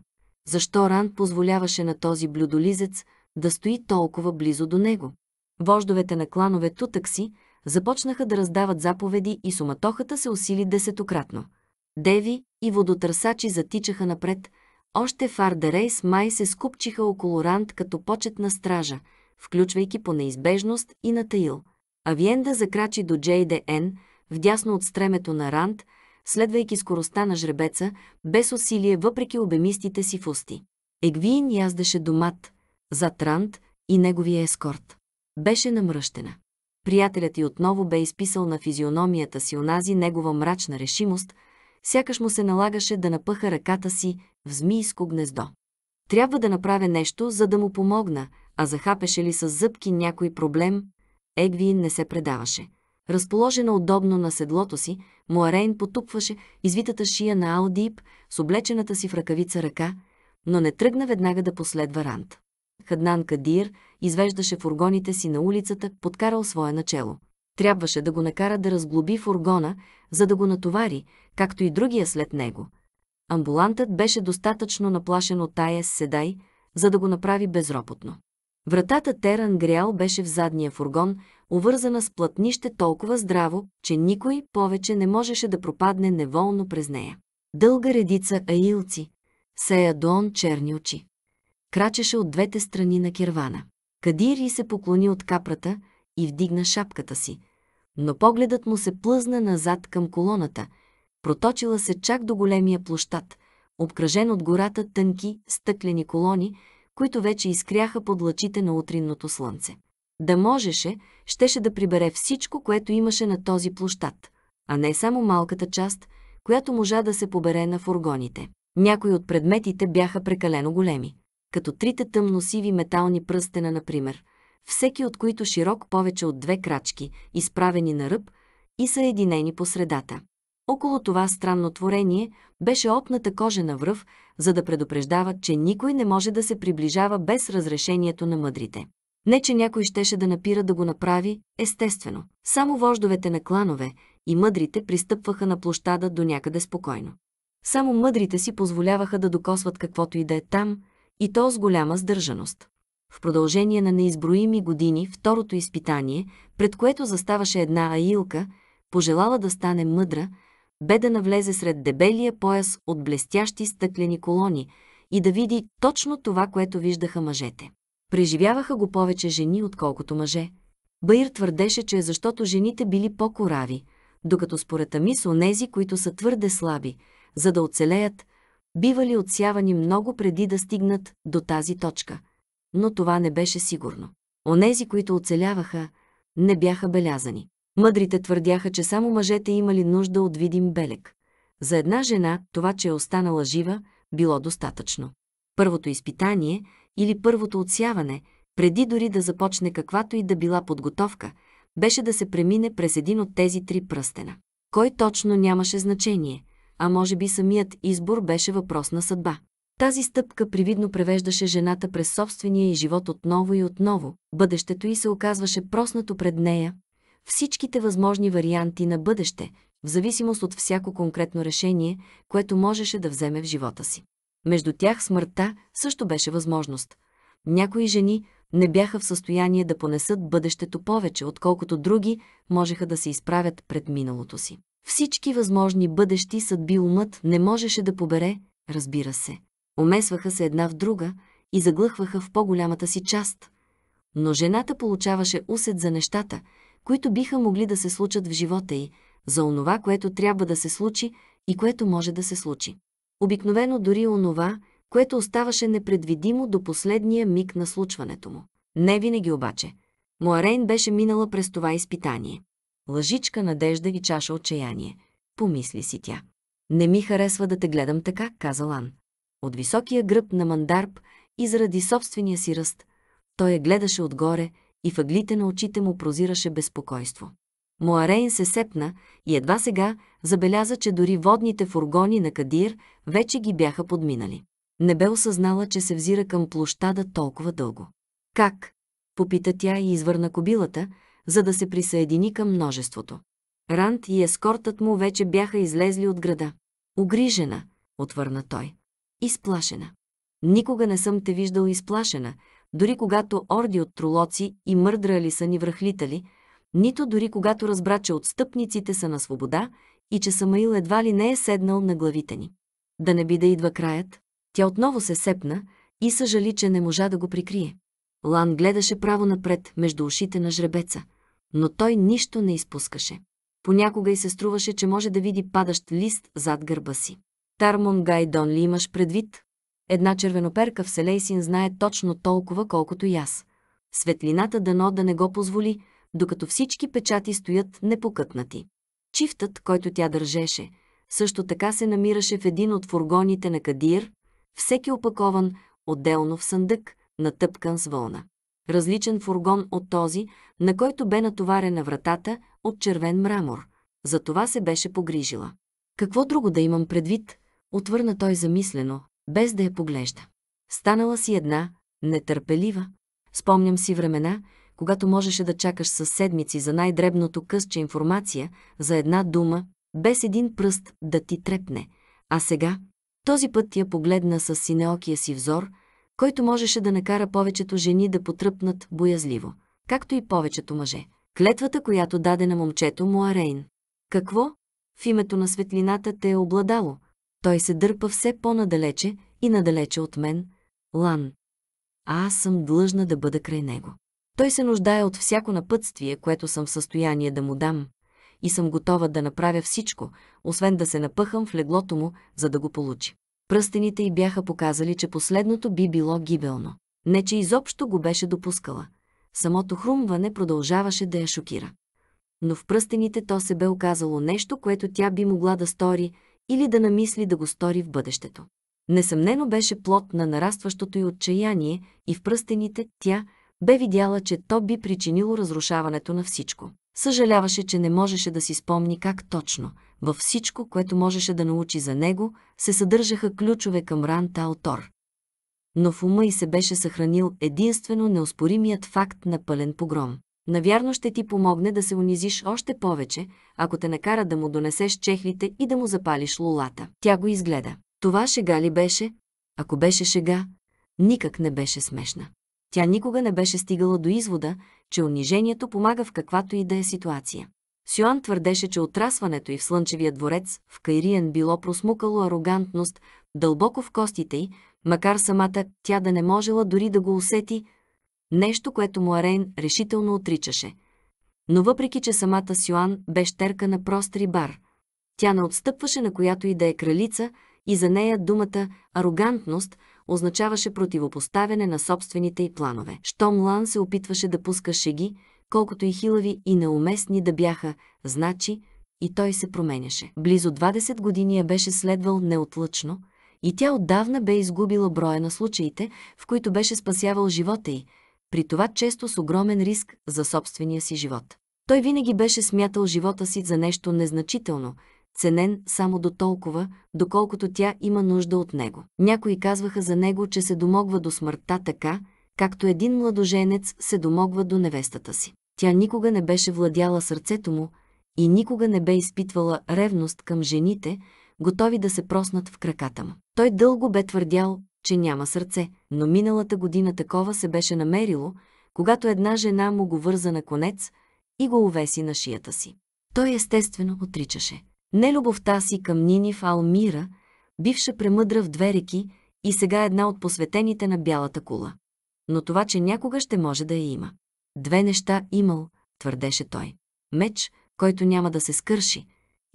Защо Ранд позволяваше на този блюдолизец да стои толкова близо до него? Вождовете на кланове Тутакси започнаха да раздават заповеди и суматохата се усили десетократно. Деви и водотърсачи затичаха напред, още Фардерейс май се скупчиха около Ранд като почетна стража, включвайки по неизбежност и на Таил. Авиенда закрачи до JDN, вдясно от стремето на Ранд, следвайки скоростта на жребеца, без усилие въпреки обемистите си фусти. Егвиин яздаше домат, зад Ранд и неговия ескорт беше намръщена. Приятелят й отново бе изписал на физиономията си онази негова мрачна решимост, сякаш му се налагаше да напъха ръката си в змийско гнездо. Трябва да направя нещо, за да му помогна, а захапеше ли с зъбки някой проблем, Егвин не се предаваше. Разположена удобно на седлото си, Муарейн потупваше извитата шия на Аудип с облечената си в ръкавица ръка, но не тръгна веднага да последва Рант. Хаднан Кадир – извеждаше фургоните си на улицата, подкарал свое начело. Трябваше да го накара да разглоби фургона, за да го натовари, както и другия след него. Амбулантът беше достатъчно наплашен от тая с седай, за да го направи безропотно. Вратата Теран Гриал беше в задния фургон, увързана с платнище толкова здраво, че никой повече не можеше да пропадне неволно през нея. Дълга редица аилци, сея дон черни очи. Крачеше от двете страни на кирвана. Кадир и се поклони от капрата и вдигна шапката си, но погледът му се плъзна назад към колоната, проточила се чак до големия площад, обкръжен от гората тънки, стъклени колони, които вече изкряха под лъчите на утринното слънце. Да можеше, щеше да прибере всичко, което имаше на този площад, а не само малката част, която можа да се побере на фургоните. Някои от предметите бяха прекалено големи като трите тъмносиви метални пръстена, например, всеки от които широк повече от две крачки, изправени на ръб и съединени по средата. Около това странно творение беше опната кожена връв, за да предупреждава, че никой не може да се приближава без разрешението на мъдрите. Не, че някой щеше да напира да го направи, естествено. Само вождовете на кланове и мъдрите пристъпваха на площада до някъде спокойно. Само мъдрите си позволяваха да докосват каквото и да е там, и то с голяма сдържаност. В продължение на неизброими години второто изпитание, пред което заставаше една аилка, пожелала да стане мъдра, бе да навлезе сред дебелия пояс от блестящи стъклени колони и да види точно това, което виждаха мъжете. Преживяваха го повече жени, отколкото мъже. Баир твърдеше, че е защото жените били по-корави, докато според Амис онези, които са твърде слаби, за да оцелеят – бивали отсявани много преди да стигнат до тази точка, но това не беше сигурно. Онези, които оцеляваха, не бяха белязани. Мъдрите твърдяха, че само мъжете имали нужда от видим белег. За една жена това, че е останала жива, било достатъчно. Първото изпитание или първото отсяване, преди дори да започне каквато и да била подготовка, беше да се премине през един от тези три пръстена. Кой точно нямаше значение, а може би самият избор беше въпрос на съдба. Тази стъпка привидно превеждаше жената през собствения и живот отново и отново. Бъдещето й се оказваше проснато пред нея. Всичките възможни варианти на бъдеще, в зависимост от всяко конкретно решение, което можеше да вземе в живота си. Между тях смъртта също беше възможност. Някои жени не бяха в състояние да понесат бъдещето повече, отколкото други можеха да се изправят пред миналото си. Всички възможни бъдещи съдби умът не можеше да побере, разбира се. Омесваха се една в друга и заглъхваха в по-голямата си част. Но жената получаваше усет за нещата, които биха могли да се случат в живота й, за онова, което трябва да се случи и което може да се случи. Обикновено дори онова, което оставаше непредвидимо до последния миг на случването му. Не винаги обаче. Моарейн беше минала през това изпитание лъжичка надежда и чаша отчаяние, помисли си тя. Не ми харесва да те гледам така, каза Лан. От високия гръб на Мандарб и заради собствения си ръст, той я гледаше отгоре и въглите на очите му прозираше безпокойство. Моарейн се сепна и едва сега забеляза, че дори водните фургони на Кадир вече ги бяха подминали. Не бе осъзнала, че се взира към площада толкова дълго. Как? Попита тя и извърна кобилата, за да се присъедини към множеството. Ранд и ескортът му вече бяха излезли от града. Огрижена, отвърна той. Изплашена. Никога не съм те виждал изплашена, дори когато орди от тролоци и мърдрали са ни връхлитали, нито дори когато разбра, че отстъпниците са на свобода и че Самаил едва ли не е седнал на главите ни. Да не би да идва краят, тя отново се сепна и съжали, че не можа да го прикрие. Лан гледаше право напред между ушите на жребеца – но той нищо не изпускаше. Понякога и се струваше, че може да види падащ лист зад гърба си. Тармон Гайдон ли имаш предвид? Една червеноперка в Селейсин знае точно толкова, колкото и аз. Светлината дано да не го позволи, докато всички печати стоят непокътнати. Чифтът, който тя държеше, също така се намираше в един от фургоните на Кадир, всеки опакован отделно в съндък, натъпкан с вълна различен фургон от този, на който бе натоварена вратата от червен мрамор. За това се беше погрижила. Какво друго да имам предвид? Отвърна той замислено, без да я поглежда. Станала си една, нетърпелива. Спомням си времена, когато можеше да чакаш със седмици за най-дребното късче информация, за една дума, без един пръст да ти трепне. А сега, този път я погледна с синеокия си взор – който можеше да накара повечето жени да потръпнат боязливо, както и повечето мъже. Клетвата, която даде на момчето му Арейн. Какво? В името на светлината те е обладало. Той се дърпа все по-надалече и надалече от мен. Лан. А аз съм длъжна да бъда край него. Той се нуждае от всяко напътствие, което съм в състояние да му дам. И съм готова да направя всичко, освен да се напъхам в леглото му, за да го получи пръстените й бяха показали, че последното би било гибелно. Не, че изобщо го беше допускала. Самото хрумване продължаваше да я шокира. Но в пръстените то се бе оказало нещо, което тя би могла да стори или да намисли да го стори в бъдещето. Несъмнено беше плод на нарастващото й отчаяние и в пръстените тя бе видяла, че то би причинило разрушаването на всичко. Съжаляваше, че не можеше да си спомни как точно, във всичко, което можеше да научи за него, се съдържаха ключове към Ран Таотор. Но в ума и се беше съхранил единствено неоспоримият факт на пълен погром. Навярно ще ти помогне да се унизиш още повече, ако те накара да му донесеш чехлите и да му запалиш лулата. Тя го изгледа. Това шега ли беше? Ако беше шега, никак не беше смешна. Тя никога не беше стигала до извода, че унижението помага в каквато и да е ситуация. Сюан твърдеше, че отрасването и в Слънчевия дворец в Кайриен било просмукало арогантност дълбоко в костите й, макар самата тя да не можела дори да го усети, нещо, което Муарейн решително отричаше. Но въпреки, че самата Сюан бе щерка на простри бар, тя не отстъпваше на която и да е кралица и за нея думата «арогантност» означаваше противопоставяне на собствените й планове. Щом Лан се опитваше да пуска шеги, колкото и хилави и неуместни да бяха, значи и той се променяше. Близо 20 години я беше следвал неотлъчно и тя отдавна бе изгубила броя на случаите, в които беше спасявал живота й, при това често с огромен риск за собствения си живот. Той винаги беше смятал живота си за нещо незначително – ценен само до толкова, доколкото тя има нужда от него. Някои казваха за него, че се домогва до смъртта така, както един младоженец се домогва до невестата си. Тя никога не беше владяла сърцето му и никога не бе изпитвала ревност към жените, готови да се проснат в краката му. Той дълго бе твърдял, че няма сърце, но миналата година такова се беше намерило, когато една жена му го върза на конец и го увеси на шията си. Той естествено отричаше. Не любовта си към Нинив Алмира, бивша премъдра в две реки и сега една от посветените на бялата кула. Но това, че някога ще може да я има. Две неща имал, твърдеше той. Меч, който няма да се скърши,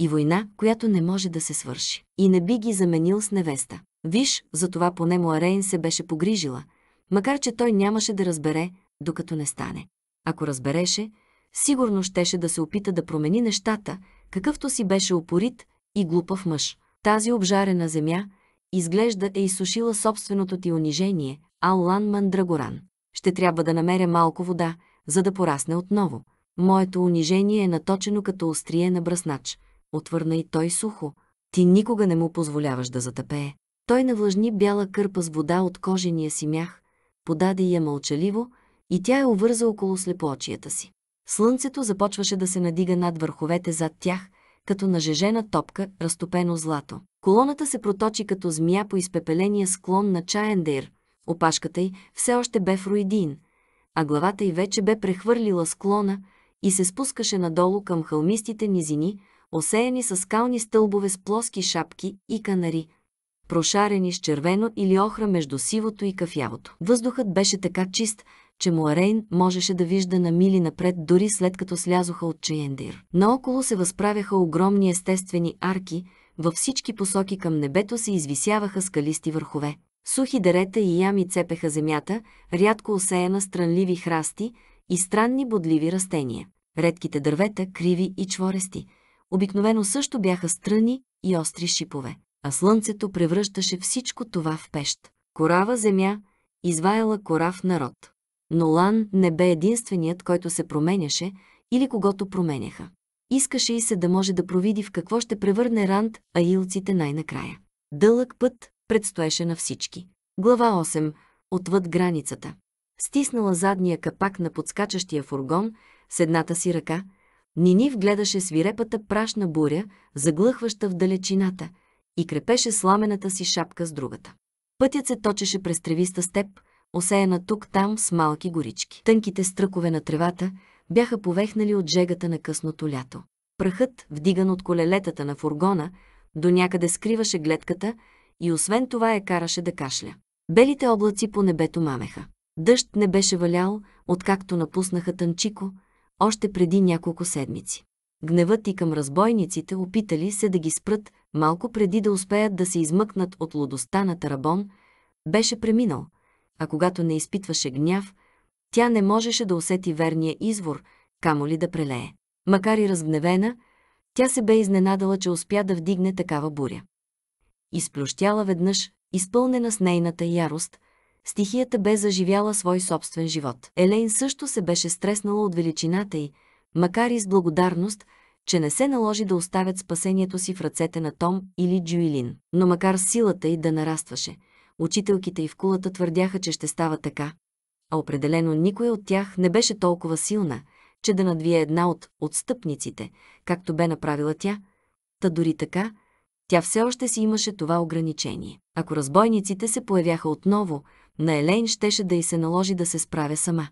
и война, която не може да се свърши. И не би ги заменил с невеста. Виж, за това поне Муарейн се беше погрижила, макар че той нямаше да разбере, докато не стане. Ако разбереше, сигурно щеше да се опита да промени нещата, какъвто си беше опорит и глупав мъж. Тази обжарена земя, изглежда е изсушила собственото ти унижение, Аллан Мандрагоран. Ще трябва да намеря малко вода, за да порасне отново. Моето унижение е наточено като острие на бръснач. Отвърна и той сухо. Ти никога не му позволяваш да затъпее. Той навлажни бяла кърпа с вода от кожения си мях, подаде я мълчаливо и тя я увърза около слепоочията си. Слънцето започваше да се надига над върховете зад тях, като нажежена топка, разтопено злато. Колоната се проточи като змия по изпепеления склон на Чаендейр. Опашката й все още бе фруидин, а главата й вече бе прехвърлила склона и се спускаше надолу към хълмистите низини, осеяни с скални стълбове с плоски шапки и канари, прошарени с червено или охра между сивото и кафявото. Въздухът беше така чист, че Муарейн можеше да вижда на мили напред дори след като слязоха от Чаендир. Наоколо се възправяха огромни естествени арки, във всички посоки към небето се извисяваха скалисти върхове. Сухи дерета и ями цепеха земята, рядко осеяна странливи храсти и странни бодливи растения. Редките дървета, криви и чворести, обикновено също бяха страни и остри шипове, а слънцето превръщаше всичко това в пещ. Корава земя, изваяла корав народ. Но Лан не бе единственият, който се променяше или когато променяха. Искаше и се да може да провиди в какво ще превърне Ранд, а илците най-накрая. Дълъг път предстоеше на всички. Глава 8. Отвъд границата. Стиснала задния капак на подскачащия фургон с едната си ръка, Нинив гледаше свирепата прашна буря, заглъхваща в далечината, и крепеше сламената си шапка с другата. Пътят се точеше през тревиста степ, осеяна тук-там с малки горички. Тънките стръкове на тревата бяха повехнали от жегата на късното лято. Прахът, вдиган от колелетата на фургона, до някъде скриваше гледката и освен това я караше да кашля. Белите облаци по небето мамеха. Дъжд не беше валял, откакто напуснаха Танчико, още преди няколко седмици. Гневът и към разбойниците опитали се да ги спрат малко преди да успеят да се измъкнат от лудостта на Тарабон, беше преминал – а когато не изпитваше гняв, тя не можеше да усети верния извор, камо ли да прелее. Макар и разгневена, тя се бе изненадала, че успя да вдигне такава буря. Изплющяла веднъж, изпълнена с нейната ярост, стихията бе заживяла свой собствен живот. Елейн също се беше стреснала от величината й, макар и с благодарност, че не се наложи да оставят спасението си в ръцете на Том или Джуилин. Но макар силата й да нарастваше – учителките и в кулата твърдяха, че ще става така. А определено никой от тях не беше толкова силна, че да надвие една от отстъпниците, както бе направила тя, та дори така, тя все още си имаше това ограничение. Ако разбойниците се появяха отново, на Елейн щеше да й се наложи да се справя сама.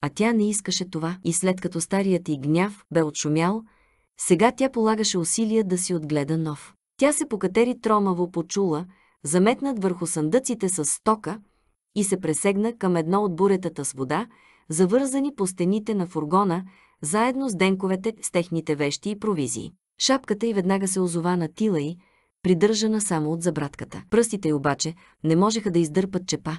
А тя не искаше това и след като старият й гняв бе отшумял, сега тя полагаше усилия да си отгледа нов. Тя се покатери тромаво почула, заметнат върху съндъците с стока и се пресегна към едно от буретата с вода, завързани по стените на фургона, заедно с денковете с техните вещи и провизии. Шапката й веднага се озова на тила й, придържана само от забратката. Пръстите й обаче не можеха да издърпат чепа.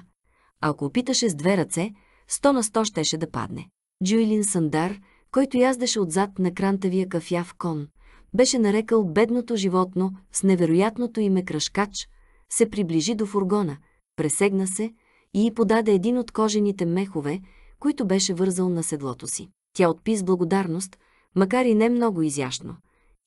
А ако опиташе с две ръце, сто на сто щеше да падне. Джуилин Сандар, който яздеше отзад на крантавия кафяв кон, беше нарекал бедното животно с невероятното име кръшкач, се приближи до фургона, пресегна се и й подаде един от кожените мехове, които беше вързал на седлото си. Тя отпи с благодарност, макар и не много изящно.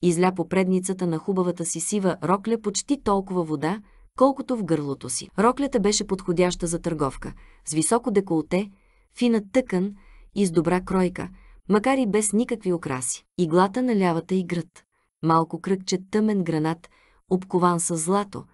Изля по предницата на хубавата си сива рокля почти толкова вода, колкото в гърлото си. Роклята беше подходяща за търговка, с високо деколте, фина тъкан и с добра кройка, макар и без никакви окраси. Иглата на лявата и гръд. Малко кръгче тъмен гранат, обкован с злато –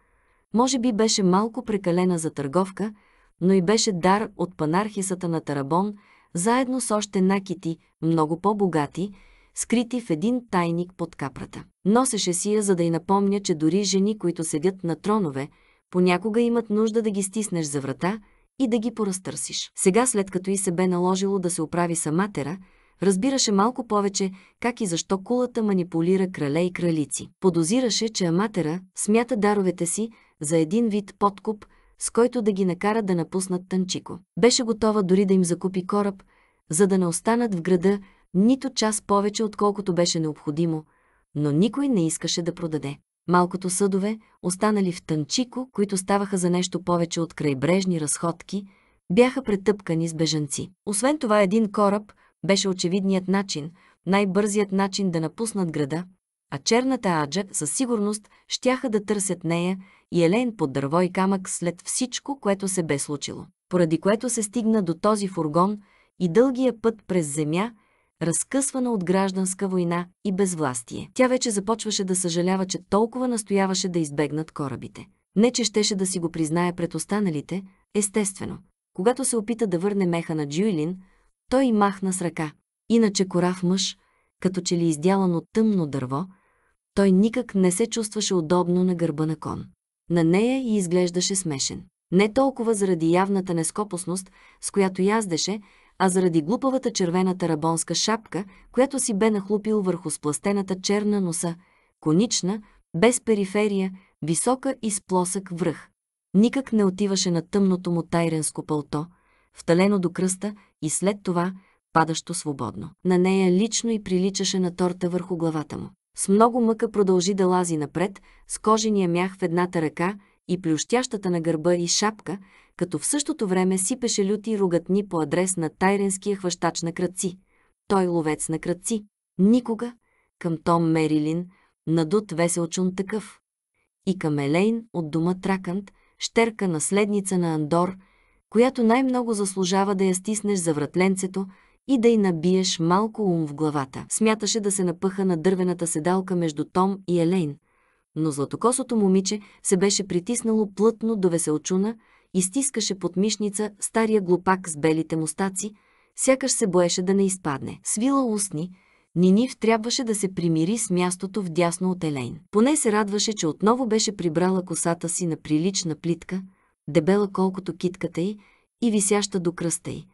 може би беше малко прекалена за търговка, но и беше дар от панархисата на Тарабон, заедно с още накити, много по-богати, скрити в един тайник под капрата. Носеше си я, за да й напомня, че дори жени, които седят на тронове, понякога имат нужда да ги стиснеш за врата и да ги поразтърсиш. Сега, след като и се бе наложило да се оправи саматера, разбираше малко повече как и защо кулата манипулира крале и кралици. Подозираше, че Аматера смята даровете си за един вид подкуп, с който да ги накара да напуснат Танчико. Беше готова дори да им закупи кораб, за да не останат в града нито час повече, отколкото беше необходимо, но никой не искаше да продаде. Малкото съдове, останали в Танчико, които ставаха за нещо повече от крайбрежни разходки, бяха претъпкани с бежанци. Освен това един кораб беше очевидният начин, най-бързият начин да напуснат града, а черната аджа със сигурност щяха да търсят нея и е под дърво и камък след всичко, което се бе случило. Поради което се стигна до този фургон и дългия път през земя, разкъсвана от гражданска война и безвластие. Тя вече започваше да съжалява, че толкова настояваше да избегнат корабите. Не, че щеше да си го признае пред останалите, естествено. Когато се опита да върне меха на Джуилин, той и махна с ръка. Иначе корав мъж, като че ли издялан от тъмно дърво, той никак не се чувстваше удобно на гърба на кон на нея и изглеждаше смешен. Не толкова заради явната нескопосност, с която яздеше, а заради глупавата червена тарабонска шапка, която си бе нахлупил върху спластената черна носа, конична, без периферия, висока и с плосък връх. Никак не отиваше на тъмното му тайренско пълто, вталено до кръста и след това падащо свободно. На нея лично и приличаше на торта върху главата му. С много мъка продължи да лази напред, с кожения мях в едната ръка и плющящата на гърба и шапка, като в същото време сипеше люти ругатни по адрес на тайренския хващач на кръци. Той ловец на кръци. Никога, към Том Мерилин, надут веселчун такъв. И към Елейн от дома Тракант, щерка наследница на Андор, която най-много заслужава да я стиснеш за вратленцето, и да й набиеш малко ум в главата. Смяташе да се напъха на дървената седалка между Том и Елейн, но златокосото момиче се беше притиснало плътно до веселчуна и стискаше под мишница стария глупак с белите мустаци, сякаш се боеше да не изпадне. Свила устни, Нинив трябваше да се примири с мястото в дясно от Елейн. Поне се радваше, че отново беше прибрала косата си на прилична плитка, дебела колкото китката й и висяща до кръста й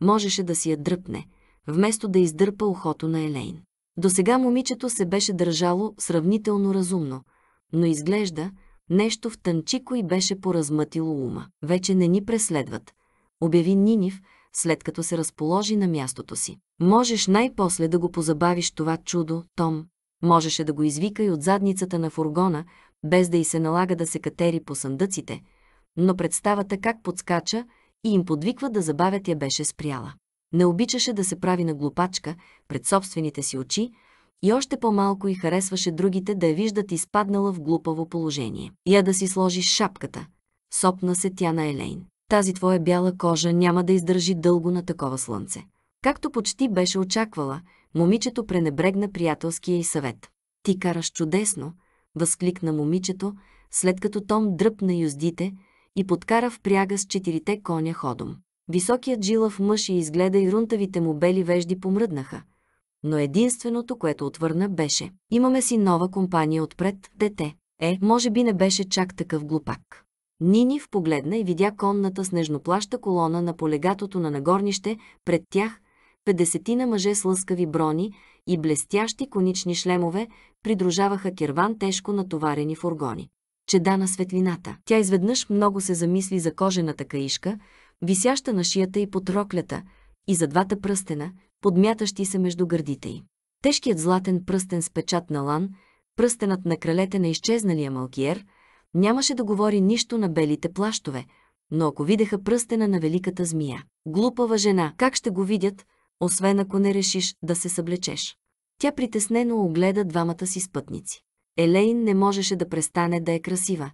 можеше да си я дръпне, вместо да издърпа ухото на Елейн. До сега момичето се беше държало сравнително разумно, но изглежда, нещо в тънчико и беше поразмътило ума. Вече не ни преследват, обяви Нинив, след като се разположи на мястото си. Можеш най-после да го позабавиш това чудо, Том. Можеше да го извика и от задницата на фургона, без да й се налага да се катери по съндъците, но представата как подскача и им подвиква да забавят я беше спряла. Не обичаше да се прави на глупачка пред собствените си очи и още по-малко и харесваше другите да я виждат изпаднала в глупаво положение. Я да си сложиш шапката. Сопна се тя на Елейн. Тази твоя бяла кожа няма да издържи дълго на такова слънце. Както почти беше очаквала, момичето пренебрегна приятелския й съвет. Ти караш чудесно, възкликна момичето, след като Том дръпна юздите – и подкара впряга с четирите коня ходом. Високият жилав мъж и изгледа и рунтавите му бели вежди помръднаха. Но единственото, което отвърна, беше «Имаме си нова компания отпред, дете». Е, може би не беше чак такъв глупак. Нинив погледна и видя конната снежноплаща колона на полегатото на нагорнище, пред тях Педесетина мъже с лъскави брони и блестящи конични шлемове придружаваха керван тежко натоварени фургони да на светлината. Тя изведнъж много се замисли за кожената каишка, висяща на шията и под роклята, и за двата пръстена, подмятащи се между гърдите й. Тежкият златен пръстен с печат на лан, пръстенът на кралете на изчезналия малкиер, нямаше да говори нищо на белите плащове, но ако видяха пръстена на великата змия. Глупава жена, как ще го видят, освен ако не решиш да се съблечеш? Тя притеснено огледа двамата си спътници. Елейн не можеше да престане да е красива,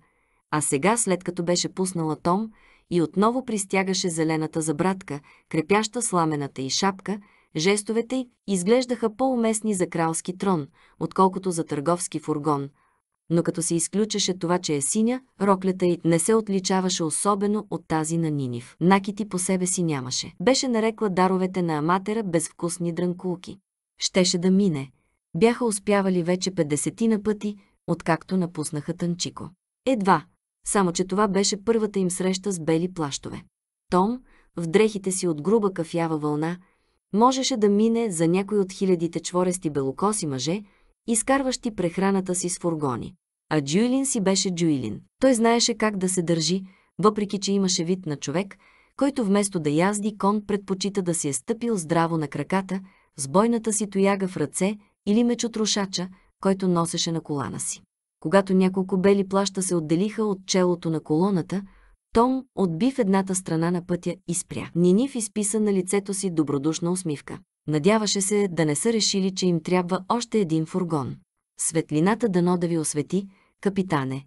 а сега, след като беше пуснала Том, и отново пристягаше зелената забратка, крепяща сламената и шапка, жестовете й изглеждаха по-уместни за кралски трон, отколкото за търговски фургон. Но като се изключеше това, че е синя, роклята й не се отличаваше особено от тази на Нинив. Накити по себе си нямаше. Беше нарекла даровете на аматера безвкусни дрънкулки. Щеше да мине, бяха успявали вече 50 на пъти, откакто напуснаха Танчико. Едва, само че това беше първата им среща с бели плащове. Том, в дрехите си от груба кафява вълна, можеше да мине за някой от хилядите чворести белокоси мъже, изкарващи прехраната си с фургони. А Джуилин си беше Джуилин. Той знаеше как да се държи, въпреки че имаше вид на човек, който вместо да язди кон предпочита да си е стъпил здраво на краката, с бойната си тояга в ръце или мечотрошача, който носеше на колана си. Когато няколко бели плаща се отделиха от челото на колоната, Том отби в едната страна на пътя и спря. Нинив изписа на лицето си добродушна усмивка. Надяваше се да не са решили, че им трябва още един фургон. Светлината дано да ви освети, капитане.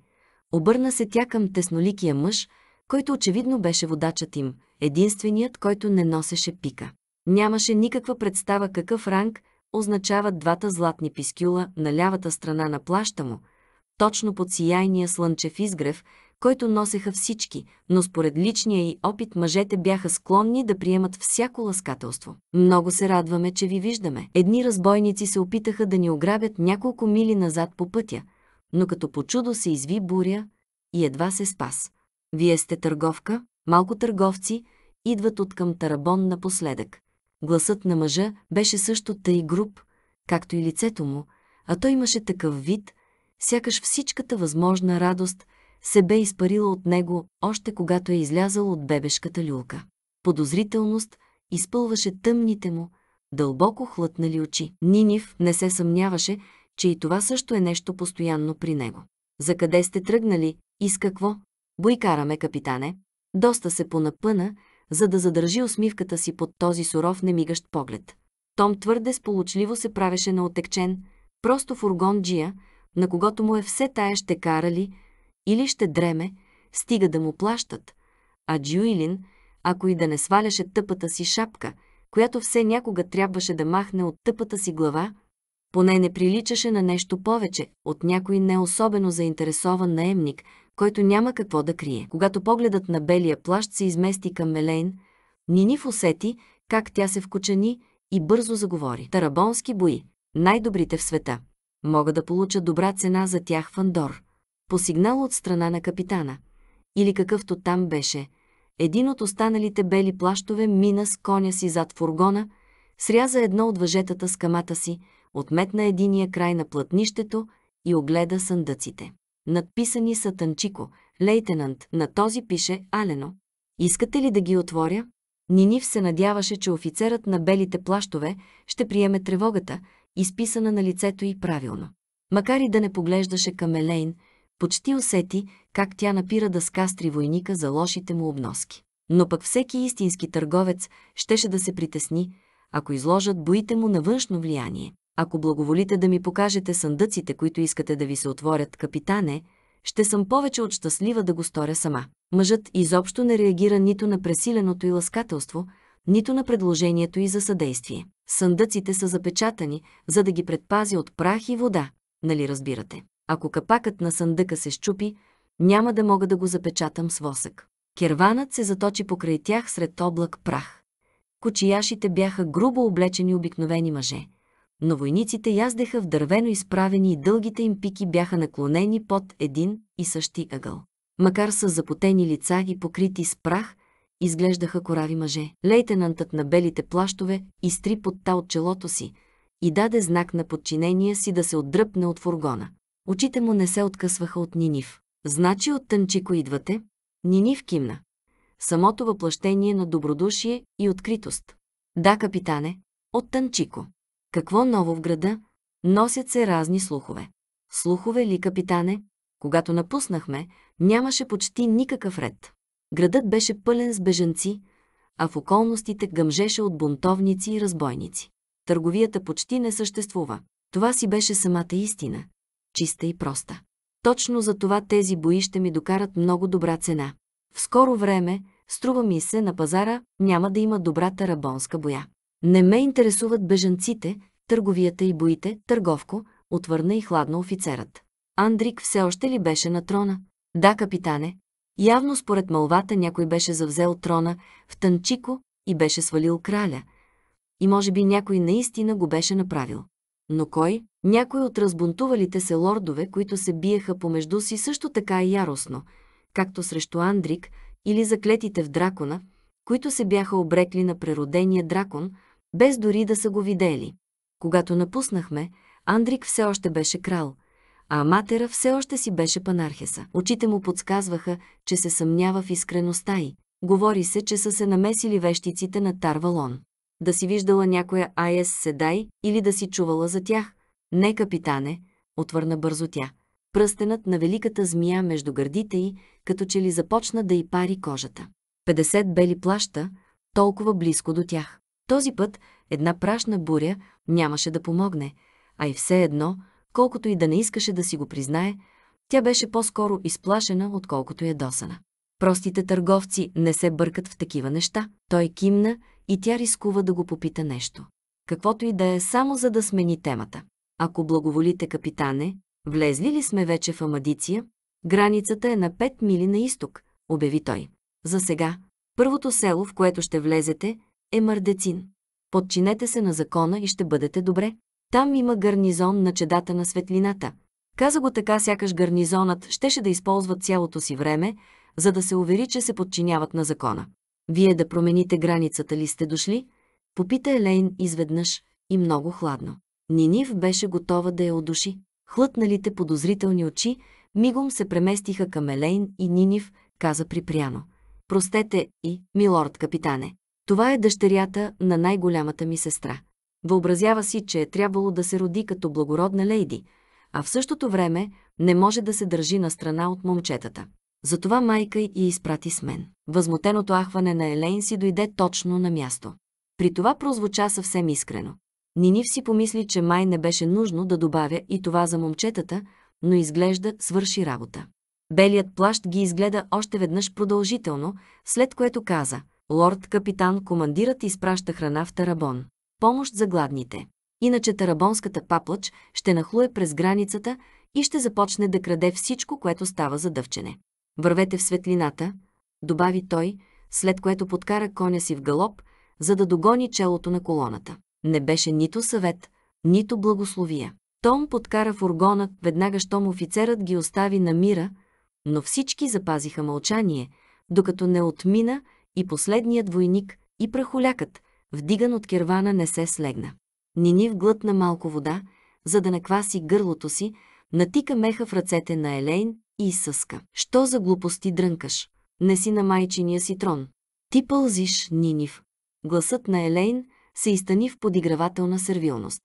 Обърна се тя към тесноликия мъж, който очевидно беше водачът им, единственият, който не носеше пика. Нямаше никаква представа какъв ранг означават двата златни пискюла на лявата страна на плаща му, точно под сияйния слънчев изгрев, който носеха всички, но според личния и опит мъжете бяха склонни да приемат всяко ласкателство. Много се радваме, че ви виждаме. Едни разбойници се опитаха да ни ограбят няколко мили назад по пътя, но като по чудо се изви буря и едва се спас. Вие сте търговка, малко търговци, идват от към Тарабон напоследък. Гласът на мъжа беше също тъй груб, както и лицето му, а той имаше такъв вид, сякаш всичката възможна радост се бе изпарила от него, още когато е излязал от бебешката люлка. Подозрителност изпълваше тъмните му, дълбоко хлътнали очи. Нинив не се съмняваше, че и това също е нещо постоянно при него. За къде сте тръгнали и с какво? Бойкараме, капитане. Доста се понапъна, за да задържи усмивката си под този суров немигащ поглед. Том твърде сполучливо се правеше на отекчен, просто фургон джия, на когото му е все тая ще карали или ще дреме, стига да му плащат. А Джуилин, ако и да не сваляше тъпата си шапка, която все някога трябваше да махне от тъпата си глава, поне не приличаше на нещо повече от някой не особено заинтересован наемник, който няма какво да крие. Когато погледът на белия плащ се измести към Мелейн, Ниниф усети как тя се вкучани и бързо заговори. Тарабонски бои, най-добрите в света. Мога да получа добра цена за тях в Андор. По сигнал от страна на капитана. Или какъвто там беше. Един от останалите бели плащове мина с коня си зад фургона, сряза едно от въжетата с камата си, отметна единия край на плътнището и огледа съндъците. Надписани са Танчико, лейтенант, на този пише Алено. Искате ли да ги отворя? Нинив се надяваше, че офицерът на белите плащове ще приеме тревогата, изписана на лицето и правилно. Макар и да не поглеждаше към Елейн, почти усети как тя напира да скастри войника за лошите му обноски. Но пък всеки истински търговец щеше да се притесни, ако изложат боите му на външно влияние. Ако благоволите да ми покажете съндъците, които искате да ви се отворят, капитане, ще съм повече от щастлива да го сторя сама. Мъжът изобщо не реагира нито на пресиленото и ласкателство, нито на предложението и за съдействие. Съндъците са запечатани, за да ги предпази от прах и вода, нали разбирате? Ако капакът на съндъка се щупи, няма да мога да го запечатам с восък. Керванът се заточи покрай тях сред облак прах. Кочияшите бяха грубо облечени обикновени мъже – но войниците яздеха в дървено изправени и дългите им пики бяха наклонени под един и същи ъгъл. Макар с запотени лица и покрити с прах, изглеждаха корави мъже. Лейтенантът на белите плащове изтри та от челото си и даде знак на подчинение си да се отдръпне от фургона. Очите му не се откъсваха от Нинив. Значи от Тънчико идвате? Нинив кимна. Самото въплъщение на добродушие и откритост. Да, капитане, от Тънчико. Какво ново в града? Носят се разни слухове. Слухове ли, капитане? Когато напуснахме, нямаше почти никакъв ред. Градът беше пълен с бежанци, а в околностите гъмжеше от бунтовници и разбойници. Търговията почти не съществува. Това си беше самата истина. Чиста и проста. Точно за това тези бои ще ми докарат много добра цена. В скоро време, струва ми се, на пазара няма да има добрата рабонска боя. Не ме интересуват бежанците, търговията и боите, търговко, отвърна и хладно офицерът. Андрик все още ли беше на трона? Да, капитане. Явно според мълвата някой беше завзел трона в Танчико и беше свалил краля. И може би някой наистина го беше направил. Но кой? Някой от разбунтувалите се лордове, които се биеха помежду си също така и яростно, както срещу Андрик или заклетите в дракона, които се бяха обрекли на преродения дракон – без дори да са го видели. Когато напуснахме, Андрик все още беше крал, а Матера все още си беше панархеса. Очите му подсказваха, че се съмнява в искреността й. Говори се, че са се намесили вещиците на Тарвалон. Да си виждала някоя Айес Седай или да си чувала за тях. Не, капитане, отвърна бързо тя. Пръстенът на великата змия между гърдите й, като че ли започна да й пари кожата. 50 бели плаща, толкова близко до тях. Този път една прашна буря нямаше да помогне, а и все едно, колкото и да не искаше да си го признае, тя беше по-скоро изплашена, отколкото е досана. Простите търговци не се бъркат в такива неща. Той кимна и тя рискува да го попита нещо. Каквото и да е, само за да смени темата. Ако благоволите, капитане, влезли ли сме вече в Амадиция? Границата е на 5 мили на изток, обяви той. За сега, първото село, в което ще влезете, е мърдецин. Подчинете се на закона и ще бъдете добре. Там има гарнизон на чедата на светлината. Каза го така, сякаш гарнизонът щеше да използва цялото си време, за да се увери, че се подчиняват на закона. Вие да промените границата ли сте дошли? Попита Елейн изведнъж и много хладно. Нинив беше готова да я одуши. Хлътналите подозрителни очи мигом се преместиха към Елейн и Нинив каза припряно. Простете и, милорд капитане, това е дъщерята на най-голямата ми сестра. Въобразява си, че е трябвало да се роди като благородна лейди, а в същото време не може да се държи на страна от момчетата. Затова майка й изпрати с мен. Възмутеното ахване на Елейн си дойде точно на място. При това прозвуча съвсем искрено. Нинив си помисли, че май не беше нужно да добавя и това за момчетата, но изглежда свърши работа. Белият плащ ги изгледа още веднъж продължително, след което каза – лорд-капитан командират изпраща храна в Тарабон. Помощ за гладните. Иначе тарабонската паплач ще нахлуе през границата и ще започне да краде всичко, което става за дъвчене. Вървете в светлината, добави той, след което подкара коня си в галоп, за да догони челото на колоната. Не беше нито съвет, нито благословия. Том подкара фургона, веднага щом офицерът ги остави на мира, но всички запазиха мълчание, докато не отмина и последният войник, и прахолякът, вдиган от кервана не се слегна. Нинив глътна малко вода, за да накваси гърлото си, натика меха в ръцете на Елейн и изсъска. «Що за глупости дрънкаш? Не си на майчиния си трон. Ти пълзиш, Нинив». Гласът на Елейн се изтани в подигравателна сервилност.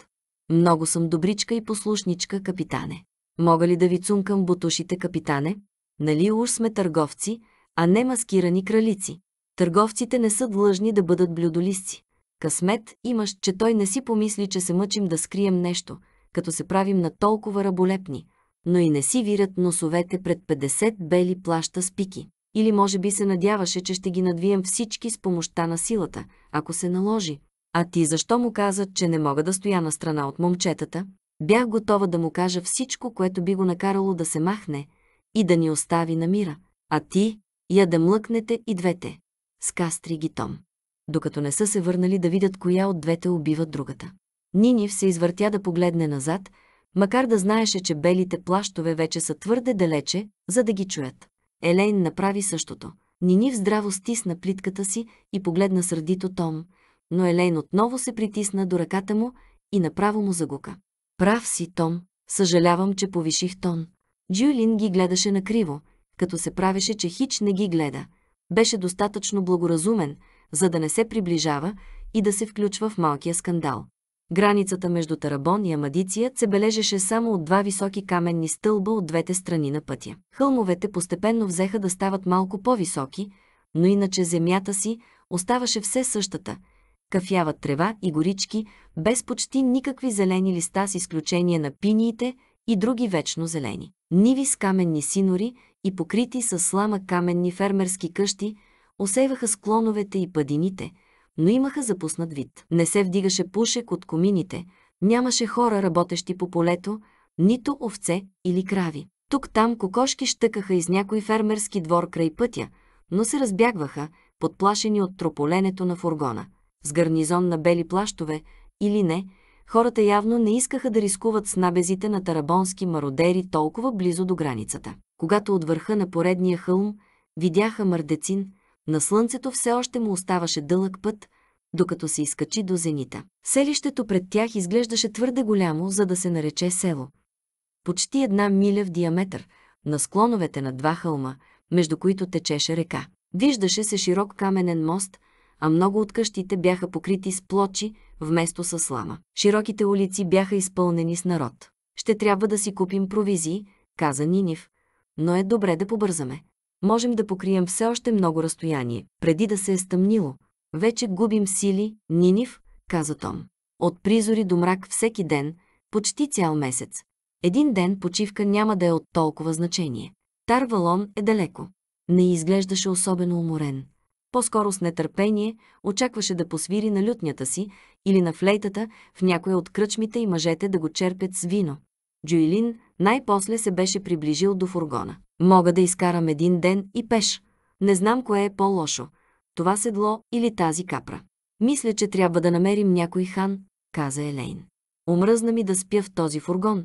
«Много съм добричка и послушничка, капитане. Мога ли да ви цункам бутушите, капитане? Нали уж сме търговци, а не маскирани кралици? Търговците не са длъжни да бъдат блюдолисци. Късмет имаш, че той не си помисли, че се мъчим да скрием нещо, като се правим на толкова раболепни, но и не си вират носовете пред 50 бели плаща с пики. Или може би се надяваше, че ще ги надвием всички с помощта на силата, ако се наложи. А ти защо му каза, че не мога да стоя на страна от момчетата? Бях готова да му кажа всичко, което би го накарало да се махне и да ни остави на мира. А ти, я да млъкнете и двете с Кастри ги Том. Докато не са се върнали да видят коя от двете убива другата. Нинив се извъртя да погледне назад, макар да знаеше, че белите плащове вече са твърде далече, за да ги чуят. Елейн направи същото. Нинив здраво стисна плитката си и погледна сърдито Том, но Елейн отново се притисна до ръката му и направо му загука. Прав си, Том, съжалявам, че повиших тон. Джулин ги гледаше накриво, като се правеше, че хич не ги гледа – беше достатъчно благоразумен, за да не се приближава и да се включва в малкия скандал. Границата между Тарабон и Амадиция се бележеше само от два високи каменни стълба от двете страни на пътя. Хълмовете постепенно взеха да стават малко по-високи, но иначе земята си оставаше все същата – кафява трева и горички, без почти никакви зелени листа с изключение на пиниите и други вечно зелени. Ниви с каменни синори и покрити с слама каменни фермерски къщи, осейваха склоновете и падините, но имаха запуснат вид. Не се вдигаше пушек от комините, нямаше хора работещи по полето, нито овце или крави. Тук-там кокошки щъкаха из някой фермерски двор край пътя, но се разбягваха, подплашени от трополенето на фургона. С гарнизон на бели плащове или не, хората явно не искаха да рискуват с набезите на тарабонски мародери толкова близо до границата когато от върха на поредния хълм видяха мърдецин, на слънцето все още му оставаше дълъг път, докато се изкачи до зенита. Селището пред тях изглеждаше твърде голямо, за да се нарече село. Почти една миля в диаметър, на склоновете на два хълма, между които течеше река. Виждаше се широк каменен мост, а много от къщите бяха покрити с плочи вместо с слама. Широките улици бяха изпълнени с народ. Ще трябва да си купим провизии, каза Нинив, но е добре да побързаме. Можем да покрием все още много разстояние, преди да се е стъмнило. Вече губим сили, Нинив, каза Том. От призори до мрак всеки ден, почти цял месец. Един ден почивка няма да е от толкова значение. Тарвалон е далеко. Не изглеждаше особено уморен. По-скоро с нетърпение очакваше да посвири на лютнята си или на флейтата в някоя от кръчмите и мъжете да го черпят с вино. Джуилин най-после се беше приближил до фургона. Мога да изкарам един ден и пеш. Не знам кое е по-лошо – това седло или тази капра. Мисля, че трябва да намерим някой хан, каза Елейн. Омръзна ми да спя в този фургон,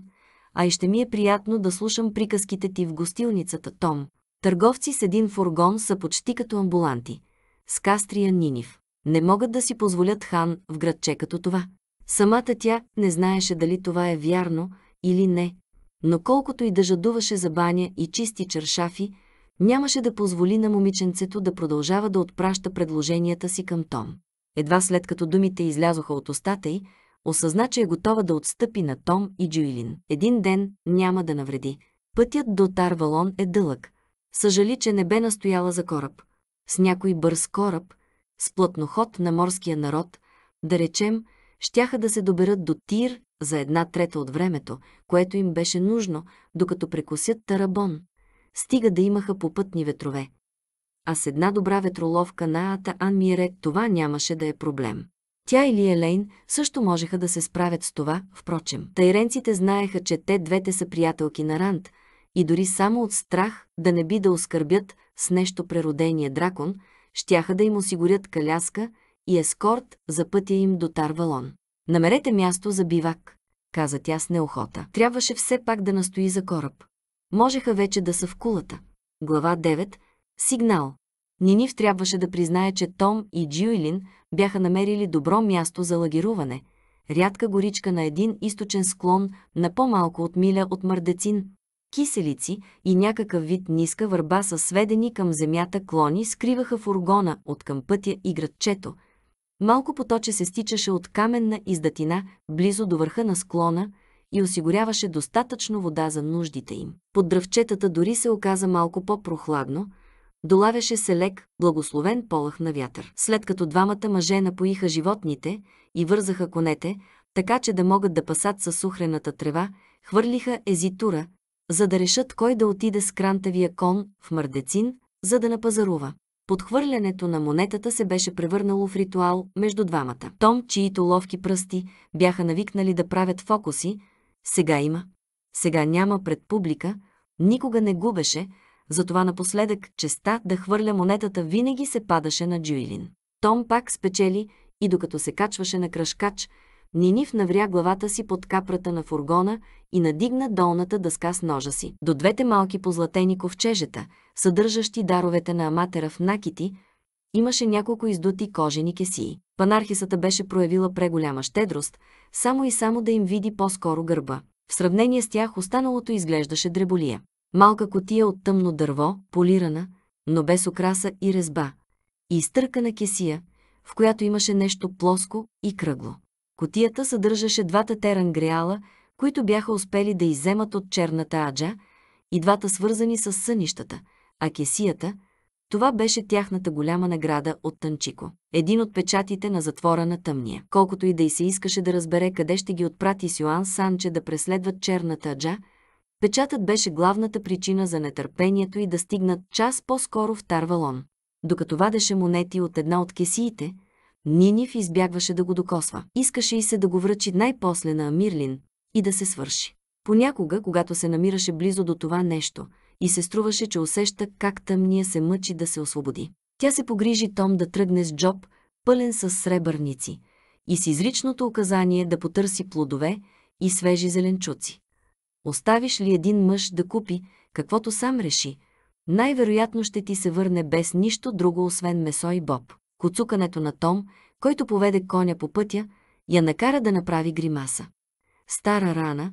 а и ще ми е приятно да слушам приказките ти в гостилницата, Том. Търговци с един фургон са почти като амбуланти. С Кастрия Нинив. Не могат да си позволят хан в градче като това. Самата тя не знаеше дали това е вярно или не, но колкото и да жадуваше за баня и чисти чершафи, нямаше да позволи на момиченцето да продължава да отпраща предложенията си към Том. Едва след като думите излязоха от устата й, осъзна, че е готова да отстъпи на Том и Джуилин. Един ден няма да навреди. Пътят до Тарвалон е дълъг. Съжали, че не бе настояла за кораб. С някой бърз кораб, с плътноход на морския народ, да речем, щяха да се доберат до Тир за една трета от времето, което им беше нужно, докато прекусят Тарабон. Стига да имаха попътни ветрове. А с една добра ветроловка на Ата Анмире, това нямаше да е проблем. Тя или Елейн също можеха да се справят с това, впрочем. Тайренците знаеха, че те двете са приятелки на Ранд и дори само от страх да не би да оскърбят с нещо преродения дракон, щяха да им осигурят каляска и ескорт за пътя им до Тарвалон. Намерете място за бивак, каза тя с неохота. Трябваше все пак да настои за кораб. Можеха вече да са в кулата. Глава 9. Сигнал. Нинив трябваше да признае, че Том и Джуилин бяха намерили добро място за лагеруване. Рядка горичка на един източен склон на по-малко от миля от Мърдецин, киселици и някакъв вид ниска върба са сведени към земята клони скриваха фургона от към пътя и градчето – Малко поточе се стичаше от каменна издатина близо до върха на склона и осигуряваше достатъчно вода за нуждите им. Под дръвчетата дори се оказа малко по-прохладно, долавяше се лек, благословен полах на вятър. След като двамата мъже напоиха животните и вързаха конете, така че да могат да пасат със сухрената трева, хвърлиха езитура, за да решат кой да отиде с крантавия кон в Мърдецин, за да напазарува подхвърлянето на монетата се беше превърнало в ритуал между двамата. Том, чието ловки пръсти бяха навикнали да правят фокуси, сега има. Сега няма пред публика, никога не губеше, затова напоследък честа да хвърля монетата винаги се падаше на Джуилин. Том пак спечели и докато се качваше на кръшкач, Нинив навря главата си под капрата на фургона и надигна долната дъска с ножа си. До двете малки позлатени ковчежета, съдържащи даровете на аматера в накити, имаше няколко издути кожени кесии. Панархисата беше проявила преголяма щедрост, само и само да им види по-скоро гърба. В сравнение с тях останалото изглеждаше дреболия. Малка котия от тъмно дърво, полирана, но без окраса и резба, и изтъркана кесия, в която имаше нещо плоско и кръгло. Котията съдържаше двата терангриала, които бяха успели да иземат от черната аджа, и двата свързани с сънищата, а кесията – това беше тяхната голяма награда от Танчико. Един от печатите на затвора на тъмния. Колкото и да й се искаше да разбере къде ще ги отпрати Сюан Санче да преследват черната аджа, печатът беше главната причина за нетърпението и да стигнат час по-скоро в Тарвалон. Докато вадеше монети от една от кесиите, Нинив избягваше да го докосва. Искаше и се да го връчи най-после на Амирлин и да се свърши. Понякога, когато се намираше близо до това нещо, и се струваше, че усеща как тъмния се мъчи да се освободи. Тя се погрижи Том да тръгне с джоб, пълен с сребърници, и с изричното указание да потърси плодове и свежи зеленчуци. Оставиш ли един мъж да купи, каквото сам реши, най-вероятно ще ти се върне без нищо друго, освен месо и боб. Коцукането на Том, който поведе коня по пътя, я накара да направи гримаса. Стара рана,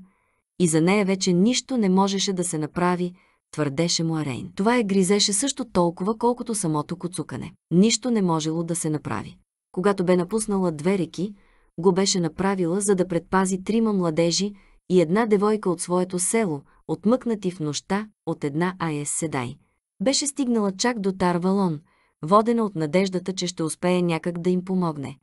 и за нея вече нищо не можеше да се направи, твърдеше му Арейн. Това я гризеше също толкова, колкото самото коцукане. Нищо не можело да се направи. Когато бе напуснала две реки, го беше направила, за да предпази трима младежи и една девойка от своето село, отмъкнати в нощта от една АЕС Седай. Беше стигнала чак до Тарвалон – водена от надеждата, че ще успее някак да им помогне.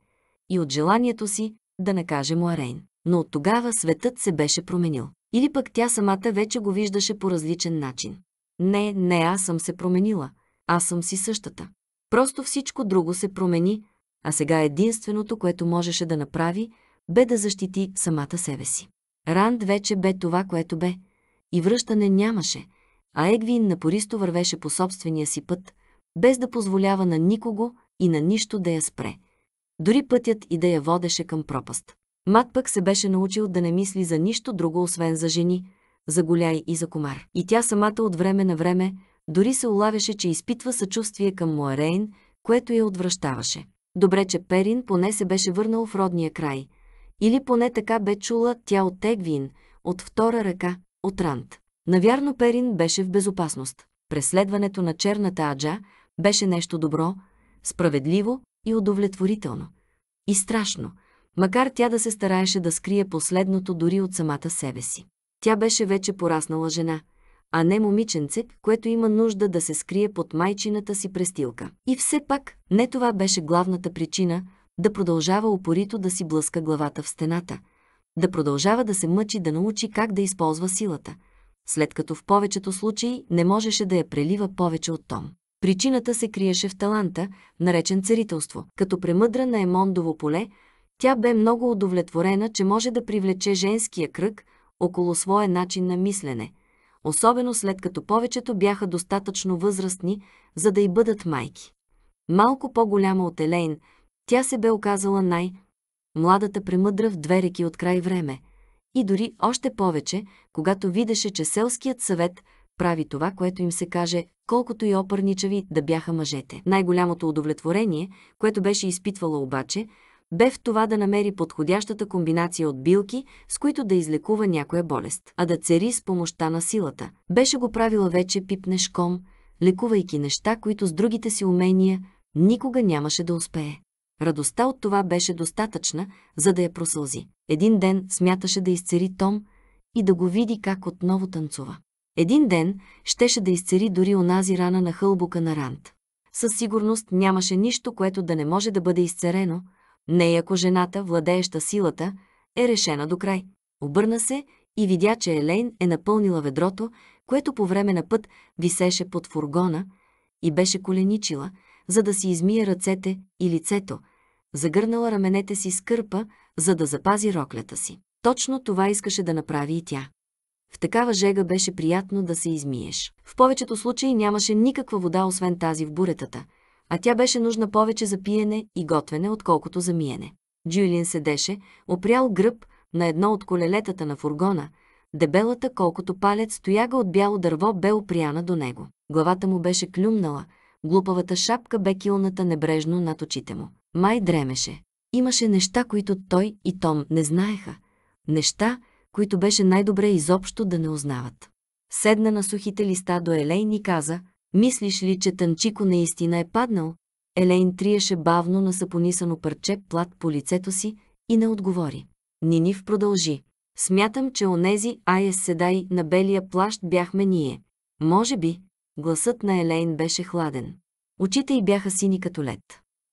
И от желанието си да накаже Муарейн. Но от тогава светът се беше променил. Или пък тя самата вече го виждаше по различен начин. Не, не аз съм се променила. Аз съм си същата. Просто всичко друго се промени, а сега единственото, което можеше да направи, бе да защити самата себе си. Ранд вече бе това, което бе. И връщане нямаше, а Егвин напористо вървеше по собствения си път, без да позволява на никого и на нищо да я спре. Дори пътят и да я водеше към пропаст. Мат пък се беше научил да не мисли за нищо друго, освен за жени, за голяй и за комар. И тя самата от време на време дори се улавяше, че изпитва съчувствие към Моерейн, което я отвръщаваше. Добре, че Перин поне се беше върнал в родния край. Или поне така бе чула тя от Егвин, от втора ръка, от Рант. Навярно Перин беше в безопасност. Преследването на черната аджа, беше нещо добро, справедливо и удовлетворително. И страшно, макар тя да се стараеше да скрие последното дори от самата себе си. Тя беше вече пораснала жена, а не момиченце, което има нужда да се скрие под майчината си престилка. И все пак не това беше главната причина да продължава упорито да си блъска главата в стената, да продължава да се мъчи да научи как да използва силата, след като в повечето случаи не можеше да я прелива повече от Том. Причината се криеше в таланта, наречен царителство. Като премъдра на Емондово поле, тя бе много удовлетворена, че може да привлече женския кръг около своя начин на мислене, особено след като повечето бяха достатъчно възрастни, за да й бъдат майки. Малко по-голяма от Елейн, тя се бе оказала най- младата премъдра в две реки от край време. И дори още повече, когато видеше, че селският съвет – прави това, което им се каже, колкото и опърничави да бяха мъжете. Най-голямото удовлетворение, което беше изпитвала обаче, бе в това да намери подходящата комбинация от билки, с които да излекува някоя болест, а да цери с помощта на силата. Беше го правила вече пипнеш ком, лекувайки неща, които с другите си умения никога нямаше да успее. Радостта от това беше достатъчна, за да я просълзи. Един ден смяташе да изцери Том и да го види как отново танцува. Един ден щеше да изцери дори онази рана на хълбука на Рант. Със сигурност нямаше нищо, което да не може да бъде изцерено, не ако жената, владееща силата, е решена до край. Обърна се и видя, че Елейн е напълнила ведрото, което по време на път висеше под фургона и беше коленичила, за да си измие ръцете и лицето, загърнала раменете си с кърпа, за да запази роклята си. Точно това искаше да направи и тя. В такава жега беше приятно да се измиеш. В повечето случаи нямаше никаква вода, освен тази в буретата, а тя беше нужна повече за пиене и готвене, отколкото за миене. Джулиен седеше, опрял гръб на едно от колелетата на фургона, дебелата, колкото палец, стояга от бяло дърво бе опряна до него. Главата му беше клюмнала, глупавата шапка бе килната небрежно над очите му. Май дремеше. Имаше неща, които той и Том не знаеха. Неща, които беше най-добре изобщо да не узнават. Седна на сухите листа до Елейн и каза, «Мислиш ли, че Танчико наистина е паднал?» Елейн триеше бавно на сапонисано парче плат по лицето си и не отговори. Нинив продължи. Смятам, че онези Айес Седай на белия плащ бяхме ние. Може би, гласът на Елейн беше хладен. Очите й бяха сини като лед.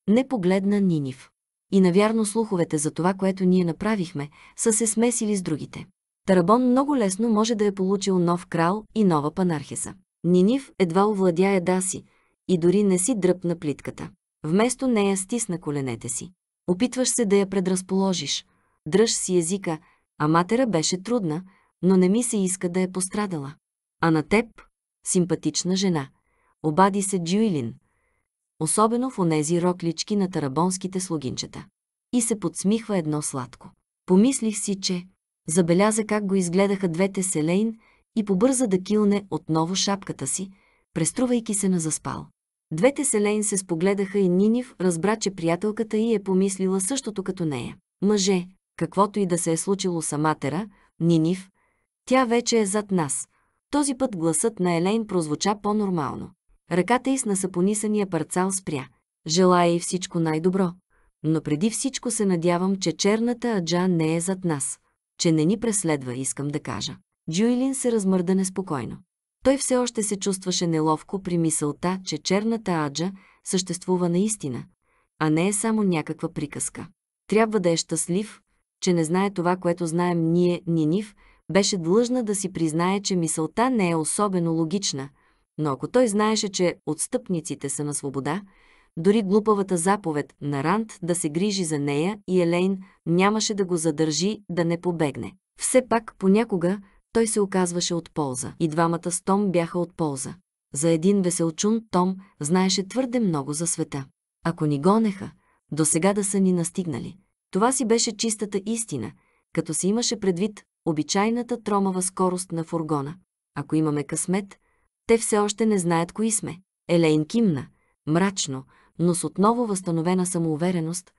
Не погледна Нинив и навярно слуховете за това, което ние направихме, са се смесили с другите. Тарабон много лесно може да е получил нов крал и нова панархеса. Нинив едва овладя еда си и дори не си дръпна плитката. Вместо нея стисна коленете си. Опитваш се да я предразположиш. Дръж си езика, а матера беше трудна, но не ми се иска да е пострадала. А на теб, симпатична жена, обади се Джуилин, особено в онези роклички на тарабонските слугинчета. И се подсмихва едно сладко. Помислих си, че забеляза как го изгледаха двете селейн и побърза да килне отново шапката си, преструвайки се на заспал. Двете селейн се спогледаха и Нинив разбра, че приятелката й е помислила същото като нея. Мъже, каквото и да се е случило с Аматера, Нинив, тя вече е зад нас. Този път гласът на Елейн прозвуча по-нормално. Ръката й с насапонисания парцал спря. Желая и всичко най-добро. Но преди всичко се надявам, че черната аджа не е зад нас. Че не ни преследва, искам да кажа. Джуилин се размърда неспокойно. Той все още се чувстваше неловко при мисълта, че черната аджа съществува наистина, а не е само някаква приказка. Трябва да е щастлив, че не знае това, което знаем ние, Нинив, беше длъжна да си признае, че мисълта не е особено логична – но ако той знаеше, че отстъпниците са на свобода, дори глупавата заповед на Ранд да се грижи за нея и Елейн нямаше да го задържи да не побегне. Все пак понякога той се оказваше от полза. И двамата с Том бяха от полза. За един веселчун Том знаеше твърде много за света. Ако ни гонеха, до сега да са ни настигнали. Това си беше чистата истина, като се имаше предвид обичайната тромава скорост на фургона. Ако имаме късмет, те все още не знаят кои сме. Елейн кимна, мрачно, но с отново възстановена самоувереност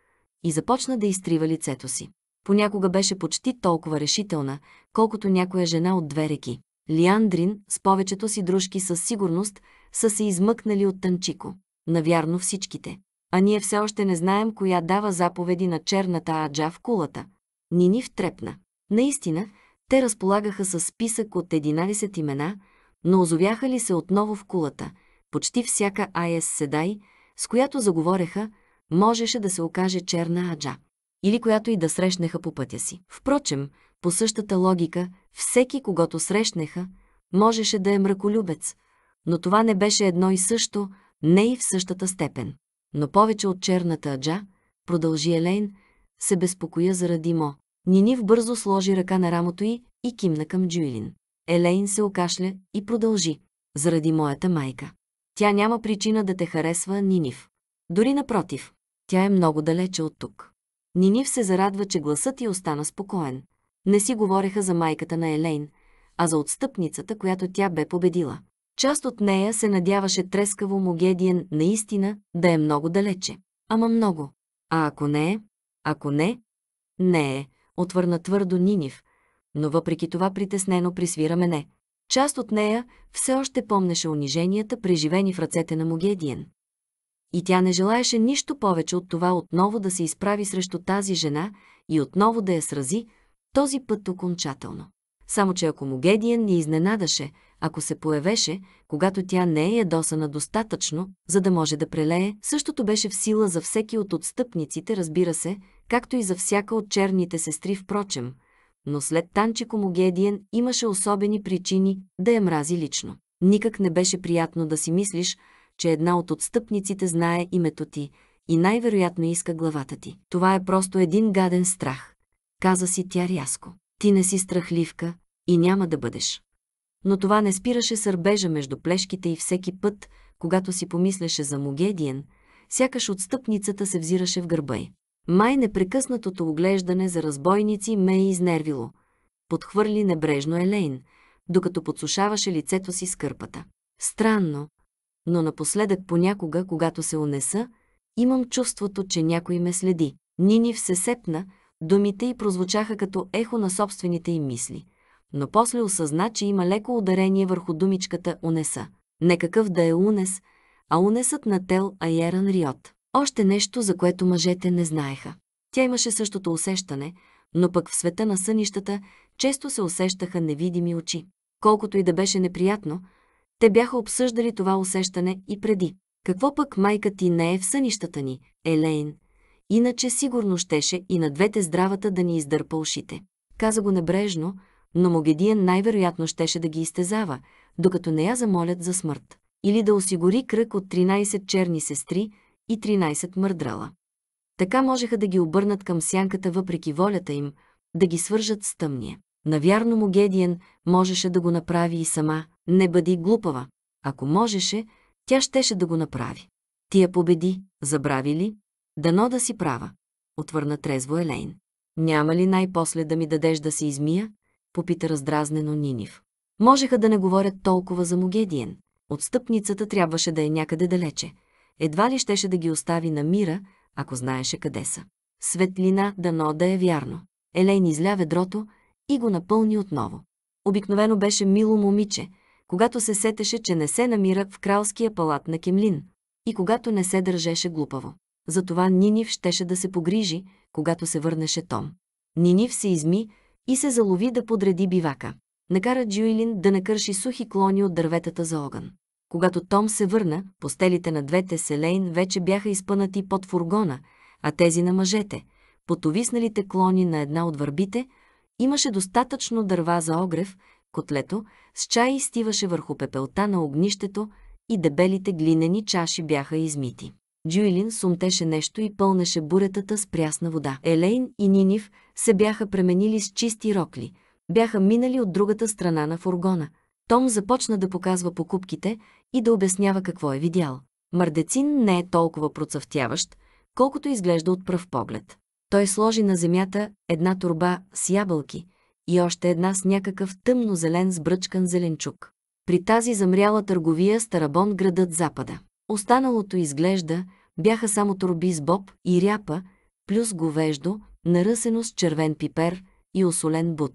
и започна да изтрива лицето си. Понякога беше почти толкова решителна, колкото някоя жена от две реки. Лиандрин с повечето си дружки със сигурност са се измъкнали от Танчико. Навярно всичките. А ние все още не знаем коя дава заповеди на черната аджа в кулата. Нини втрепна. Наистина, те разполагаха с списък от 11 имена – но озовяха ли се отново в кулата. Почти всяка Айес Седай, с която заговореха, можеше да се окаже черна аджа, или която и да срещнаха по пътя си. Впрочем, по същата логика, всеки, когато срещнаха, можеше да е мраколюбец, но това не беше едно и също, не и в същата степен. Но повече от черната аджа, продължи Елейн, се безпокоя заради Мо. Нинив бързо сложи ръка на рамото й и кимна към Джуилин. Елейн се окашля и продължи. Заради моята майка. Тя няма причина да те харесва Нинив. Дори напротив, тя е много далече от тук. Нинив се зарадва, че гласът ти остана спокоен. Не си говореха за майката на Елейн, а за отстъпницата, която тя бе победила. Част от нея се надяваше трескаво Могедиен наистина да е много далече. Ама много. А ако не е? Ако не? Не е, отвърна твърдо Нинив, но въпреки това притеснено присвира мене. Част от нея все още помнеше униженията, преживени в ръцете на Могедиен. И тя не желаеше нищо повече от това отново да се изправи срещу тази жена и отново да я срази, този път окончателно. Само, че ако Могедиен ни изненадаше, ако се появеше, когато тя не е ядосана достатъчно, за да може да прелее, същото беше в сила за всеки от отстъпниците, разбира се, както и за всяка от черните сестри, впрочем – но след Танчико Могедиен имаше особени причини да я мрази лично. Никак не беше приятно да си мислиш, че една от отстъпниците знае името ти и най-вероятно иска главата ти. Това е просто един гаден страх, каза си тя рязко. Ти не си страхливка и няма да бъдеш. Но това не спираше сърбежа между плешките и всеки път, когато си помисляше за Могедиен, сякаш отстъпницата се взираше в гърба й. Май непрекъснатото оглеждане за разбойници ме е изнервило. Подхвърли небрежно Елейн, докато подсушаваше лицето си с кърпата. Странно, но напоследък понякога, когато се унеса, имам чувството, че някой ме следи. Нини се сепна, думите й прозвучаха като ехо на собствените й мисли. Но после осъзна, че има леко ударение върху думичката унеса. Не какъв да е унес, а унесът на Тел Айеран Риот. Още нещо, за което мъжете не знаеха. Тя имаше същото усещане, но пък в света на сънищата често се усещаха невидими очи. Колкото и да беше неприятно, те бяха обсъждали това усещане и преди. Какво пък майка ти не е в сънищата ни, Елейн? Иначе сигурно щеше и на двете здравата да ни издърпа ушите. Каза го небрежно, но Могедиен най-вероятно щеше да ги изтезава, докато не я замолят за смърт. Или да осигури кръг от 13 черни сестри, и 13 мърдрала. Така можеха да ги обърнат към сянката въпреки волята им, да ги свържат с тъмния. Навярно му Гедиен можеше да го направи и сама, не бъди глупава. Ако можеше, тя щеше да го направи. Ти я победи, забрави ли? Дано да си права, отвърна трезво Елейн. Няма ли най-после да ми дадеш да се измия? Попита раздразнено Нинив. Можеха да не говорят толкова за Могедиен. Отстъпницата трябваше да е някъде далече едва ли щеше да ги остави на мира, ако знаеше къде са. Светлина дано да е вярно. Елейн изля ведрото и го напълни отново. Обикновено беше мило момиче, когато се сетеше, че не се намира в кралския палат на Кемлин и когато не се държеше глупаво. Затова Нинив щеше да се погрижи, когато се върнеше Том. Нинив се изми и се залови да подреди бивака. Накара Джуилин да накърши сухи клони от дърветата за огън. Когато Том се върна, постелите на двете селейн вече бяха изпънати под фургона, а тези на мъжете, потовисналите клони на една от върбите, имаше достатъчно дърва за огрев, котлето с чай изтиваше върху пепелта на огнището и дебелите глинени чаши бяха измити. Джуилин сумтеше нещо и пълнеше буретата с прясна вода. Елейн и Нинив се бяха пременили с чисти рокли, бяха минали от другата страна на фургона. Том започна да показва покупките и да обяснява какво е видял. Мърдецин не е толкова процъфтяващ, колкото изглежда от пръв поглед. Той сложи на земята една турба с ябълки и още една с някакъв тъмно-зелен сбръчкан зеленчук. При тази замряла търговия Старабон градът запада. Останалото изглежда бяха само турби с боб и ряпа, плюс говеждо, наръсено с червен пипер и осолен бут.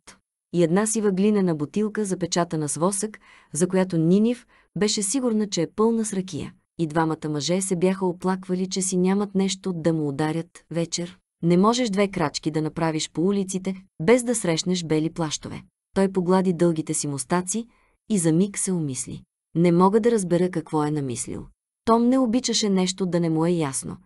И една сива глинена бутилка, запечатана с восък, за която Нинив беше сигурна, че е пълна с ракия. И двамата мъже се бяха оплаквали, че си нямат нещо да му ударят вечер. Не можеш две крачки да направиш по улиците, без да срещнеш бели плащове. Той поглади дългите си мустаци и за миг се умисли. Не мога да разбера какво е намислил. Том не обичаше нещо да не му е ясно.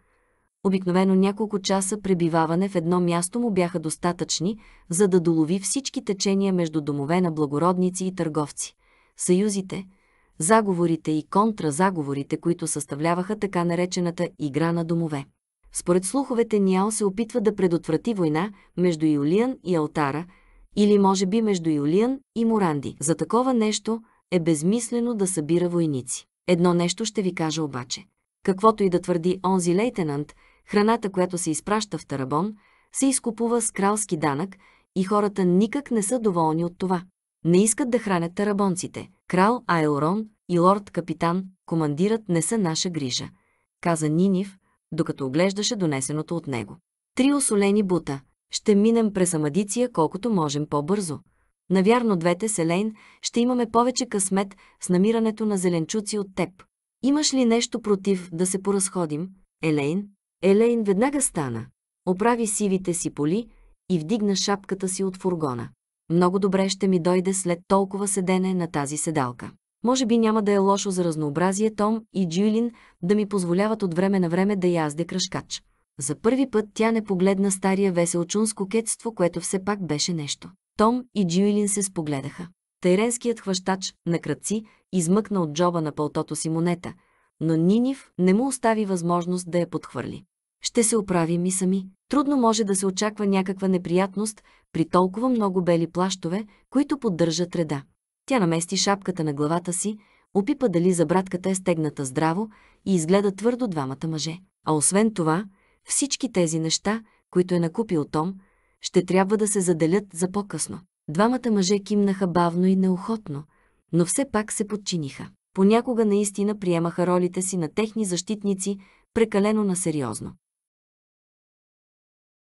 Обикновено няколко часа пребиваване в едно място му бяха достатъчни, за да долови всички течения между домове на благородници и търговци. Съюзите – заговорите и контразаговорите, които съставляваха така наречената игра на домове. Според слуховете Ниал се опитва да предотврати война между Юлиан и Алтара, или може би между Юлиан и Моранди. За такова нещо е безмислено да събира войници. Едно нещо ще ви кажа обаче. Каквото и да твърди онзи лейтенант, храната, която се изпраща в Тарабон, се изкупува с кралски данък и хората никак не са доволни от това. Не искат да хранят тарабонците. Крал Айлрон и лорд-капитан, командират не са наша грижа, каза Нинив, докато оглеждаше донесеното от него. Три осолени бута. Ще минем през Амадиция колкото можем по-бързо. Навярно двете селейн ще имаме повече късмет с намирането на зеленчуци от теб. Имаш ли нещо против да се поразходим, Елейн? Елейн веднага стана, оправи сивите си поли и вдигна шапката си от фургона. Много добре ще ми дойде след толкова седене на тази седалка. Може би няма да е лошо за разнообразие Том и Джулин да ми позволяват от време на време да язде кръшкач. За първи път тя не погледна стария веселчунско кетство, което все пак беше нещо. Том и Джуилин се спогледаха. Тайренският хващач на кръци измъкна от джоба на пълтото си монета, но Нинив не му остави възможност да я подхвърли. Ще се оправим и сами. Трудно може да се очаква някаква неприятност, при толкова много бели плащове, които поддържат реда. Тя намести шапката на главата си, опипа дали забратката е стегната здраво и изгледа твърдо двамата мъже. А освен това, всички тези неща, които е накупил Том, ще трябва да се заделят за по-късно. Двамата мъже кимнаха бавно и неохотно, но все пак се подчиниха. Понякога наистина приемаха ролите си на техни защитници прекалено насериозно.